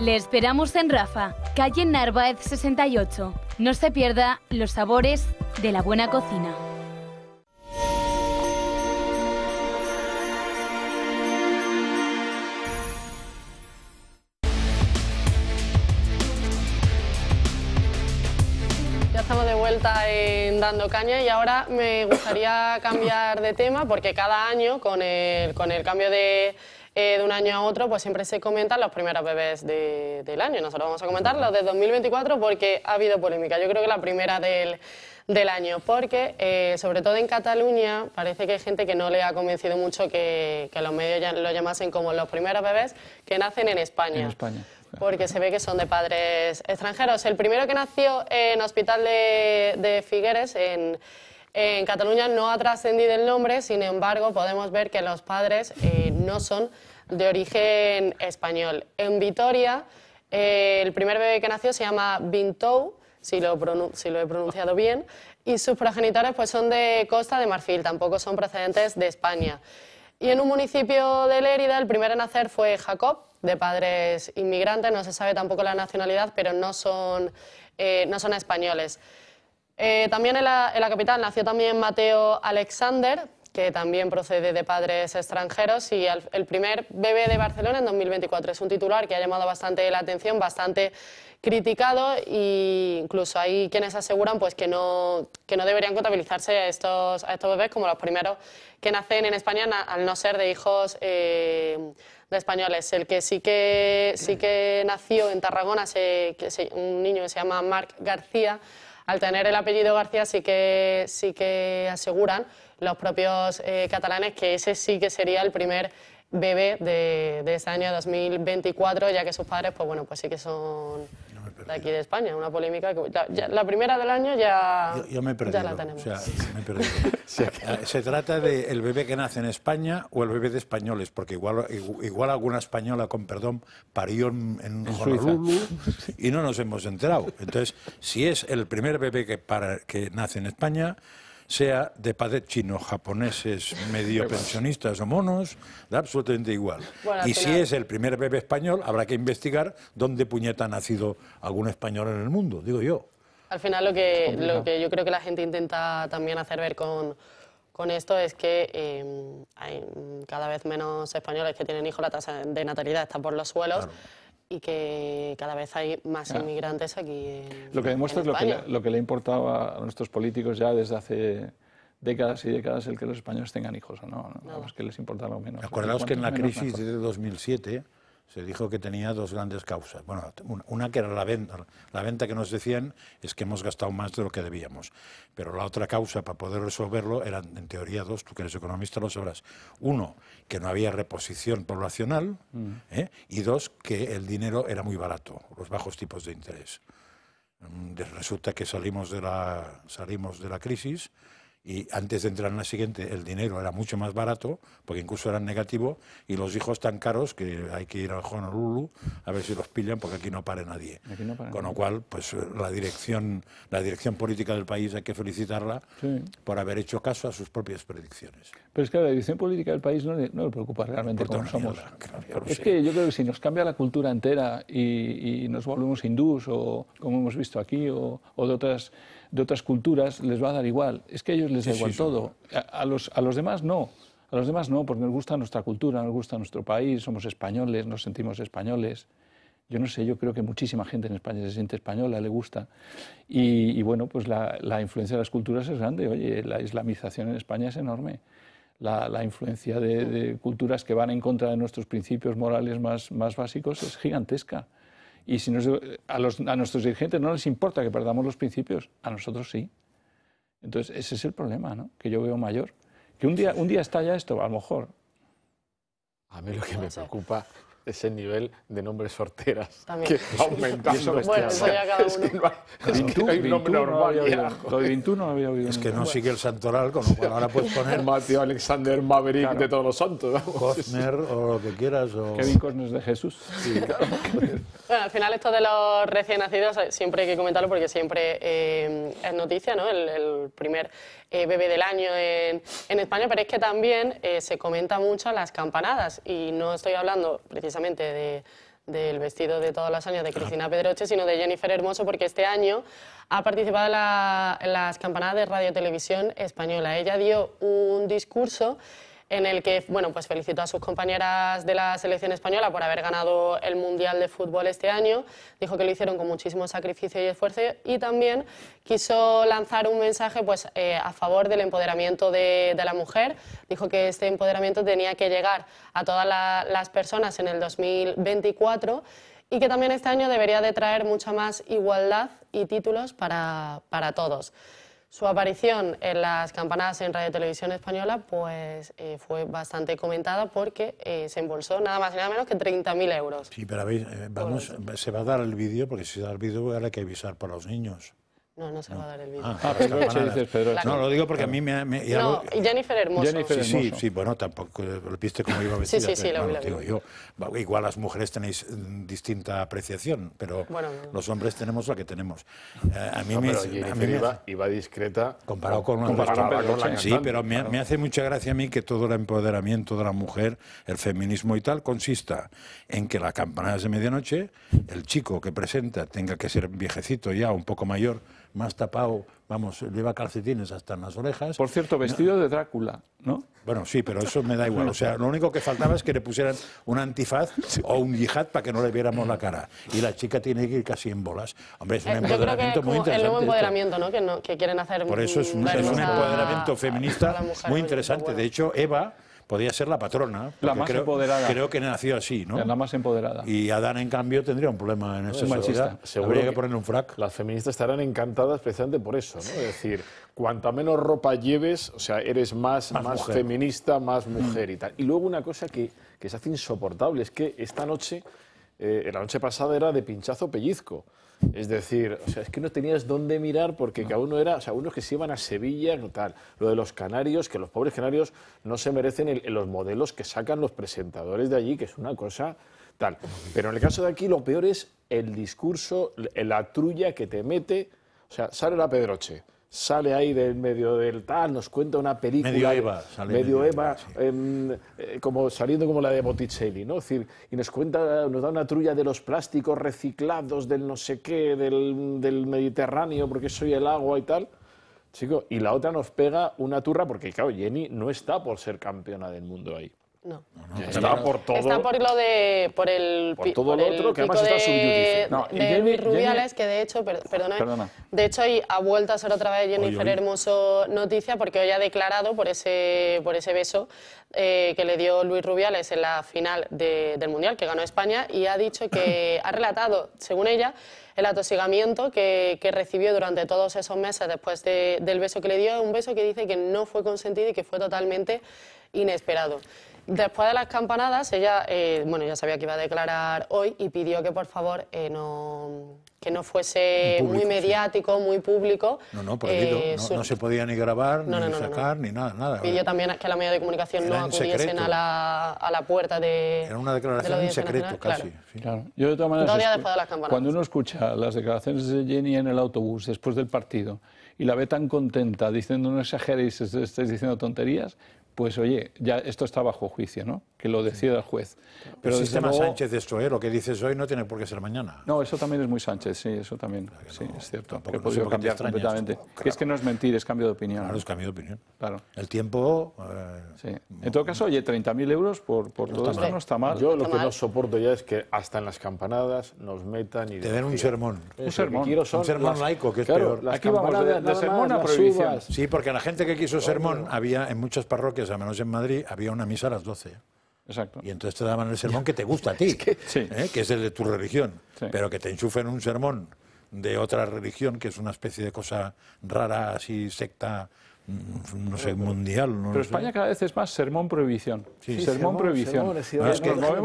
Le esperamos en Rafa, calle Narváez 68. No se pierda los sabores de la buena cocina. estamos de vuelta en Dando Caña y ahora me gustaría cambiar de tema porque cada año con el, con el cambio de, eh, un año a otro pues siempre se comentan los primeros bebés del año. Nosotros vamos a comentar los de 2024 porque ha habido polémica. Yo creo que la primera del, año porque eh, sobre todo en Cataluña parece que hay gente que no le ha convencido mucho que, los medios lo llamasen como los primeros bebés que nacen En España porque se ve que son de padres extranjeros. El primero que nació en Hospital de, Figueres, en, Cataluña, no ha trascendido el nombre, sin embargo, podemos ver que los padres eh, no son de origen español. En Vitoria, eh, el primer bebé que nació se llama Bintou, si lo, he pronunciado bien, y sus progenitores pues, son de Costa de Marfil, tampoco son procedentes de España. Y en un municipio de Lérida, el primero en nacer fue Jacob, de padres inmigrantes, no se sabe tampoco la nacionalidad, pero no son, eh, no son españoles. Eh, también en la, capital nació también Mateo Alexander, que también procede de padres extranjeros y el, primer bebé de Barcelona en 2024. Es un titular que ha llamado bastante la atención, bastante criticado e incluso hay quienes aseguran pues, que, no, no deberían contabilizarse a estos, estos bebés como los primeros que nacen en España al no ser de hijos eh, españoles. El que sí que, sí que nació en Tarragona, que un niño que se llama Marc García, al tener el apellido García sí que, sí que aseguran los propios eh, catalanes que ese sí que sería el primer bebé de, de este año 2024, ya que sus padres, pues bueno, pues sí que son aquí de España, una polémica que la primera del año ya, la tenemos. Se trata de bebé que nace en España o el bebé de españoles, porque igual, igual alguna española, con perdón, parió en, un y no nos hemos enterado. Entonces, si es el primer bebé que, que nace en España, sea de padres chinos, japoneses, medio pensionistas o monos, da absolutamente igual. y si es el primer bebé español, habrá que investigar dónde puñeta ha nacido algún español en el mundo, digo yo. Al final lo que, lo que yo creo que la gente intenta también hacer ver con, esto es que eh, hay cada vez menos españoles que tienen hijos, la tasa de natalidad está por los suelos y que cada vez hay más inmigrantes aquí. lo que demuestra es lo que, le, lo que importaba a nuestros políticos ya desde hace décadas y décadas el que los españoles tengan hijos o no, ¿no? a los que les importa lo menos. Acordaos que en la crisis de 2007 se dijo que tenía dos grandes causas. Bueno, una que era la venta, la venta que nos decían es que hemos gastado más de lo que debíamos. Pero la otra causa para poder resolverlo eran, en teoría, dos, tú que eres economista lo sabrás. Uno, que no había reposición poblacional mm. ¿eh? y dos, que el dinero era muy barato, los bajos tipos de interés. Mm, resulta que salimos de la, salimos de la crisis y antes de entrar en la siguiente el dinero era mucho más barato, porque incluso era negativo, y los hijos tan caros que hay que ir a Honolulu a ver si los pillan, porque aquí no para nadie. Con lo cual, pues eh, la dirección, la dirección política del país hay que felicitarla por haber hecho caso a sus propias predicciones. Pero es que la dirección política del país no le, preocupa realmente cómo somos. es que yo creo que si nos cambia la cultura entera y, nos volvemos hindús, o como hemos visto aquí, o de otras de otras culturas les va a dar igual. Es que a ellos les da igual todo. A, los, demás no. A los demás no, porque nos gusta nuestra cultura, nos gusta nuestro país, somos españoles, nos sentimos españoles. Yo no sé, yo creo que muchísima gente en España se siente española, le gusta. Y, bueno, pues la, influencia de las culturas es grande. Oye, la islamización en España es enorme. La, influencia de, culturas que van en contra de nuestros principios morales más básicos es gigantesca. Y si a, nuestros dirigentes no les importa que perdamos los principios, a nosotros sí. Entonces, ese es el problema ¿no? que yo veo mayor. Que un día, un día estalla esto, a lo mejor. A mí lo que me preocupa es el nivel de nombres sorteras que va aumentando. Este bueno, eso ya cada uno. Es que no Es que no sigue el santoral, con lo cual ahora puedes poner... Mateo Alexander Maverick de todos los santos. Costner o lo que quieras. O... Kevin Costner de Jesús. Sí, claro. Bueno, al final esto de los recién nacidos eh, siempre hay que comentarlo porque siempre eh, es noticia, ¿no? El, primer eh, bebé del año en, España, pero es que también se comenta mucho las campanadas y no estoy hablando precisamente del vestido de todos los años de Cristina Pedroche, sino de Jennifer Hermoso, porque este año ha participado en, en las campanadas de Radio Televisión Española. Ella dio un discurso en el que bueno, pues felicitó a sus compañeras de la selección española por haber ganado el Mundial de Fútbol este año, dijo que lo hicieron con muchísimo sacrificio y esfuerzo y también quiso lanzar un mensaje pues, eh, a favor del empoderamiento de, la mujer, dijo que este empoderamiento tenía que llegar a todas las personas en el 2024 y que también este año debería de traer mucha más igualdad y títulos para todos. Su aparición en las campanadas en Radio Televisión Española pues, eh, fue bastante comentada porque eh, se embolsó nada más y nada menos que 30.000 euros. Sí, pero eh, vamos, se va a dar el vídeo, porque si se da el vídeo ahora hay que avisar para los niños. No, no se va a dar el vídeo. Ah, ah, no, lo digo porque a mí me... no, y Jennifer Hermoso. sí, sí, sí, bueno, tampoco lo viste como iba vestida. sí, sí, sí, lo, Igual las mujeres tenéis mm, distinta apreciación, pero los hombres tenemos la que tenemos. Eh, a mí me... iba, discreta... Comparado con, los con, Sí, pero me, hace mucha gracia a mí que todo el empoderamiento de la mujer, el feminismo y tal, consista en que las campanadas de medianoche, el chico que presenta tenga que ser viejecito ya, un poco mayor, más tapado, vamos, lleva calcetines hasta en las orejas. Por cierto, vestido de Drácula, ¿no? Bueno, sí, pero eso me da igual. O sea, lo único que faltaba es que le pusieran un antifaz o un yihad para que no le viéramos la cara. Y la chica tiene que ir casi en bolas. Hombre, es un eh, empoderamiento muy interesante. El nuevo empoderamiento, ¿no? Que, que, quieren hacer. Por eso es un, empoderamiento feminista muy interesante. De hecho, Eva podría ser la patrona. La más creo, empoderada. Creo que nació así, ¿no? La más empoderada. Y Adán, en cambio, tendría un problema en esa sociedad. Seguro Habría que, ponerle un frac. Las feministas estarán encantadas precisamente por eso, ¿no? Es decir, cuanta menos ropa lleves, o sea, eres más, más, feminista, más mm. mujer y tal. Y luego una cosa que, se hace insoportable es que esta noche, eh, la noche pasada era de pinchazo pellizco. Es decir, o sea, es que no tenías dónde mirar porque cada uno era, o sea, unos que se iban a Sevilla, tal. Lo de los canarios, que los pobres canarios no se merecen los modelos que sacan los presentadores de allí, que es una cosa tal. Pero en el caso de aquí lo peor es el discurso, la trulla que te mete, o sea, sale la Pedroche sale ahí del medio del tal, nos cuenta una película. medio Eva, em, eh, como, saliendo como la de Botticelli, ¿no? Es decir, y nos cuenta, nos da una trulla de los plásticos reciclados, del no sé qué, del, Mediterráneo, porque soy el agua y tal. Chico, y la otra nos pega una turra, porque claro, Jenny no está por ser campeona del mundo ahí. No. Pues está por todo. Está por lo de. Por el. Por que de, no, Rubiales, que de hecho, perdona, De hecho, hoy ha vuelto a ser otra vez Jennifer Hermoso noticia, porque hoy ha declarado por ese, por ese beso eh, que le dio Luis Rubiales en la final del Mundial, que ganó España, y ha dicho que. ha relatado, según ella, el atosigamiento que, que, recibió durante todos esos meses después del beso que le dio, un beso que dice que no fue consentido y que fue totalmente inesperado. Después de las campanadas, ella eh, bueno, ya sabía que iba a declarar hoy y pidió que por favor eh, no, que no fuese muy mediático, muy público. No, no, prohibido. Eh, no, se podía ni grabar, ni sacar, ni nada, nada. Pidió también que la media de comunicación no acudiesen a la, a la, puerta de. Era una declaración en secreto, casi. Claro. Yo, de todas maneras, Cuando uno escucha las declaraciones de Jenny en el autobús después del partido y la ve tan contenta diciendo no exageréis, estáis diciendo tonterías, pues oye, ya esto está bajo juicio, ¿no? Que lo decida el juez. Pero, el sistema Sánchez esto, ¿eh? lo que dices hoy no tiene por qué ser mañana. No, eso también es muy Sánchez, sí, eso también, sí, es cierto. porque que cambiar completamente. Que es que no es mentir, es cambio de opinión. Claro, es cambio de opinión. Claro. El tiempo... Eh, sí. En todo caso, oye, 30.000 euros por, por no todo no está mal. Yo lo que no soporto ya es que hasta en las campanadas nos metan y... Te den un sermón. un sermón. Un sermón laico, que es peor. Aquí vamos, de, sermón a prohibición. Sí, porque la gente que quiso sermón había en muchas parroquias a menos en Madrid, había una misa a las 12. Exacto. Y entonces te daban el sermón que te gusta a ti, ¿eh? que, es el de tu religión, pero que te enchufen un sermón de otra religión, que es una especie de cosa rara, así, secta, mm, no sé, mundial. pero España cada vez es más sermón prohibición. Sí. sermón, prohibición. no, es que, la,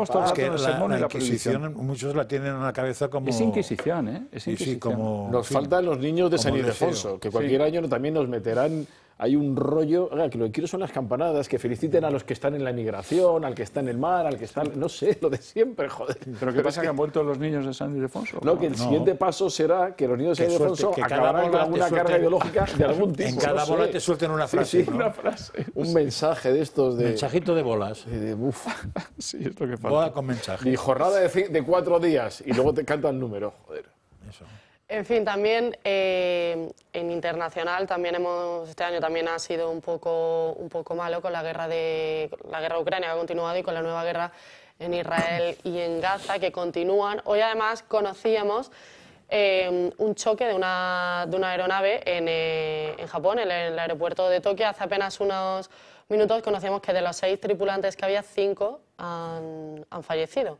muchos la tienen en la cabeza como... Es Inquisición, ¿eh? Es Inquisición. como, nos faltan los niños de San Ildefonso, que cualquier año también nos meterán hay un rollo, ah, que lo que quiero son las campanadas, que feliciten a los que están en la emigración, al que está en el mar, al que está, no sé, lo de siempre, joder. Pero ¿qué pasa que, que han vuelto los niños de San Ildefonso? No, que el siguiente paso será que los niños de San Ildefonso acabarán con alguna carga ideológica de algún tipo. En cada bola te suelten una frase. Sí, sí, una frase. Un mensaje de estos de... Mensajito de bolas. De, de bufa. sí, es lo que pasa. Bola con mensaje. Y jornada de, cuatro días y luego te cantan números, joder. Eso. En fin, también eh, en internacional también hemos este año también ha sido un poco un poco malo con la guerra de la guerra Ucrania que ha continuado y con la nueva guerra en Israel y en Gaza que continúan. Hoy además conocíamos eh, un choque de una, de una aeronave en, eh, Japón, en el, aeropuerto de Tokio. Hace apenas unos minutos conocíamos que de los seis tripulantes que había, cinco han fallecido.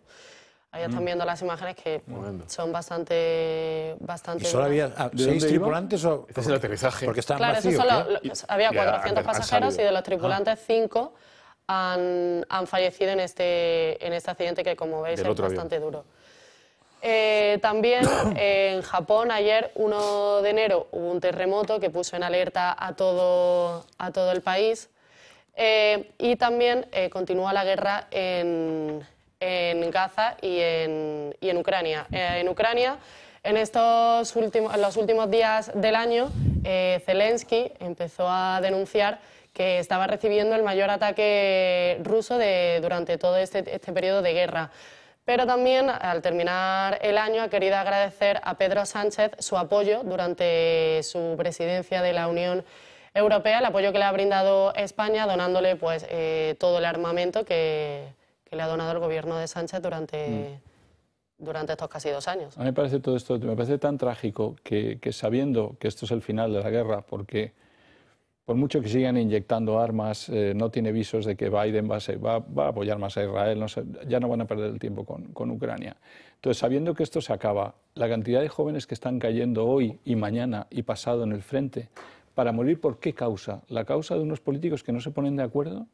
Ahí están mm. viendo las imágenes que son bastante... bastante ¿Y solo había seis ah, tripulantes o...? Este es el aterrizaje. Porque estaban claro, había 400 pasajeros y de los ah. tripulantes, 5 han, fallecido en este, en este accidente que, como veis, es bastante duro. Eh, también en Japón, ayer 1 de enero, hubo un terremoto que puso en alerta a todo, a todo el país. Eh, y también eh, continúa la guerra en, en Gaza y en, y en Ucrania. Eh, en Ucrania, en, estos últimos, los últimos días del año, eh, Zelensky empezó a denunciar que estaba recibiendo el mayor ataque ruso de, durante todo este, este periodo de guerra. Pero también, al terminar el año, ha querido agradecer a Pedro Sánchez su apoyo durante su presidencia de la Unión Europea, el apoyo que le ha brindado España, donándole pues, eh, todo el armamento que, que le ha donado el gobierno de Sánchez durante, mm. durante estos casi dos años. A mí me parece todo esto, me parece tan trágico que, sabiendo que esto es el final de la guerra, porque por mucho que sigan inyectando armas, eh, no tiene visos de que Biden va a, va, a apoyar más a Israel, ya no van a perder el tiempo con, Ucrania. Entonces, sabiendo que esto se acaba, la cantidad de jóvenes que están cayendo hoy y mañana y pasado en el frente para morir, ¿por qué causa? La causa de unos políticos que no se ponen de acuerdo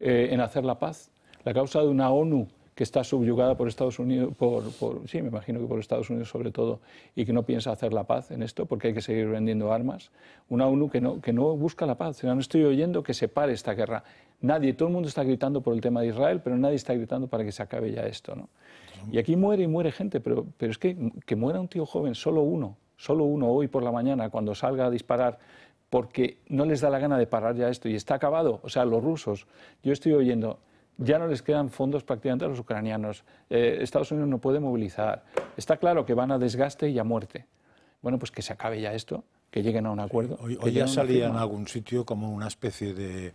eh, en hacer la paz, la causa de una ONU que está subyugada por Estados Unidos, por, sí, me imagino que por Estados Unidos sobre todo, y que no piensa hacer la paz en esto, porque hay que seguir vendiendo armas. Una ONU que no, busca la paz. No estoy oyendo que se pare esta guerra. Nadie, todo el mundo está gritando por el tema de Israel, pero nadie está gritando para que se acabe ya esto. Y aquí muere y muere gente, pero, pero es que, que muera un tío joven, solo uno, solo uno hoy por la mañana, cuando salga a disparar porque no les da la gana de parar ya esto y está acabado. O sea, los rusos, yo estoy oyendo, ya no les quedan fondos prácticamente a los ucranianos, eh, Estados Unidos no puede movilizar, está claro que van a desgaste y a muerte. Bueno, pues que se acabe ya esto, que lleguen a un acuerdo. hoy, ya salía en algún sitio como una especie de,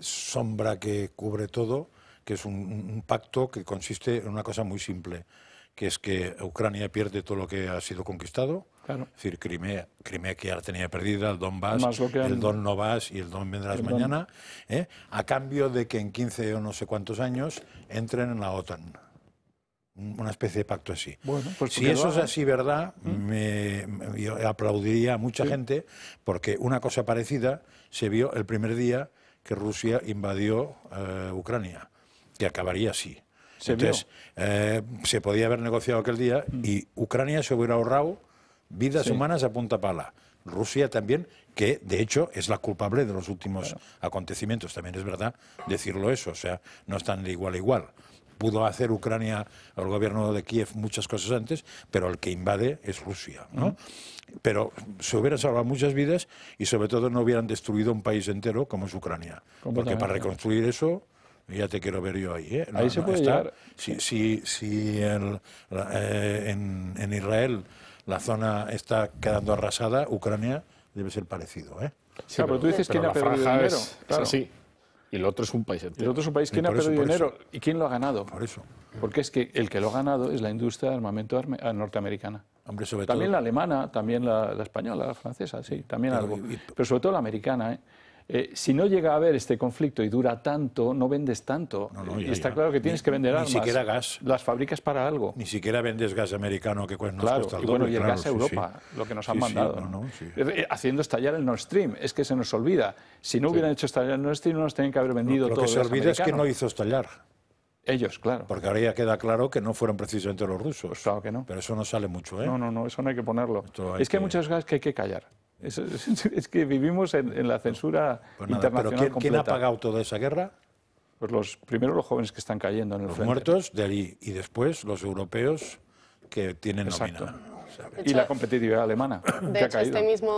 sombra que cubre todo, que es un pacto que consiste en una cosa muy simple, que es que Ucrania pierde todo lo que ha sido conquistado, es decir, Crimea, Crimea que ya la tenía perdida, el Don vas, el Don no y el Don vendrás mañana, ¿eh? a cambio de que en 15 o no sé cuántos años entren en la OTAN. Una especie de pacto así. Pues si eso es así, ¿verdad? yo aplaudiría a mucha gente porque una cosa parecida se vio el primer día que Rusia invadió eh, Ucrania, que acabaría así. Se Entonces, eh, se podía haber negociado aquel día mm. y Ucrania se hubiera ahorrado vidas humanas a punta pala. Rusia también, que de hecho es la culpable de los últimos acontecimientos, también es verdad decirlo eso, o sea, no están de igual a igual. Pudo hacer Ucrania, el gobierno de Kiev, muchas cosas antes, pero el que invade es Rusia, ¿no? Pero se hubieran salvado muchas vidas y sobre todo no hubieran destruido un país entero como es Ucrania. Porque para reconstruir eso ya te quiero ver yo ahí. ¿eh? ahí se puede estar. Si, eh, en Israel la zona está quedando arrasada, Ucrania debe ser parecido. ¿eh? claro, pero, tú dices quién ha perdido dinero. Y el otro es un país El otro es un país. ¿Quién ha perdido dinero? ¿Y quién lo ha ganado? Por eso. Porque es que el que lo ha ganado es la industria de armamento ah, norteamericana. Hombre, también la alemana, también la, española, la francesa, sí, también algo. Pero sobre todo la americana. ¿eh? Eh, si no llega a haber este conflicto y dura tanto, no vendes tanto. está claro que tienes que vender armas. Ni siquiera gas. Las fabricas para algo. Ni siquiera vendes gas americano que cuesta el y el gas a Europa, lo que nos han mandado. Eh, eh, haciendo estallar el Nord Stream. Es que se nos olvida. Si no hubieran hecho estallar el Nord Stream, no nos tenían que haber vendido lo, todo. Lo que se olvida es que no hizo estallar. Ellos, claro. Porque ahora ya queda claro que no fueron precisamente los rusos. Claro que no. Pero eso no sale mucho, ¿eh? No, no, no, eso no hay que ponerlo. es que, hay muchos gas que hay que callar. es, que vivimos en, la censura pues internacional. Pero ¿quién, ha pagado toda esa guerra? Pues los, primero los jóvenes que están cayendo en el los muertos de allí y después los europeos que tienen el nómina. y la competitividad alemana. De hecho, este mismo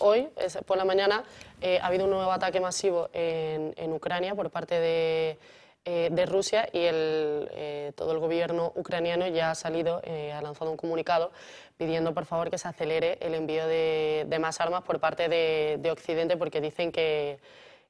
hoy, por la mañana, eh, ha habido un nuevo ataque masivo en Ucrania por parte de eh, de Rusia y el, eh, todo el gobierno ucraniano ya ha salido, eh, ha lanzado un comunicado pidiendo por favor que se acelere el envío de, más armas por parte de, Occidente porque dicen que,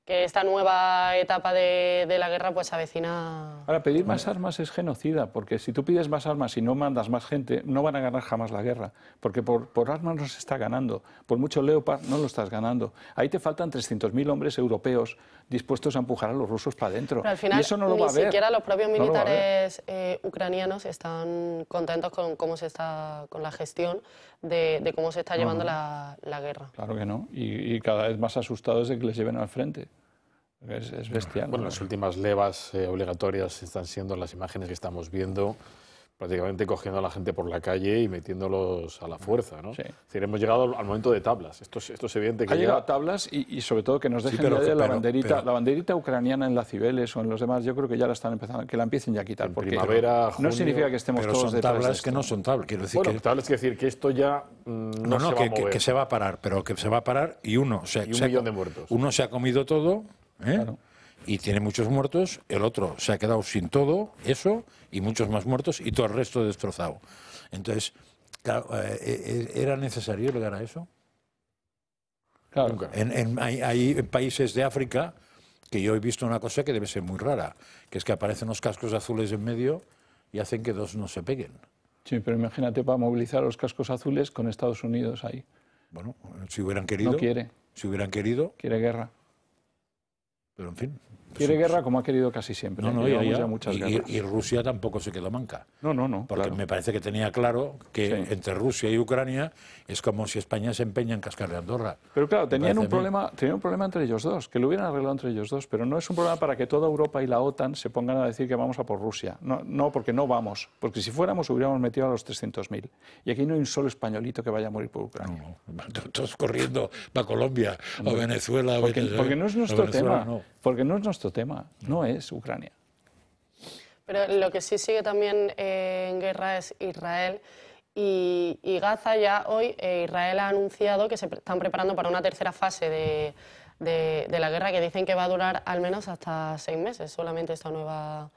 esta nueva etapa de, la guerra pues avecina... Ahora, pedir más armas es genocida, porque si tú pides más armas y no mandas más gente, no van a ganar jamás la guerra, porque por, por armas no se está ganando, por mucho Leopard no lo estás ganando. Ahí te faltan 300.000 hombres europeos dispuestos a empujar a los rusos para adentro. Pero al final, y eso no lo ni va a ver. siquiera los propios militares eh, ucranianos están contentos con cómo se está, con la gestión de, cómo se está llevando la, guerra. Claro que no. Y, cada vez más asustados de que les lleven al frente. Es, es bestial. Bueno, las últimas levas eh, obligatorias están siendo las imágenes que estamos viendo prácticamente cogiendo a la gente por la calle y metiéndolos a la fuerza, ¿no? Sí. Es decir, hemos llegado al momento de tablas. Esto, esto es evidente que ha llegado a tablas y, sobre todo que nos dejen la banderita, la banderita ucraniana en la Cibeles o en los demás. Yo creo que ya la están empezando, que la empiecen ya a quitar. porque primavera, no significa que estemos todos son tablas que no son tablas. Quiero decir que tablas quiere decir que esto ya mm, no, se que, va a mover. que, se va a parar, pero que se va a parar y uno, y un millón de muertos. Uno se ha comido todo, ¿eh? Claro y tiene muchos muertos, el otro se ha quedado sin todo eso y muchos más muertos y todo el resto destrozado. Entonces, eh, eh, eh, ¿era necesario llegar a eso? Claro. En, hay, países de África que yo he visto una cosa que debe ser muy rara, que es que aparecen los cascos azules en medio y hacen que dos no se peguen. Sí, pero imagínate para movilizar los cascos azules con Estados Unidos ahí. Bueno, si hubieran querido. No quiere. Si hubieran querido. Quiere guerra. Pero en fin, Quiere guerra como ha querido casi siempre. No, ¿eh? no, muchas y, Rusia tampoco se quedó manca. No, no, no. Porque me parece que tenía claro que entre Rusia y Ucrania es como si España se empeña en cascarle de Andorra. Pero claro, tenían un, problema, tenían un problema entre ellos dos, que lo hubieran arreglado entre ellos dos, pero no es un problema para que toda Europa y la OTAN se pongan a decir que vamos a por Rusia. No, no porque no vamos, porque si fuéramos hubiéramos metido a los 300.000. Y aquí no hay un solo españolito que vaya a morir por Ucrania. No, no. todos corriendo para Colombia o Venezuela. Porque, Venezuela, porque no es nuestro tema. No porque no es nuestro tema, no es Ucrania. Pero lo que sí sigue también eh, en guerra es Israel. Y, Gaza ya hoy, eh, Israel ha anunciado que se están preparando para una tercera fase de, la guerra que dicen que va a durar al menos hasta seis meses, solamente esta nueva,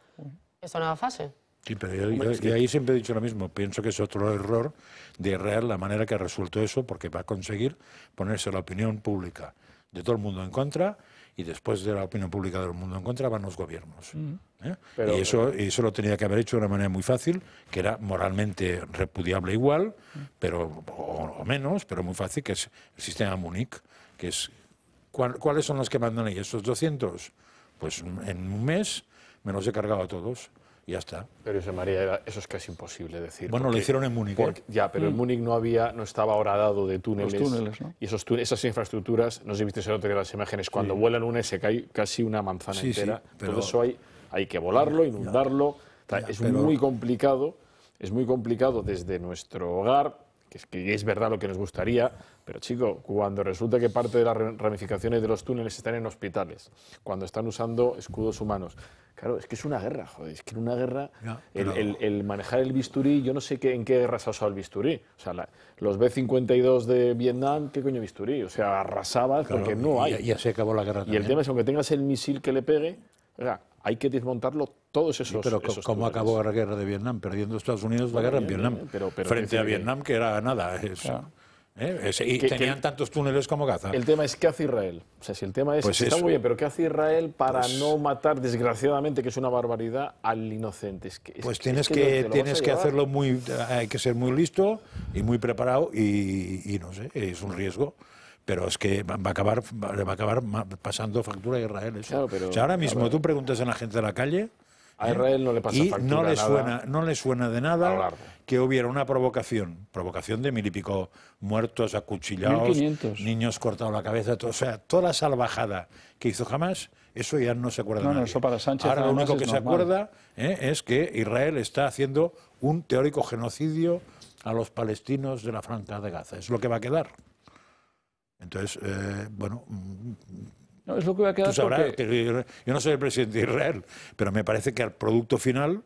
esta nueva fase. Sí, pero yo, ahí siempre he dicho lo mismo. Pienso que es otro error de Israel la manera que ha resuelto eso, porque va a conseguir ponerse la opinión pública de todo el mundo en contra y después de la opinión pública del mundo en contra van los gobiernos. ¿eh? y, eso, y eso lo tenía que haber hecho de una manera muy fácil, que era moralmente repudiable igual, pero, o, menos, pero muy fácil, que es el sistema Munich que es ¿cuáles son los que mandan ahí? ¿Esos 200? Pues en un mes me los he cargado a todos. Ya está. Pero eso, María, eso es casi imposible decir. Bueno, lo hicieron en Múnich. ¿eh? Ya, pero en mm. Múnich no había, no estaba horadado de túneles. Y esos túneles, esas infraestructuras, no sé si viste día las imágenes, cuando vuelan una y se cae casi una manzana entera. eso hay, hay que volarlo, inundarlo. es muy complicado, es muy complicado desde nuestro hogar, que que es verdad lo que nos gustaría, pero chico, cuando resulta que parte de las ramificaciones de los túneles están en hospitales, cuando están usando escudos humanos. Claro, es que es una guerra, joder, es que en una guerra el, manejar el bisturí, yo no sé qué, en qué guerra se ha usado el bisturí. O sea, los B-52 de Vietnam, ¿qué coño bisturí? O sea, arrasabas porque no hay. Ya, se acabó la guerra. Y el tema es, aunque tengas el misil que le pegue, hay que desmontarlo todos esos. pero ¿cómo acabó la guerra de Vietnam? Perdiendo Estados Unidos la guerra en Vietnam. frente a Vietnam, que era nada. Eso. ¿Eh? Y tenían tantos túneles como Gaza. El tema es qué hace Israel. O sea, si el tema es pues está muy bien, pero qué hace Israel para pues- no matar desgraciadamente, que es una barbaridad, al inocente. pues tienes que, tienes que hacerlo muy, hay que ser muy listo y muy preparado y, no sé, es un riesgo pero es que va a acabar, va a acabar pasando factura a Israel. Eso. ahora mismo tú preguntas a la gente de la calle a Israel no le pasa y no le suena, no le suena de nada que hubiera una provocación, provocación de mil y pico muertos, acuchillados, niños cortados la cabeza, todo, o sea, toda la salvajada que hizo jamás, eso ya no se acuerda no, nadie. Ahora lo único que se acuerda ¿eh? es que Israel está haciendo un teórico genocidio a los palestinos de la franja de Gaza. Es lo que va a quedar. Entonces, eh, bueno, mm, es lo que va a quedar yo, no soy el presidente de Israel, pero me parece que al producto final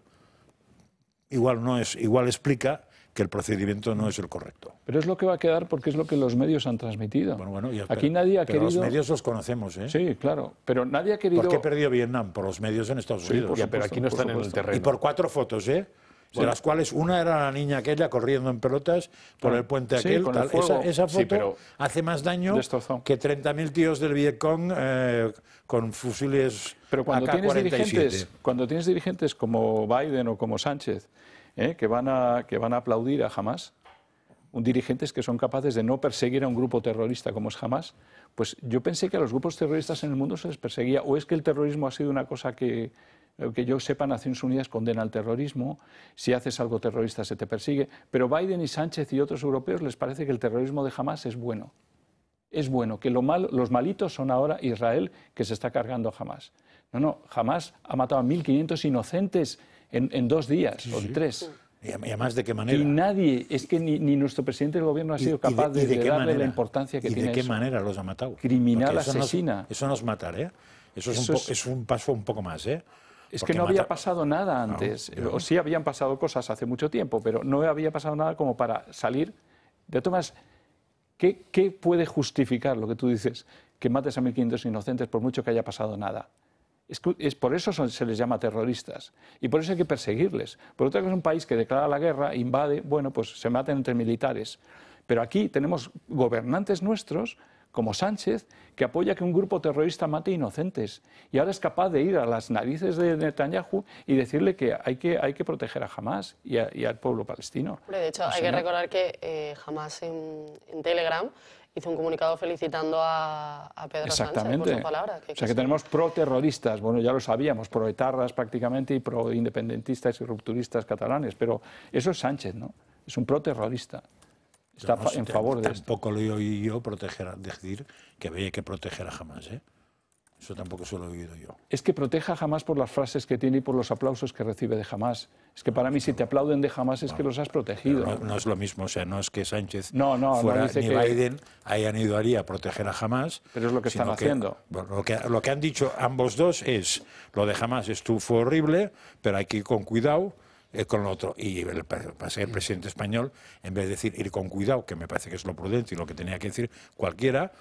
igual, no es, igual explica que el procedimiento no es el correcto. Pero es lo que va a quedar porque es lo que los medios han transmitido. Bueno, bueno, Aquí nadie ha querido... los medios los conocemos, ¿eh? Sí, claro, pero nadie ha querido... ¿Por qué perdió Vietnam? Por los medios en Estados Unidos. pero aquí no están en el terreno. Y por cuatro fotos, ¿eh? de las cuales una era la niña aquella corriendo en pelotas por el puente aquel. esa, foto pero hace más daño que 30.000 tíos del Vietcong eh, con fusiles Pero cuando tienes, dirigentes, cuando tienes dirigentes como Biden o como Sánchez eh, que, van a, que van a aplaudir a Hamas, un dirigentes que son capaces de no perseguir a un grupo terrorista como es Hamas, pues yo pensé que a los grupos terroristas en el mundo se les perseguía, o es que el terrorismo ha sido una cosa que, eh, que yo sepa, Naciones Unidas condena al terrorismo, si haces algo terrorista se te persigue, pero Biden y Sánchez y otros europeos les parece que el terrorismo de Hamas es bueno. Es bueno, que los malitos son ahora Israel que se está cargando a Hamas. No, no, Hamas ha matado a 1.500 inocentes en, dos días o en tres. Y además, ¿de qué manera? Y nadie, es que ni, nuestro presidente del gobierno ha sido capaz de, darle la importancia que tiene. ¿De qué manera los ha matado? Criminal, asesina. eso no es matar, ¿eh? Eso, es, un paso un poco más, ¿eh? Es que no había pasado nada antes. O sí habían pasado cosas hace mucho tiempo, pero no había pasado nada como para salir. De todas ¿qué, ¿qué puede justificar lo que tú dices? Que mates a 1.500 inocentes por mucho que haya pasado nada. Es, por eso se les llama terroristas y por eso hay que perseguirles. Por otra es un país que declara la guerra, invade, bueno, pues se maten entre militares. Pero aquí tenemos gobernantes nuestros como Sánchez, que apoya que un grupo terrorista mate inocentes y ahora es capaz de ir a las narices de Netanyahu y decirle que hay que, hay que proteger a Hamas y, al pueblo palestino. de hecho, hay que recordar que eh, Hamas en, Telegram hizo un comunicado felicitando a, a Pedro Sánchez por o sea que tenemos pro-terroristas, bueno, ya lo sabíamos, pro-etarras prácticamente y pro-independentistas y rupturistas catalanes, pero eso es Sánchez, ¿no? Es un pro-terrorista está en favor de Tampoco lo he oído yo proteger, a decir que había que proteger a jamás ¿eh? Eso tampoco se lo he oído yo. Es que proteja a por las frases que tiene y por los aplausos que recibe de jamás Es que para ah, mí, si te aplauden de jamás es que los has protegido. No, es lo mismo, o sea, no es que Sánchez fuera, ni Biden hayan ido a proteger a jamás Pero es lo que están haciendo. lo, que, lo que han dicho ambos dos es: lo de jamás estuvo horrible, pero hay que ir con cuidado eh, con otro. Y el, para ser presidente español, en vez de decir ir con cuidado, que me parece que es lo prudente y lo que tenía que decir cualquiera,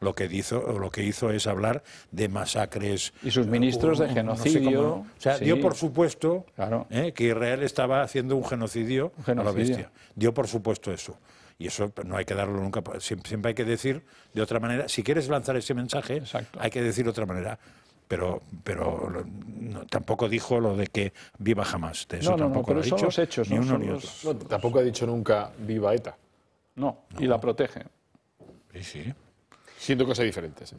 lo, que hizo, lo que hizo es hablar de masacres. Y sus ministros de genocidio. dio por supuesto ¿eh? que Israel estaba haciendo un genocidio, bestia. Dio por supuesto eso. Y eso no hay que darlo nunca. Siempre, hay que decir de otra manera. Si quieres lanzar ese mensaje, hay que decir de otra manera pero, pero tampoco dijo lo de que viva jamás. De eso tampoco ha dicho. los hechos, uno ni tampoco ha dicho nunca viva ETA. No, y la protege. Sí, sí. Siendo cosas diferentes. ¿eh?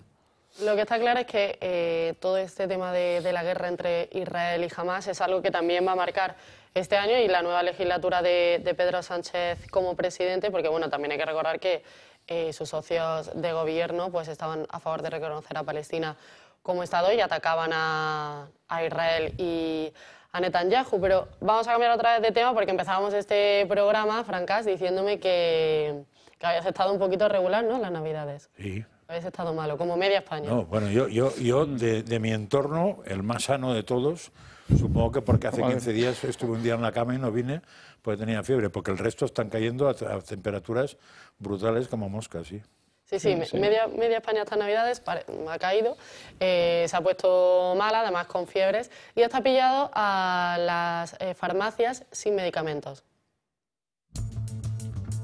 Lo que está claro es que eh, todo este tema de, la guerra entre Israel y Hamas es algo que también va a marcar este año y la nueva legislatura de, Pedro Sánchez como presidente, porque bueno, también hay que recordar que eh, sus socios de gobierno pues estaban a favor de reconocer a Palestina como Estado y atacaban a, Israel y a Netanyahu. Pero vamos a cambiar otra vez de tema porque empezábamos este programa, Francas, diciéndome que, que habías estado un poquito regular, ¿no? Las Navidades. Sí. estado malo, como media España. No, bueno, yo, yo, yo de, mi entorno, el más sano de todos, supongo que porque hace 15 días estuve un día en la cama y no vine, pues tenía fiebre, porque el resto están cayendo a, a temperaturas brutales como moscas, sí. Sí, sí, Media, España hasta navidades ha caído, eh, se ha puesto mala, además con fiebres, y ha pillado a las eh, farmacias sin medicamentos.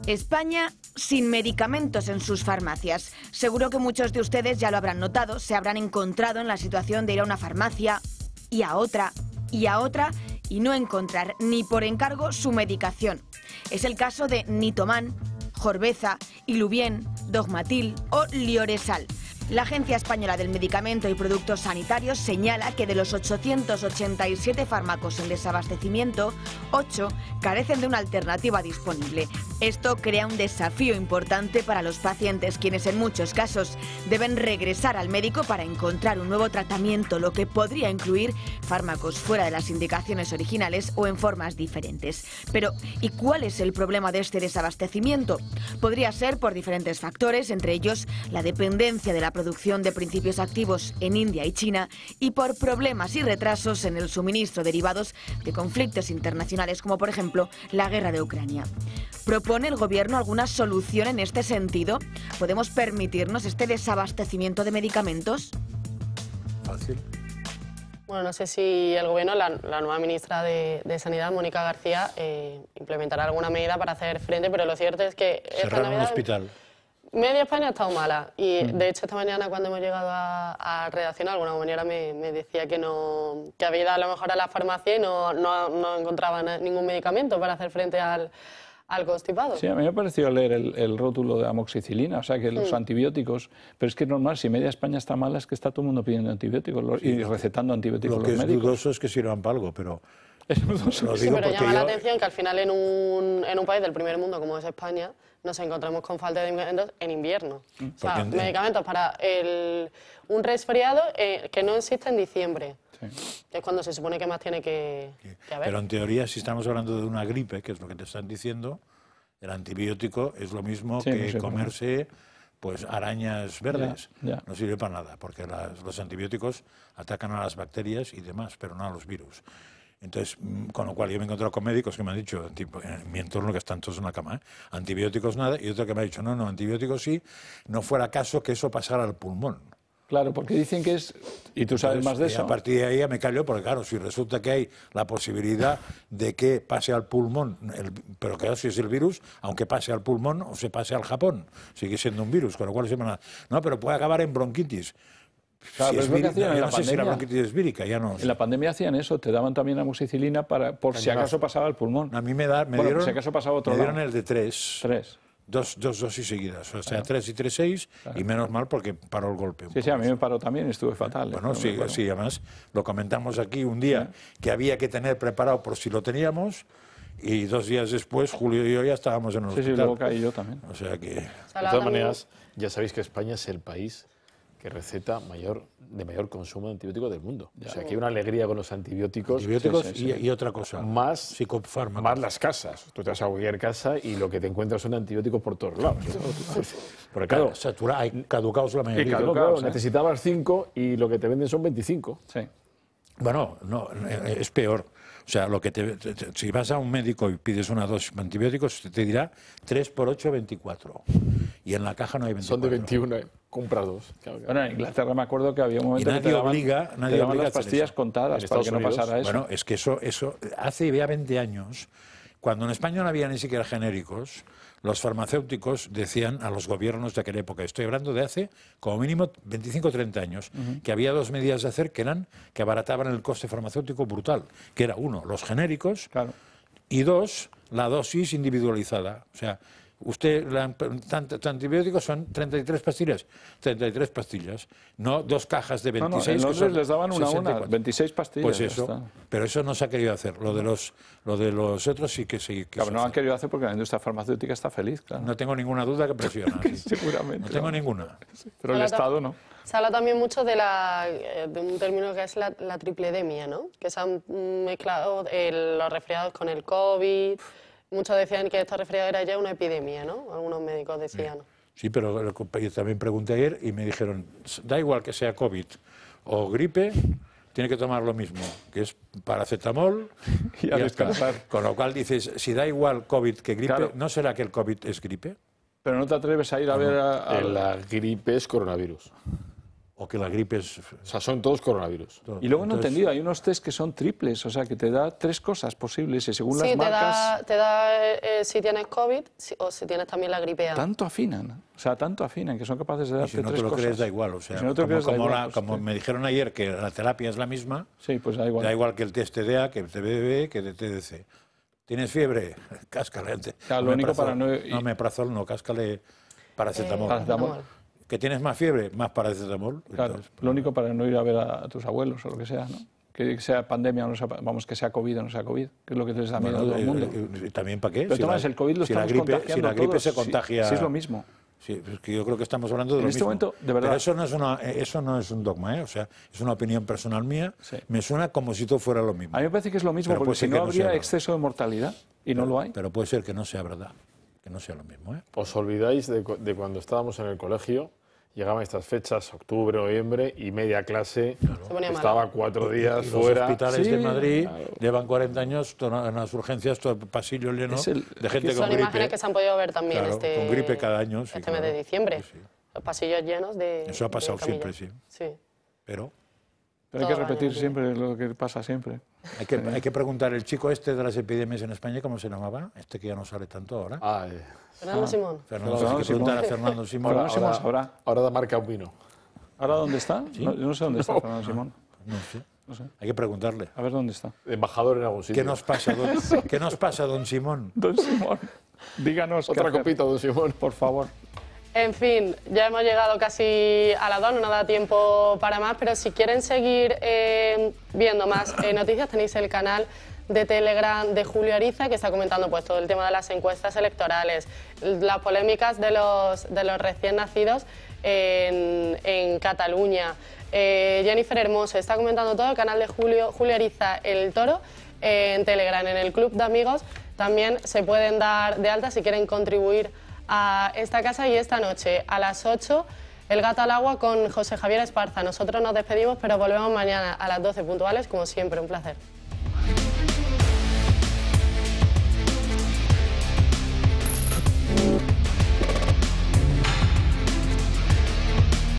España sin medicamentos en sus farmacias. Seguro que muchos de ustedes ya lo habrán notado, se habrán encontrado en la situación de ir a una farmacia y a otra y a otra y no encontrar ni por encargo su medicación. Es el caso de Nitoman, Jorbeza, Iluvien, Dogmatil o Lioresal. La Agencia Española del Medicamento y Productos Sanitarios señala que de los 887 fármacos en desabastecimiento, 8 carecen de una alternativa disponible. Esto crea un desafío importante para los pacientes, quienes en muchos casos deben regresar al médico para encontrar un nuevo tratamiento, lo que podría incluir fármacos fuera de las indicaciones originales o en formas diferentes. Pero, ¿y cuál es el problema de este desabastecimiento? Podría ser por diferentes factores, entre ellos la dependencia de la producción de principios activos en India y China y por problemas y retrasos en el suministro derivados de conflictos internacionales como por ejemplo la guerra de Ucrania. ¿Propone el gobierno alguna solución en este sentido? ¿Podemos permitirnos este desabastecimiento de medicamentos? Bueno, no sé si el Gobierno, la, nueva ministra de, Sanidad, Mónica García, eh, implementará alguna medida para hacer frente, pero lo cierto es que... Cerrar un hospital media España ha estado mala. Y mm. de hecho, esta mañana cuando hemos llegado a, a redacción, alguna compañera me, decía que, no, que había ido a lo mejor a la farmacia y no, no, no encontraba ningún medicamento para hacer frente al, al constipado. Sí, a mí me pareció leer el, el rótulo de amoxicilina, o sea, que los mm. antibióticos, pero es que es normal, si media España está mala es que está todo el mundo pidiendo antibióticos y recetando antibióticos. Lo que es es que sirvan para algo, pero... Es sí, pero llama la atención que al final en un país del primer mundo como es España nos encontramos con falta de medicamentos en invierno. Mm. O sea, medicamentos para el, un resfriado eh, que no existe en diciembre. Que es cuando se supone que más tiene que, haber. Pero en teoría, si estamos hablando de una gripe, que es lo que te están diciendo, el antibiótico es lo mismo que comerse pues arañas verdes. No sirve para nada, porque los antibióticos atacan a las bacterias y demás, pero no a los virus. Entonces, mm, con lo cual yo me he encontrado con médicos que me han dicho, en mi entorno que están todos en la cama, ¿eh? antibióticos nada, y otro que me ha dicho, no, no, antibióticos sí, no fuera caso que eso pasara al pulmón. Claro, porque dicen que es... Y tú sabes más de eso. A partir de ahí ya me callo, porque claro, si resulta que hay la posibilidad de que pase al pulmón, pero claro, si es el virus, aunque pase al pulmón o se pase al Japón, sigue siendo un virus, con lo cual siempre... No, pero puede acabar en bronquitis en la pandemia. ya no. En la pandemia hacían eso, te daban también amoxicilina para, por si acaso pasaba el pulmón. A mí me, da, dieron. el de tres. Tres. Dos, dos dosis seguidas, o sea, tres y tres, seis, y menos mal porque paró el golpe. Sí, sí, a mí me paró también, estuve eh, fatal. Bueno, sí, sí, además lo comentamos aquí un día que había que tener preparado por si lo teníamos, y dos días después, Julio y yo ya estábamos en el hospital. Sí, sí, luego caí yo también. O sea que... De todas maneras, ya sabéis que España es el país que receta mayor, de mayor consumo de antibióticos del mundo. O sea, que hay una alegría con los antibióticos. Antibióticos Y, otra cosa. Más, más las casas. Tú te vas a cualquier casa y lo que te encuentras son antibióticos por todos lados. Porque claro, hay caducados la mayoría. Necesitabas 5 y lo que te venden son 25. Bueno, no, eh, es peor. O sea, lo que te, si vas a un médico y pides una dosis de antibióticos, te dirá 3 por 8, 24. Y en la caja no hay 24. Son de 21. ¿eh? Comprados. en Inglaterra me acuerdo que había un momento que te daban, las pastillas contadas para que no pasara eso. Bueno, es que eso, eso hace ya 20 años, cuando en España no había ni siquiera genéricos, los farmacéuticos decían a los gobiernos de aquella época, estoy hablando de hace como mínimo 25 o 30 años, que había dos medidas de hacer que eran que abarataban el coste farmacéutico brutal, que era uno, los genéricos, y dos, la dosis individualizada. O sea, Usted, la, antibióticos son 33 pastillas. 33 pastillas, no dos cajas de 26. No, no, no, les daban una a una, 26 pastillas. Pues eso, pero eso no se ha querido hacer. Lo de los, lo de los otros sí que sí. claro, no han querido hacer porque la industria farmacéutica está feliz, claro. No tengo ninguna duda que presiona. Seguramente. No tengo ninguna. pero el Estado no. Se habla también mucho de, la, eh, de un término que es la, la tripledemia, ¿no? Que se han mm, mezclado eh, los resfriados con el COVID... Muchos decían que esta resfriada era ya una epidemia, ¿no? Algunos médicos decían. Sí, pero yo también pregunté ayer y me dijeron, da igual que sea COVID o gripe, tiene que tomar lo mismo, que es paracetamol y, a descansar. Con lo cual dices, si da igual COVID que gripe, ¿no será que el COVID es gripe? Pero no te atreves a ir a ver a, a... La gripe es coronavirus o que la gripe es... O sea, son todos coronavirus. Y luego no he entendido, hay unos test que son triples, o sea, que te da tres cosas posibles y según las marcas... Sí, te da, eh, eh, si tienes COVID o si tienes también la gripe A. Tanto afinan, o sea, tanto afinan que son capaces de darte no tres cosas. si no te lo crees, da igual, o sea, pues, como, me dijeron ayer que la terapia es la misma, sí, pues da, igual. da igual que el test A, que el TBB, que el TDC. ¿Tienes fiebre? Cáscale. lo único para no... No, me prazol, no, cáscale eh, paracetamol. paracetamol que tienes más fiebre, más paracetamol. Claro, pues lo único para no ir a ver a, tus abuelos o lo que sea, ¿no? Que sea pandemia o no sea, vamos, que sea COVID o no sea COVID, que es lo que te también? todo el eh, mundo. Y, eh, ¿También para qué? Pero si tomas, el COVID lo si estamos la gripe, contagiando Si la gripe se contagia... Si, es lo mismo. Sí, yo creo que estamos hablando de en este momento, de verdad. Pero eh, eso no es, un dogma, ¿eh? o sea, es una opinión personal mía. Me suena como si todo fuera lo mismo. A mí me parece que es lo mismo, porque si no, habría exceso de mortalidad, y no lo hay. Pero puede ser que no sea verdad que no sea lo mismo. ¿eh? ¿Os olvidáis de, cuando estábamos en el colegio? Llegaban estas fechas, octubre, noviembre, y media clase estaba cuatro días fuera. Los hospitales de Madrid llevan 40 años en las urgencias todo el pasillo lleno de gente con gripe. Son imágenes que se han podido ver también este con gripe cada año. este mes de diciembre. los pasillos llenos de. Eso ha pasado siempre, sí. sí. Pero. Pero hay que repetir siempre lo que pasa siempre. Hay que, preguntar, el chico este de las epidemias en España, ¿cómo se llamaba? Este que ya no sale tanto ahora. Fernando ah. Simón. Fernando, hay que preguntar a Fernando Simón. Ahora, ahora, ahora, da marca un vino. ¿Ahora dónde está? No, yo no sé dónde está Fernando ah, Simón. No sé. Hay que preguntarle. A ver dónde está. Embajador en algún sitio. ¿Qué nos pasa, ¿qué nos pasa, don Simón? Don Simón. Díganos. Otra copita, don Simón. Por favor. En fin, ya hemos llegado casi a la 2, no nos da tiempo para más, pero si quieren seguir eh, viendo más eh, noticias tenéis el canal de Telegram de Julio Ariza, que está comentando pues, todo el tema de las encuestas electorales, las polémicas de los, recién nacidos en, en Cataluña. Eh, Jennifer Hermoso está comentando todo el canal de Julio Ariza El Toro en Telegram, en el Club de Amigos. También se pueden dar de alta si quieren contribuir a esta casa y esta noche a las 8 El Gato al Agua con José Javier Esparza. Nosotros nos despedimos, pero volvemos mañana a las 12 puntuales, como siempre. Un placer.